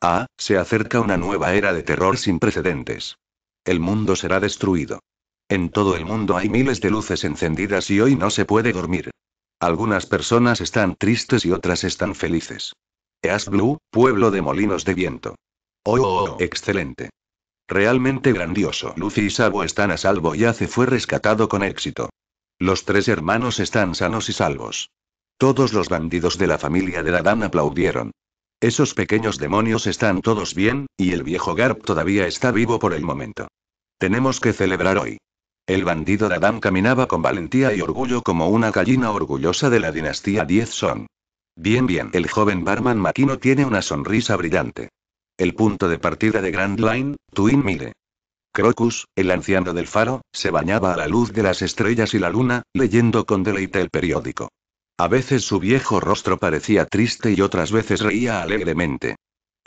Ah, se acerca una nueva era de terror sin precedentes. El mundo será destruido. En todo el mundo hay miles de luces encendidas y hoy no se puede dormir. Algunas personas están tristes y otras están felices. East Blue, pueblo de molinos de viento. Oh, oh, oh, excelente. Realmente grandioso. Lucy y Sabo están a salvo y Ace fue rescatado con éxito. Los tres hermanos están sanos y salvos. Todos los bandidos de la familia de Ladán aplaudieron. Esos pequeños demonios están todos bien, y el viejo Garp todavía está vivo por el momento. Tenemos que celebrar hoy. El bandido Dadam caminaba con valentía y orgullo como una gallina orgullosa de la dinastía Diez Son. Bien, bien, el joven barman Makino tiene una sonrisa brillante. El punto de partida de Grand Line, Twin Mire. Crocus, el anciano del faro, se bañaba a la luz de las estrellas y la luna, leyendo con deleite el periódico. A veces su viejo rostro parecía triste y otras veces reía alegremente.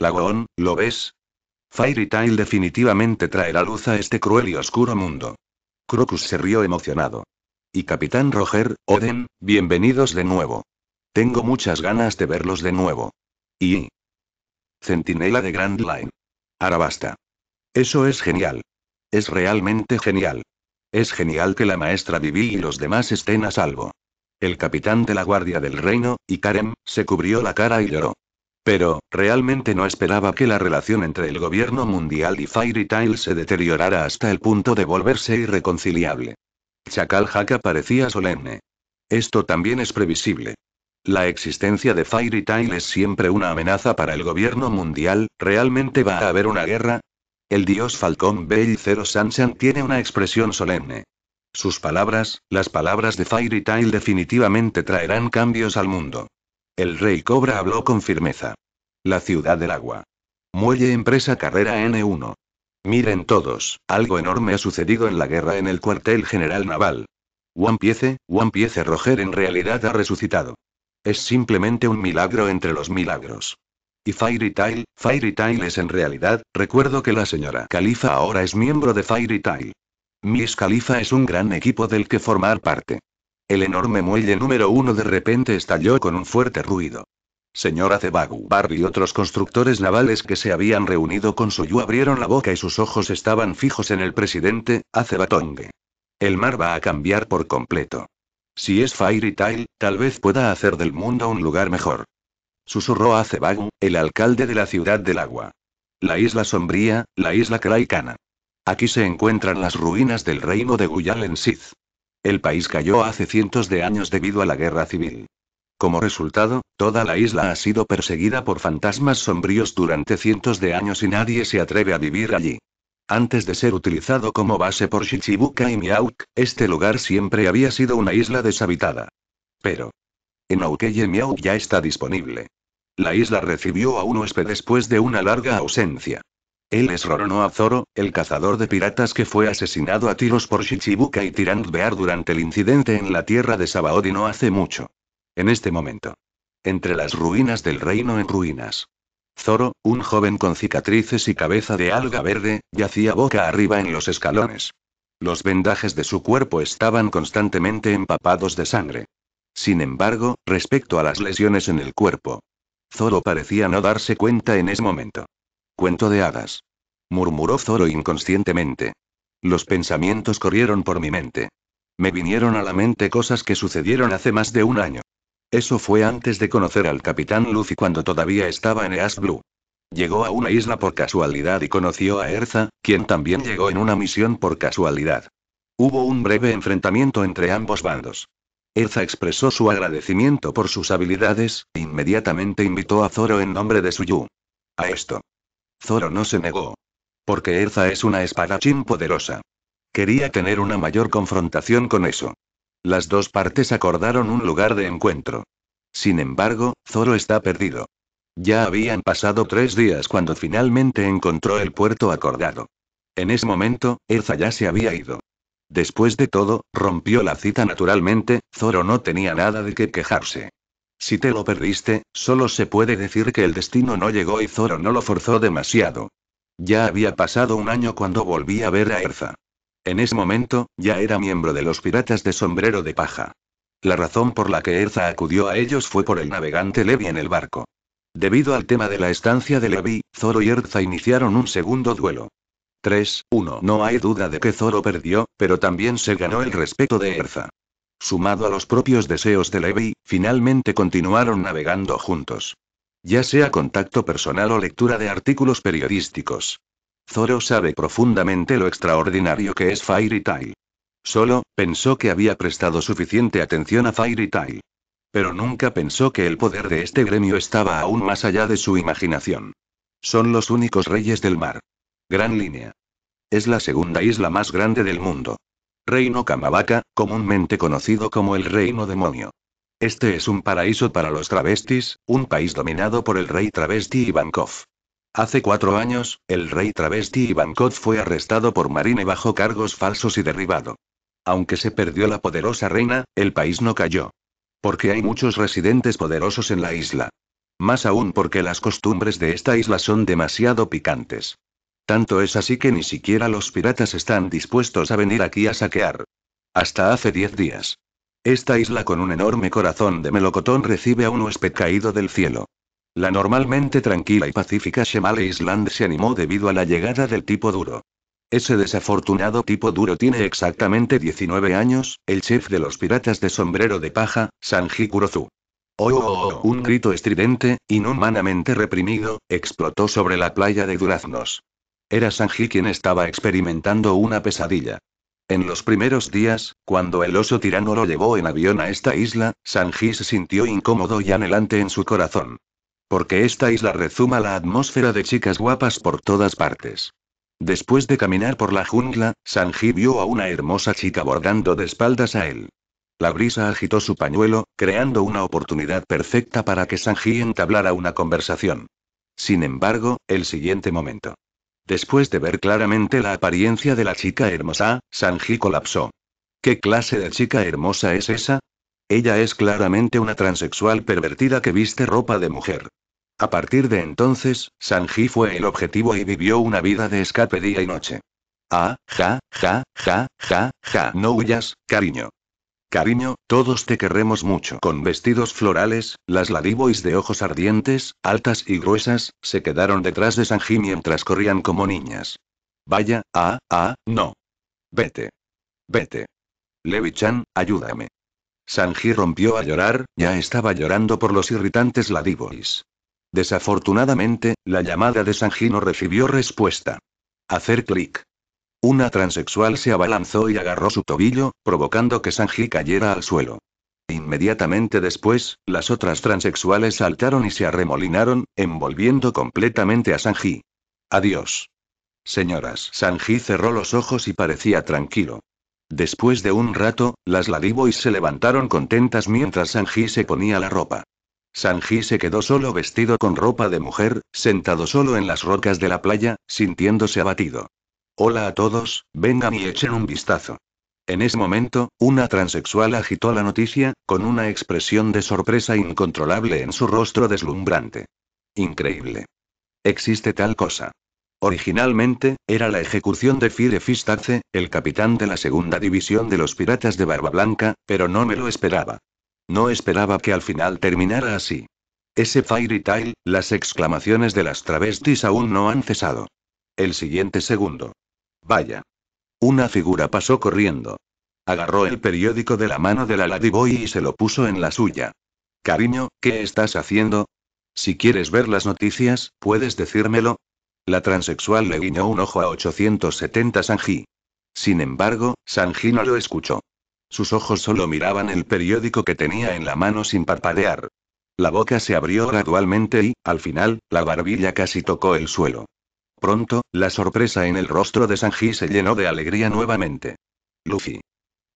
Lagoón, ¿lo ves? Fairy Tail definitivamente traerá luz a este cruel y oscuro mundo. Crocus se rió emocionado. Y Capitán Roger, Oden, bienvenidos de nuevo. Tengo muchas ganas de verlos de nuevo. Y. Centinela de Grand Line. Arabasta. Eso es genial. Es realmente genial. Es genial que la maestra Vivi y los demás estén a salvo. El capitán de la Guardia del Reino, y se cubrió la cara y lloró. Pero, realmente no esperaba que la relación entre el gobierno mundial y Fairy Tail se deteriorara hasta el punto de volverse irreconciliable. Chacal Haka parecía solemne. Esto también es previsible. La existencia de Fairy Tail es siempre una amenaza para el gobierno mundial, ¿realmente va a haber una guerra? El dios Falcón Bell Zero Sansan tiene una expresión solemne. Sus palabras, las palabras de Fairy Tail definitivamente traerán cambios al mundo. El rey Cobra habló con firmeza. La ciudad del agua. Muelle empresa carrera N1. Miren todos, algo enorme ha sucedido en la guerra en el cuartel general naval. One Piece, One Piece Roger en realidad ha resucitado. Es simplemente un milagro entre los milagros. Y Fairy Tail, Fairy Tail es en realidad, recuerdo que la señora Califa ahora es miembro de Fairy Tail. Miss Califa es un gran equipo del que formar parte. El enorme muelle número uno de repente estalló con un fuerte ruido. Señora Cebagu Barry y otros constructores navales que se habían reunido con Suyu abrieron la boca y sus ojos estaban fijos en el presidente, Acebatongue. El mar va a cambiar por completo. Si es Fairy Tail, tal vez pueda hacer del mundo un lugar mejor susurró a el alcalde de la ciudad del agua. La isla sombría, la isla Kraikana. Aquí se encuentran las ruinas del reino de Guyal en Sith. El país cayó hace cientos de años debido a la guerra civil. Como resultado, toda la isla ha sido perseguida por fantasmas sombríos durante cientos de años y nadie se atreve a vivir allí. Antes de ser utilizado como base por Shichibuka y Miauk, este lugar siempre había sido una isla deshabitada. Pero. En Aukeye Miauk ya está disponible. La isla recibió a un huésped después de una larga ausencia. Él es a Zoro, el cazador de piratas que fue asesinado a tiros por Shichibuka y Tirant Bear durante el incidente en la tierra de Sabaody no hace mucho. En este momento. Entre las ruinas del reino en ruinas. Zoro, un joven con cicatrices y cabeza de alga verde, yacía boca arriba en los escalones. Los vendajes de su cuerpo estaban constantemente empapados de sangre. Sin embargo, respecto a las lesiones en el cuerpo, Zoro parecía no darse cuenta en ese momento. Cuento de hadas. Murmuró Zoro inconscientemente. Los pensamientos corrieron por mi mente. Me vinieron a la mente cosas que sucedieron hace más de un año. Eso fue antes de conocer al capitán Luffy cuando todavía estaba en East Blue. Llegó a una isla por casualidad y conoció a Erza, quien también llegó en una misión por casualidad. Hubo un breve enfrentamiento entre ambos bandos. Erza expresó su agradecimiento por sus habilidades, e inmediatamente invitó a Zoro en nombre de Suyu. A esto. Zoro no se negó. Porque Erza es una espadachín poderosa. Quería tener una mayor confrontación con eso. Las dos partes acordaron un lugar de encuentro. Sin embargo, Zoro está perdido. Ya habían pasado tres días cuando finalmente encontró el puerto acordado. En ese momento, Erza ya se había ido. Después de todo, rompió la cita naturalmente, Zoro no tenía nada de qué quejarse. Si te lo perdiste, solo se puede decir que el destino no llegó y Zoro no lo forzó demasiado. Ya había pasado un año cuando volví a ver a Erza. En ese momento, ya era miembro de los piratas de sombrero de paja. La razón por la que Erza acudió a ellos fue por el navegante Levi en el barco. Debido al tema de la estancia de Levi, Zoro y Erza iniciaron un segundo duelo. 3-1. No hay duda de que Zoro perdió, pero también se ganó el respeto de Erza. Sumado a los propios deseos de Levi, finalmente continuaron navegando juntos. Ya sea contacto personal o lectura de artículos periodísticos. Zoro sabe profundamente lo extraordinario que es Fairy Tail. Solo, pensó que había prestado suficiente atención a Fairy Tail. Pero nunca pensó que el poder de este gremio estaba aún más allá de su imaginación. Son los únicos reyes del mar. Gran Línea. Es la segunda isla más grande del mundo. Reino Kamabaka, comúnmente conocido como el Reino Demonio. Este es un paraíso para los travestis, un país dominado por el rey travesti Ivankov. Hace cuatro años, el rey travesti Ivankov fue arrestado por Marine bajo cargos falsos y derribado. Aunque se perdió la poderosa reina, el país no cayó. Porque hay muchos residentes poderosos en la isla. Más aún porque las costumbres de esta isla son demasiado picantes. Tanto es así que ni siquiera los piratas están dispuestos a venir aquí a saquear. Hasta hace 10 días. Esta isla con un enorme corazón de melocotón recibe a un huésped caído del cielo. La normalmente tranquila y pacífica Shemale Island se animó debido a la llegada del tipo duro. Ese desafortunado tipo duro tiene exactamente 19 años, el chef de los piratas de sombrero de paja, Sanji Kurozu. Oh, oh, oh, oh. un grito estridente, inhumanamente reprimido, explotó sobre la playa de duraznos. Era Sanji quien estaba experimentando una pesadilla. En los primeros días, cuando el oso tirano lo llevó en avión a esta isla, Sanji se sintió incómodo y anhelante en su corazón. Porque esta isla rezuma la atmósfera de chicas guapas por todas partes. Después de caminar por la jungla, Sanji vio a una hermosa chica bordando de espaldas a él. La brisa agitó su pañuelo, creando una oportunidad perfecta para que Sanji entablara una conversación. Sin embargo, el siguiente momento. Después de ver claramente la apariencia de la chica hermosa, Sanji colapsó. ¿Qué clase de chica hermosa es esa? Ella es claramente una transexual pervertida que viste ropa de mujer. A partir de entonces, Sanji fue el objetivo y vivió una vida de escape día y noche. Ah, ja, ja, ja, ja, ja, no huyas, cariño. Cariño, todos te queremos mucho. Con vestidos florales, las ladibois de ojos ardientes, altas y gruesas, se quedaron detrás de Sanji mientras corrían como niñas. Vaya, ah, ah, no. Vete. Vete. Levi-chan, ayúdame. Sanji rompió a llorar, ya estaba llorando por los irritantes ladibois. Desafortunadamente, la llamada de Sanji no recibió respuesta. Hacer clic. Una transexual se abalanzó y agarró su tobillo, provocando que Sanji cayera al suelo. Inmediatamente después, las otras transexuales saltaron y se arremolinaron, envolviendo completamente a Sanji. Adiós. Señoras, Sanji cerró los ojos y parecía tranquilo. Después de un rato, las y se levantaron contentas mientras Sanji se ponía la ropa. Sanji se quedó solo vestido con ropa de mujer, sentado solo en las rocas de la playa, sintiéndose abatido. Hola a todos, vengan y echen un vistazo. En ese momento, una transexual agitó la noticia, con una expresión de sorpresa incontrolable en su rostro deslumbrante. Increíble. Existe tal cosa. Originalmente, era la ejecución de Fire Fistace, el capitán de la segunda división de los piratas de Barba Blanca, pero no me lo esperaba. No esperaba que al final terminara así. Ese Fairy Tail, las exclamaciones de las travestis aún no han cesado. El siguiente segundo. Vaya. Una figura pasó corriendo. Agarró el periódico de la mano de la Ladyboy y se lo puso en la suya. Cariño, ¿qué estás haciendo? Si quieres ver las noticias, puedes decírmelo. La transexual le guiñó un ojo a 870 Sanji. Sin embargo, Sanji no lo escuchó. Sus ojos solo miraban el periódico que tenía en la mano sin parpadear. La boca se abrió gradualmente y, al final, la barbilla casi tocó el suelo. Pronto, la sorpresa en el rostro de Sanji se llenó de alegría nuevamente. Luffy.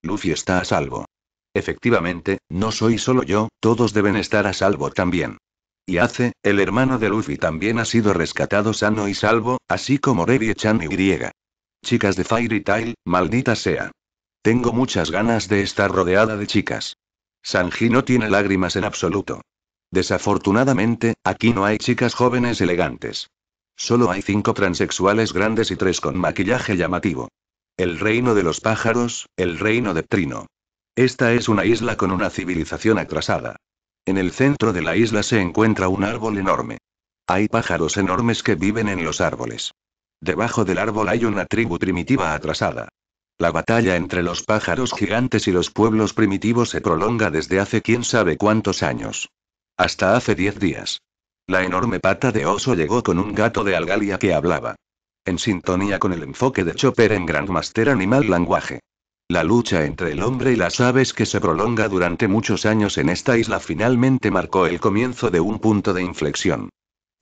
Luffy está a salvo. Efectivamente, no soy solo yo, todos deben estar a salvo también. Y hace, el hermano de Luffy también ha sido rescatado sano y salvo, así como Revy, chan y Griega. Chicas de Fairy Tail, maldita sea. Tengo muchas ganas de estar rodeada de chicas. Sanji no tiene lágrimas en absoluto. Desafortunadamente, aquí no hay chicas jóvenes elegantes. Solo hay cinco transexuales grandes y tres con maquillaje llamativo. El reino de los pájaros, el reino de Trino. Esta es una isla con una civilización atrasada. En el centro de la isla se encuentra un árbol enorme. Hay pájaros enormes que viven en los árboles. Debajo del árbol hay una tribu primitiva atrasada. La batalla entre los pájaros gigantes y los pueblos primitivos se prolonga desde hace quién sabe cuántos años. Hasta hace diez días. La enorme pata de oso llegó con un gato de algalia que hablaba. En sintonía con el enfoque de Chopper en Grandmaster Animal Language. La lucha entre el hombre y las aves que se prolonga durante muchos años en esta isla finalmente marcó el comienzo de un punto de inflexión.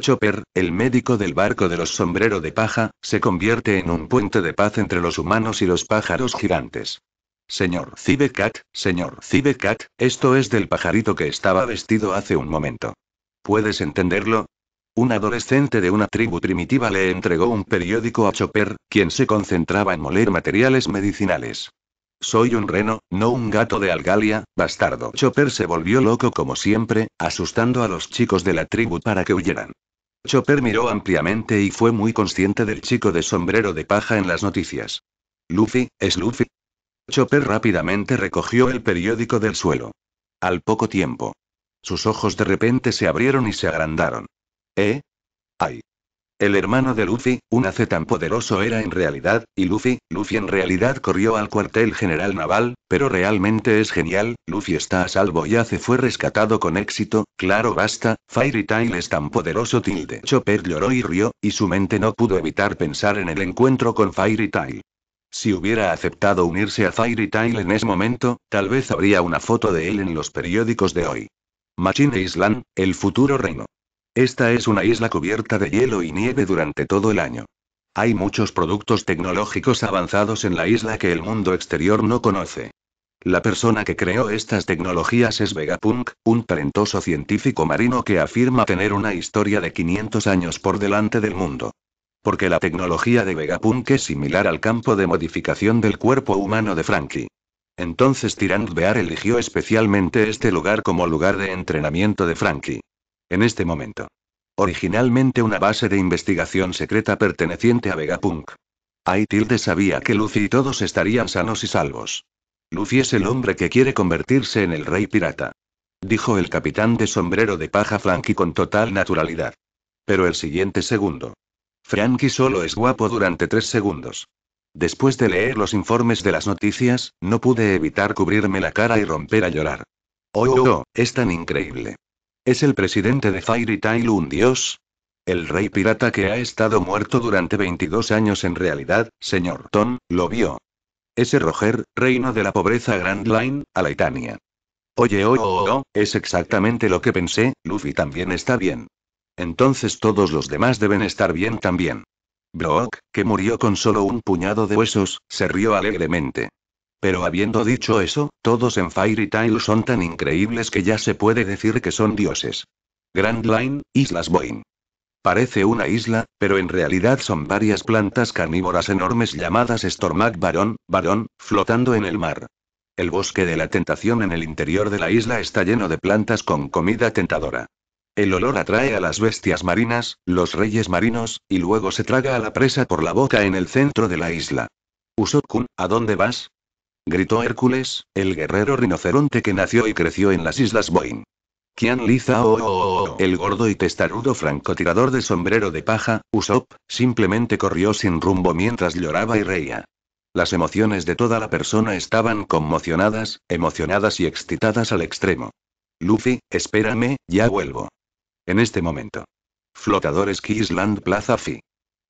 Chopper, el médico del barco de los sombrero de paja, se convierte en un puente de paz entre los humanos y los pájaros gigantes. Señor Cibecat, señor Cibecat, esto es del pajarito que estaba vestido hace un momento. ¿Puedes entenderlo? Un adolescente de una tribu primitiva le entregó un periódico a Chopper, quien se concentraba en moler materiales medicinales. Soy un reno, no un gato de Algalia, bastardo. Chopper se volvió loco como siempre, asustando a los chicos de la tribu para que huyeran. Chopper miró ampliamente y fue muy consciente del chico de sombrero de paja en las noticias. Luffy, es Luffy. Chopper rápidamente recogió el periódico del suelo. Al poco tiempo, sus ojos de repente se abrieron y se agrandaron. ¿Eh? ¡Ay! El hermano de Luffy, un hace tan poderoso era en realidad, y Luffy, Luffy en realidad corrió al cuartel general naval, pero realmente es genial, Luffy está a salvo y hace fue rescatado con éxito, claro basta, Fairy Tail es tan poderoso tilde. Chopper lloró y rió, y su mente no pudo evitar pensar en el encuentro con Fairy Tail. Si hubiera aceptado unirse a Fairy Tail en ese momento, tal vez habría una foto de él en los periódicos de hoy. Machine Island, el futuro reino. Esta es una isla cubierta de hielo y nieve durante todo el año. Hay muchos productos tecnológicos avanzados en la isla que el mundo exterior no conoce. La persona que creó estas tecnologías es Vegapunk, un talentoso científico marino que afirma tener una historia de 500 años por delante del mundo. Porque la tecnología de Vegapunk es similar al campo de modificación del cuerpo humano de Frankie. Entonces Tyrant Bear eligió especialmente este lugar como lugar de entrenamiento de Frankie. En este momento. Originalmente una base de investigación secreta perteneciente a Vegapunk. Tilde sabía que Lucy y todos estarían sanos y salvos. Lucy es el hombre que quiere convertirse en el rey pirata. Dijo el capitán de sombrero de paja Frankie con total naturalidad. Pero el siguiente segundo. Frankie solo es guapo durante tres segundos. Después de leer los informes de las noticias, no pude evitar cubrirme la cara y romper a llorar. Oh, oh, oh es tan increíble. ¿Es el presidente de Fairy Tail un dios? El rey pirata que ha estado muerto durante 22 años en realidad, señor Tom, lo vio. Ese Roger, reino de la pobreza Grand Line, a la Itania. Oye, oh, oh, oh, oh, es exactamente lo que pensé, Luffy también está bien. Entonces todos los demás deben estar bien también. Brock, que murió con solo un puñado de huesos, se rió alegremente. Pero habiendo dicho eso, todos en Fairy Tail son tan increíbles que ya se puede decir que son dioses. Grand Line, Islas Boyne. Parece una isla, pero en realidad son varias plantas carnívoras enormes llamadas Stormac Barón, Barón, flotando en el mar. El bosque de la tentación en el interior de la isla está lleno de plantas con comida tentadora. El olor atrae a las bestias marinas, los reyes marinos, y luego se traga a la presa por la boca en el centro de la isla. Usopp-kun, ¿a dónde vas? gritó Hércules, el guerrero rinoceronte que nació y creció en las islas Boin. ¿Quién liza? Oh, oh, oh, el gordo y testarudo francotirador de sombrero de paja, Usopp, simplemente corrió sin rumbo mientras lloraba y reía. Las emociones de toda la persona estaban conmocionadas, emocionadas y excitadas al extremo. Luffy, espérame, ya vuelvo. En este momento. Flotadores Kisland Plaza Fi.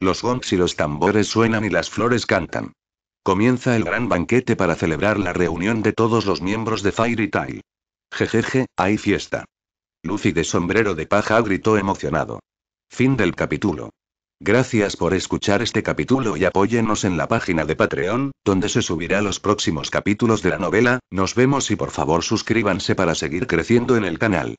Los gongs y los tambores suenan y las flores cantan. Comienza el gran banquete para celebrar la reunión de todos los miembros de Fairy Tail. Jejeje, hay fiesta. Luffy de sombrero de paja gritó emocionado. Fin del capítulo. Gracias por escuchar este capítulo y apóyenos en la página de Patreon, donde se subirá los próximos capítulos de la novela, nos vemos y por favor suscríbanse para seguir creciendo en el canal.